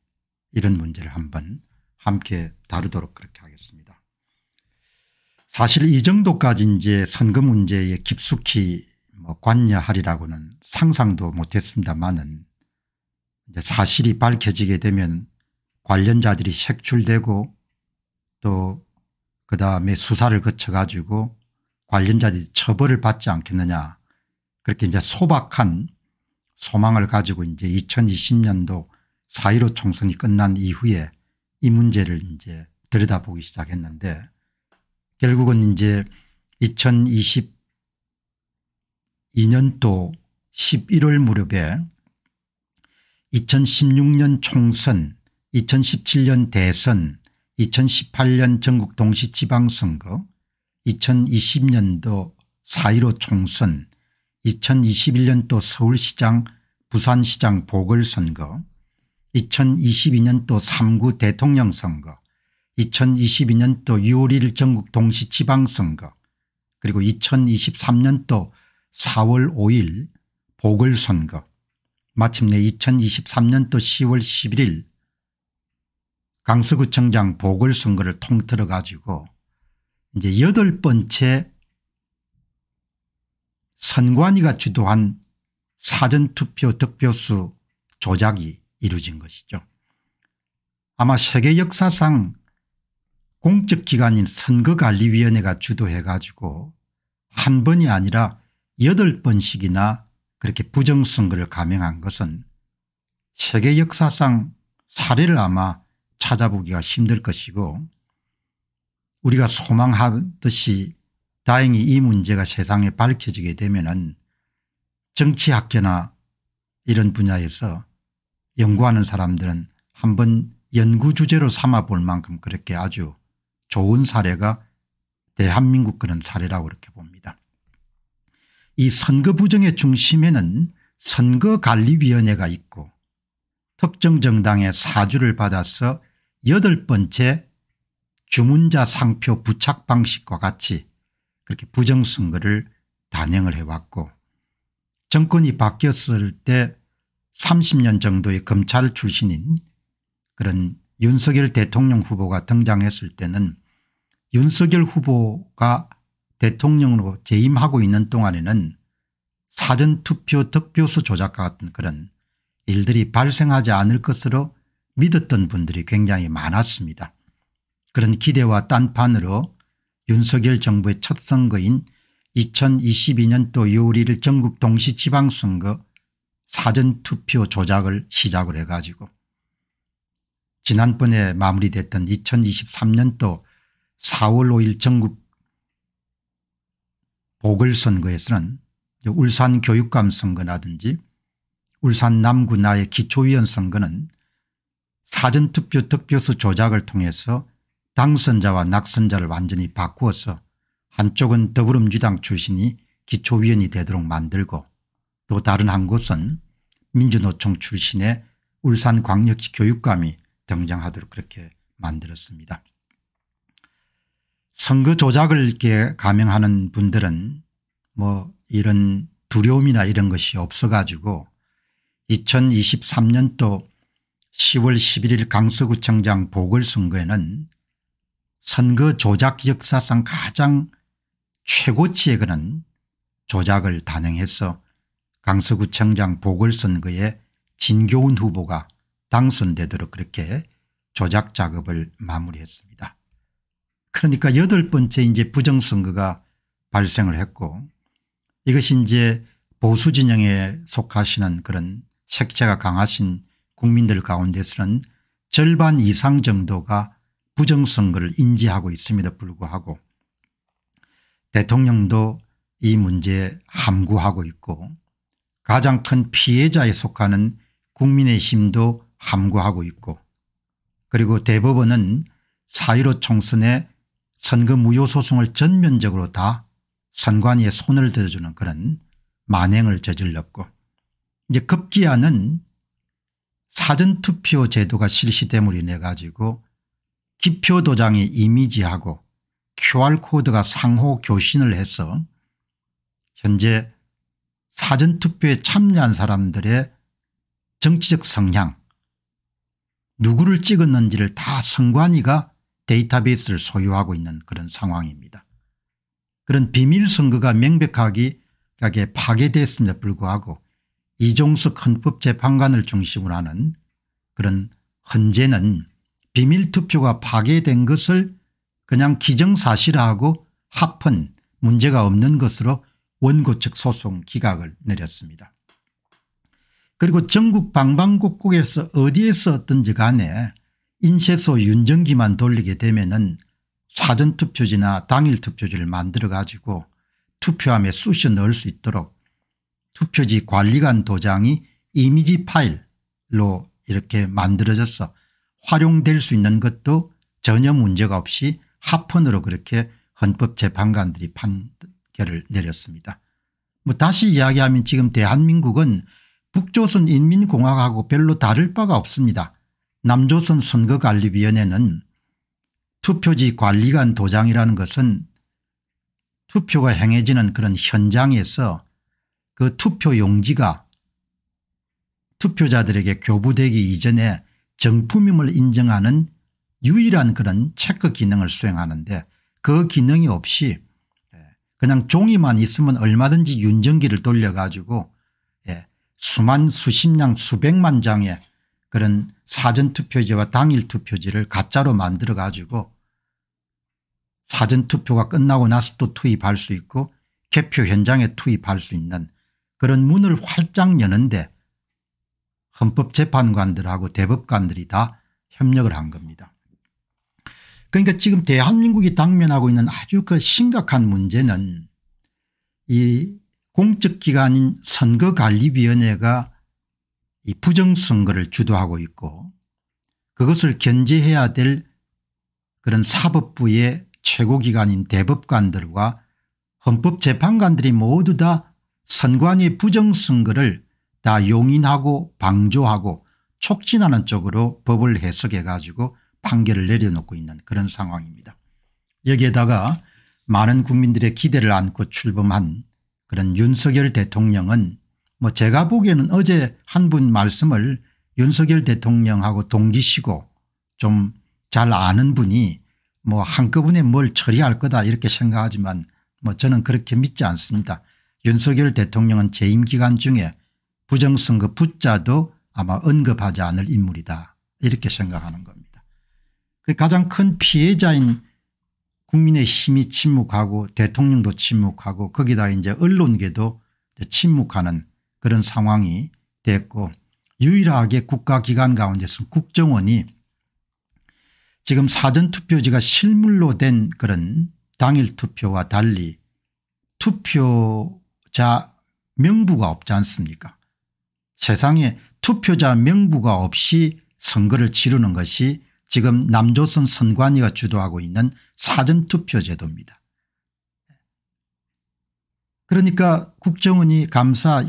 이런 문제를 한번 함께 다루도록 그렇게 하겠습니다. 사실 이 정도까지 이제 선거 문제에 깊숙이 뭐 관여하리라고는 상상도 못했습니다만은 사실이 밝혀지게 되면 관련자들이 색출되고 또 그다음에 수사를 거쳐 가지고 관련자들이 처벌을 받지 않겠느냐 그렇게 이제 소박한 소망을 가지고 이제 2020년도 4.15 총선이 끝난 이후에 이 문제를 이제 들여다보기 시작했는데 결국은 이제 2022년도 11월 무렵에 2016년 총선 2017년 대선 2018년 전국 동시지방선거 2020년도 4.15 총선 2021년도 서울시장 부산시장 보궐선거 2022년도 3구 대통령선거 2022년도 6월 1일 전국 동시지방선거 그리고 2023년도 4월 5일 보궐선거 마침내 2023년도 10월 11일 강서구청장 보궐선거를 통틀어 가지고 이제 여덟 번째 선관위가 주도한 사전투표 득표수 조작이 이루어진 것이죠. 아마 세계 역사상 공적기관인 선거관리위원회가 주도해 가지고 한 번이 아니라 여덟 번씩이나 그렇게 부정선거를 감행한 것은 세계 역사상 사례를 아마 찾아보기가 힘들 것이고 우리가 소망하듯이 다행히 이 문제가 세상에 밝혀지게 되면은 정치학계나 이런 분야에서 연구하는 사람들은 한번 연구 주제로 삼아볼 만큼 그렇게 아주 좋은 사례가 대한민국 그런 사례라고 그렇게 봅니다. 이 선거 부정의 중심에는 선거관리위원회가 있고 특정 정당의 사주를 받아서 여 번째 주문자 상표 부착 방식과 같이 그렇게 부정선거를 단행을 해왔고 정권이 바뀌었을 때 30년 정도의 검찰 출신인 그런 윤석열 대통령 후보가 등장했을 때는 윤석열 후보가 대통령으로 재임하고 있는 동안에는 사전투표 득표수 조작과 같은 그런 일들이 발생하지 않을 것으로 믿었던 분들이 굉장히 많았습니다. 그런 기대와 딴판으로 윤석열 정부의 첫 선거인 2022년도 6월 1일 전국 동시지방선거 사전투표 조작을 시작을 해가지고 지난번에 마무리됐던 2023년도 4월 5일 전국 보궐선거에서는 울산 교육감 선거라든지 울산 남구 나의 기초위원 선거는 사전투표 득표수 조작을 통해서 당선자와 낙선자를 완전히 바꾸어서 한쪽은 더불어민주당 출신이 기초위원이 되도록 만들고 또 다른 한 곳은 민주노총 출신의 울산광역시 교육감이 등장하도록 그렇게 만들었습니다. 선거 조작을 이렇게 감행하는 분들은 뭐 이런 두려움이나 이런 것이 없어 가지고 2023년도 10월 11일 강서구청장 보궐선거에는 선거 조작 역사상 가장 최고치에 그는 조작을 단행해서 강서구청장 보궐선거에 진교훈 후보가 당선되도록 그렇게 조작 작업을 마무리했습니다. 그러니까 여덟 번째 이제 부정선거가 발생을 했고 이것이 이제 보수 진영에 속하시는 그런 색채가 강하신 국민들 가운데서는 절반 이상 정도가 부정선거를 인지하고 있음에도 불구하고 대통령도 이 문제에 함구하고 있고 가장 큰 피해자에 속하는 국민의힘도 함구하고 있고 그리고 대법원은 사1로 총선에 선거 무효 소송을 전면적으로 다 선관위에 손을 들어주는 그런 만행을 저질렀고 이제 급기야는 사전투표 제도가 실시됨으로 인해 가지고 기표 도장의 이미지하고 QR코드가 상호 교신을 해서 현재 사전투표에 참여한 사람들의 정치적 성향 누구를 찍었는지를 다 선관위가 데이터베이스를 소유하고 있는 그런 상황입니다. 그런 비밀 선거가 명백하게 파괴됐음에도 불구하고 이종석 헌법재판관을 중심으로 하는 그런 헌재는 비밀투표가 파괴된 것을 그냥 기정사실화하고 합헌 문제가 없는 것으로 원고 측 소송 기각을 내렸습니다. 그리고 전국 방방곡곡에서 어디에서 어떤지 간에 인쇄소 윤전기만 돌리게 되면 은 사전투표지나 당일투표지를 만들어 가지고 투표함에 쑤셔 넣을 수 있도록 투표지 관리관 도장이 이미지 파일로 이렇게 만들어져서 활용될 수 있는 것도 전혀 문제가 없이 합헌으로 그렇게 헌법재판관들이 판결을 내렸습니다. 뭐 다시 이야기하면 지금 대한민국은 북조선 인민공화국하고 별로 다를 바가 없습니다. 남조선 선거관리위원회는 투표지 관리관 도장이라는 것은 투표가 행해지는 그런 현장에서 그 투표 용지가 투표자들에게 교부되기 이전에 정품임을 인정하는 유일한 그런 체크 기능을 수행하는데 그 기능이 없이 예, 그냥 종이만 있으면 얼마든지 윤정기를 돌려가지고 예, 수만 수십냥 수백만 장의 그런 사전투표지와 당일투표지를 가짜로 만들어 가지고 사전투표가 끝나고 나서 또 투입할 수 있고 개표 현장에 투입할 수 있는 그런 문을 활짝 여는데 헌법재판관들하고 대법관들이 다 협력을 한 겁니다. 그러니까 지금 대한민국이 당면하고 있는 아주 그 심각한 문제는 이 공적기관인 선거관리위원회가 이 부정선거를 주도하고 있고 그것을 견제해야 될 그런 사법부의 최고기관인 대법관들과 헌법재판관들이 모두 다 선관위 부정선거를 다 용인하고 방조하고 촉진하는 쪽으로 법을 해석해 가지고 판결을 내려놓고 있는 그런 상황입니다. 여기에다가 많은 국민들의 기대를 안고 출범한 그런 윤석열 대통령은 뭐 제가 보기에는 어제 한 분 말씀을 윤석열 대통령하고 동기시고좀 잘 아는 분이 뭐 한꺼번에 뭘 처리할 거다 이렇게 생각하지만 뭐 저는 그렇게 믿지 않습니다. 윤석열 대통령은 재임 기간 중에 부정선거 붙자도 아마 언급하지 않을 인물이다 이렇게 생각하는 겁니다. 그 가장 큰 피해자인 국민의힘이 침묵하고 대통령도 침묵하고 거기다 이제 언론계도 침묵하는 그런 상황이 됐고 유일하게 국가기관 가운데서 국정원이 지금 사전투표지가 실물로 된 그런 당일투표와 달리 투표자 명부가 없지 않습니까 세상에 투표자 명부가 없이 선거를 치르는 것이 지금 남조선 선관위가 주도하고 있는 사전투표 제도입니다. 그러니까 국정원이 감사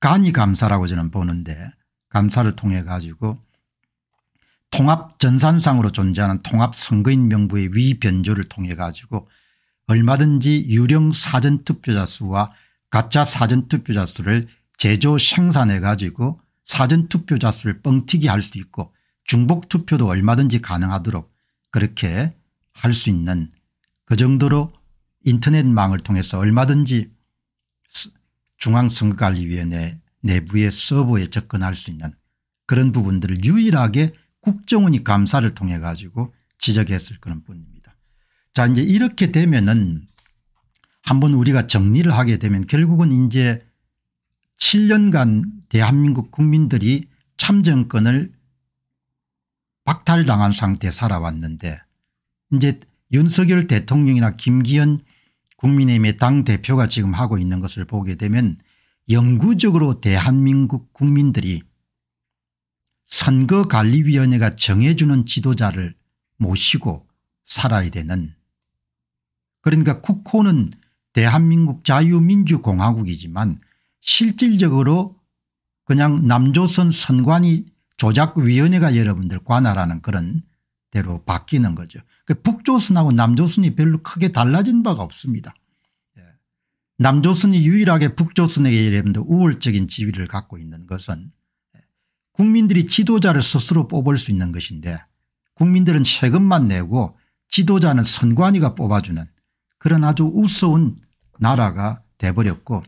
간이 감사라고 저는 보는데 감사를 통해 가지고 통합 전산상으로 존재하는 통합 선거인 명부의 위변조를 통해 가지고 얼마든지 유령 사전투표자 수와 가짜 사전투표자 수를 제조 생산해 가지고 사전투표자 수를 뻥튀기 할 수 있고 중복투표도 얼마든지 가능하도록 그렇게 할 수 있는 그 정도로 인터넷망을 통해서 얼마든지 중앙선거관리위원회 내부의 서버에 접근할 수 있는 그런 부분들을 유일하게 국정원이 감사를 통해 가지고 지적했을 그런 뿐입니다. 자 이제 이렇게 되면은 한번 우리가 정리를 하게 되면 결국은 이제 7년간 대한민국 국민들이 참정권을 박탈당한 상태 에 살아왔는데 이제 윤석열 대통령이나 김기현 국민의힘의 당대표가 지금 하고 있는 것을 보게 되면 영구적으로 대한민국 국민들이 선거관리위원회가 정해주는 지도자를 모시고 살아야 되는 그러니까 국호는 대한민국 자유민주공화국이지만 실질적으로 그냥 남조선 선관위 조작위원회가 여러분들 관할하는 그런 대로 바뀌는 거죠. 그 북조선하고 남조선이 별로 크게 달라진 바가 없습니다. 예. 남조선이 유일하게 북조선에게 여러분들 우월적인 지위를 갖고 있는 것은 예. 국민들이 지도자를 스스로 뽑을 수 있는 것인데 국민들은 세금만 내고 지도자는 선관위가 뽑아주는 그런 아주 우스운 나라가 돼버렸고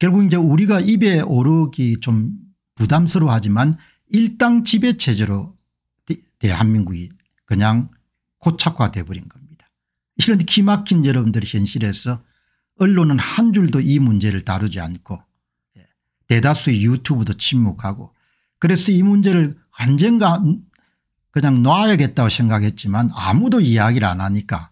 결국 이제 우리가 입에 오르기 좀 부담스러워하지만 일당 지배체제로 대한민국이 그냥 고착화돼 버린 겁니다. 이런 기막힌 여러분들 현실에서 언론은 한 줄도 이 문제를 다루지 않고 예, 대다수의 유튜브도 침묵하고 그래서 이 문제를 언젠가 그냥 놔야겠다고 생각했지만 아무도 이야기를 안 하니까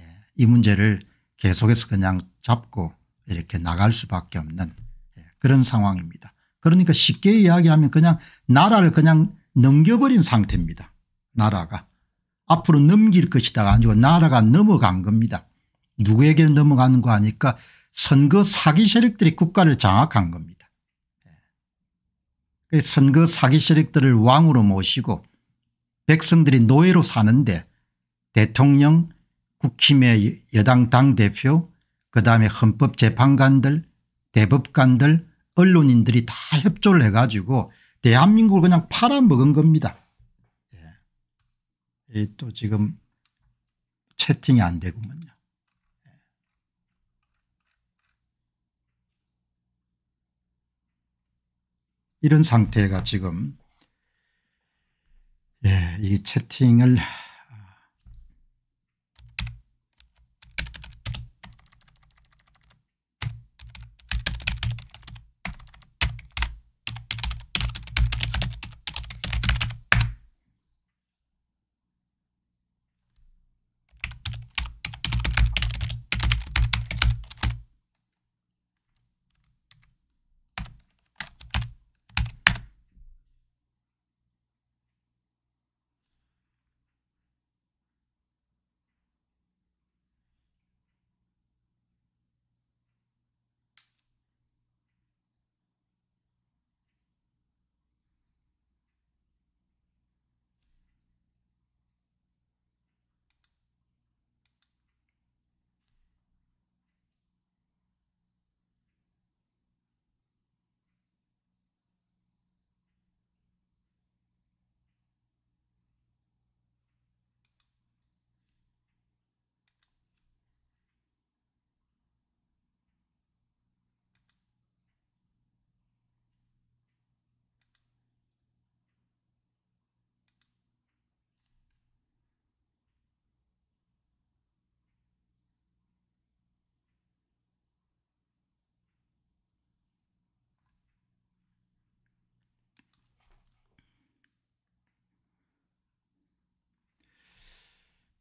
예, 이 문제를 계속해서 그냥 잡고 이렇게 나갈 수밖에 없는 예, 그런 상황입니다. 그러니까 쉽게 이야기하면 그냥 나라를 그냥 넘겨버린 상태입니다. 나라가. 앞으로 넘길 것이다가 아니고 나라가 넘어간 겁니다. 누구에게 넘어가는 거 아니까 선거 사기 세력들이 국가를 장악한 겁니다. 예. 그 선거 사기 세력들을 왕으로 모시고 백성들이 노예로 사는데 대통령, 국힘의 여당 당대표 그다음에 헌법재판관들 대법관들 언론인들이 다 협조를 해가지고 대한민국을 그냥 팔아먹은 겁니다. 예. 또 지금 채팅이 안 되구먼요. 예. 이런 상태가 지금 예, 이 채팅을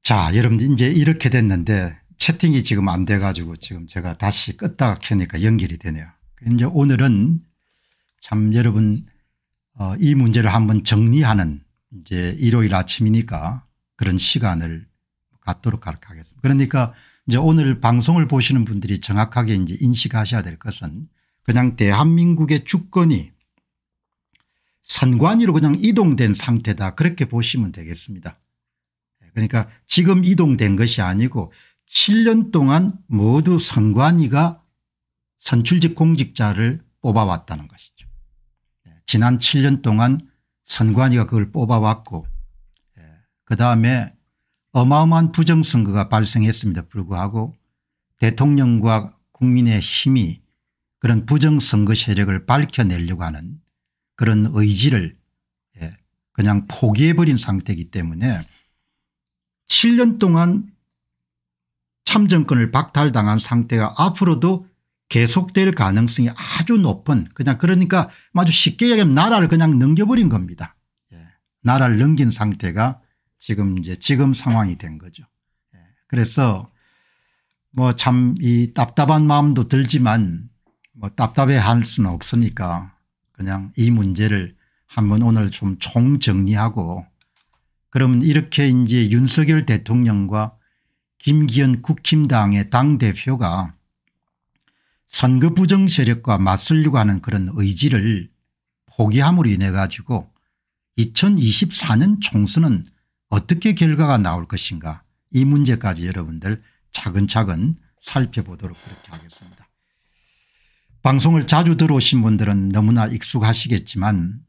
자 여러분들 이제 이렇게 됐는데 채팅이 지금 안 돼가지고 지금 제가 다시 껐다 켜니까 연결이 되네요. 이제 오늘은 참 여러분 어, 이 문제를 한번 정리하는 이제 일요일 아침이니까 그런 시간을 갖도록 하겠습니다. 그러니까 이제 오늘 방송을 보시는 분들이 정확하게 이제 인식하셔야 될 것은 그냥 대한민국의 주권이 선관위로 그냥 이동된 상태다 그렇게 보시면 되겠습니다. 그러니까 지금 이동된 것이 아니고 7년 동안 모두 선관위가 선출직 공직자를 뽑아왔다는 것이죠. 예, 지난 7년 동안 선관위가 그걸 뽑아왔고 예, 그다음에 어마어마한 부정선거가 발생했습니다. 불구하고 대통령과 국민의 힘이 그런 부정선거 세력을 밝혀내려고 하는 그런 의지를 예, 그냥 포기해버린 상태이기 때문에 7년 동안 참정권을 박탈당한 상태가 앞으로도 계속될 가능성이 아주 높은 그냥 그러니까 아주 쉽게 얘기하면 나라를 그냥 넘겨버린 겁니다. 예. 나라를 넘긴 상태가 지금 이제 지금 상황이 된 거죠. 예. 그래서 뭐 참 이 답답한 마음도 들지만 뭐 답답해 할 수는 없으니까 그냥 이 문제를 한번 오늘 좀 총정리하고 그러면 이렇게 이제 윤석열 대통령과 김기현 국힘당의 당대표가 선거 부정 세력과 맞설려고 하는 그런 의지를 포기함으로 인해 가지고 2024년 총선은 어떻게 결과가 나올 것인가 이 문제까지 여러분들 차근차근 살펴보도록 그렇게 하겠습니다. 방송을 자주 들어오신 분들은 너무나 익숙하시겠지만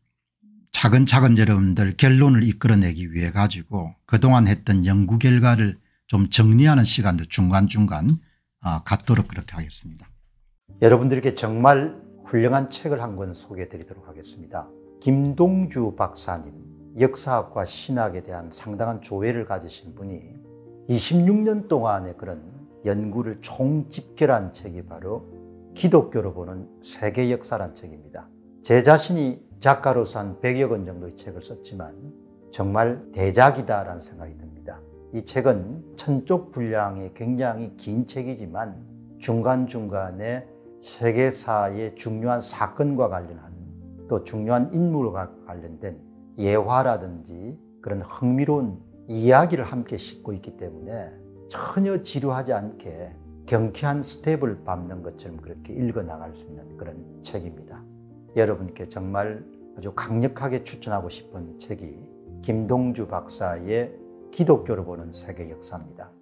차근차근 여러분들 결론을 이끌어내기 위해 가지고 그동안 했던 연구 결과를 좀 정리하는 시간도 중간중간 아, 갖도록 그렇게 하겠습니다. 여러분들께 정말 훌륭한 책을 한 권 소개해 드리도록 하겠습니다. 김동주 박사님 역사학과 신학에 대한 상당한 조회를 가지신 분이 26년 동안의 그런 연구를 총집결한 책이 바로 기독교로 보는 세계 역사란 책입니다. 제 자신이 작가로서 한 100여 권 정도의 책을 썼지만 정말 대작이다라는 생각이 듭니다. 이 책은 천쪽 분량의 굉장히 긴 책이지만 중간중간에 세계사의 중요한 사건과 관련한 또 중요한 인물과 관련된 예화라든지 그런 흥미로운 이야기를 함께 싣고 있기 때문에 전혀 지루하지 않게 경쾌한 스텝을 밟는 것처럼 그렇게 읽어 나갈 수 있는 그런 책입니다. 여러분께 정말 아주 강력하게 추천하고 싶은 책이 김동주 박사의 기독교를 보는 세계 역사입니다.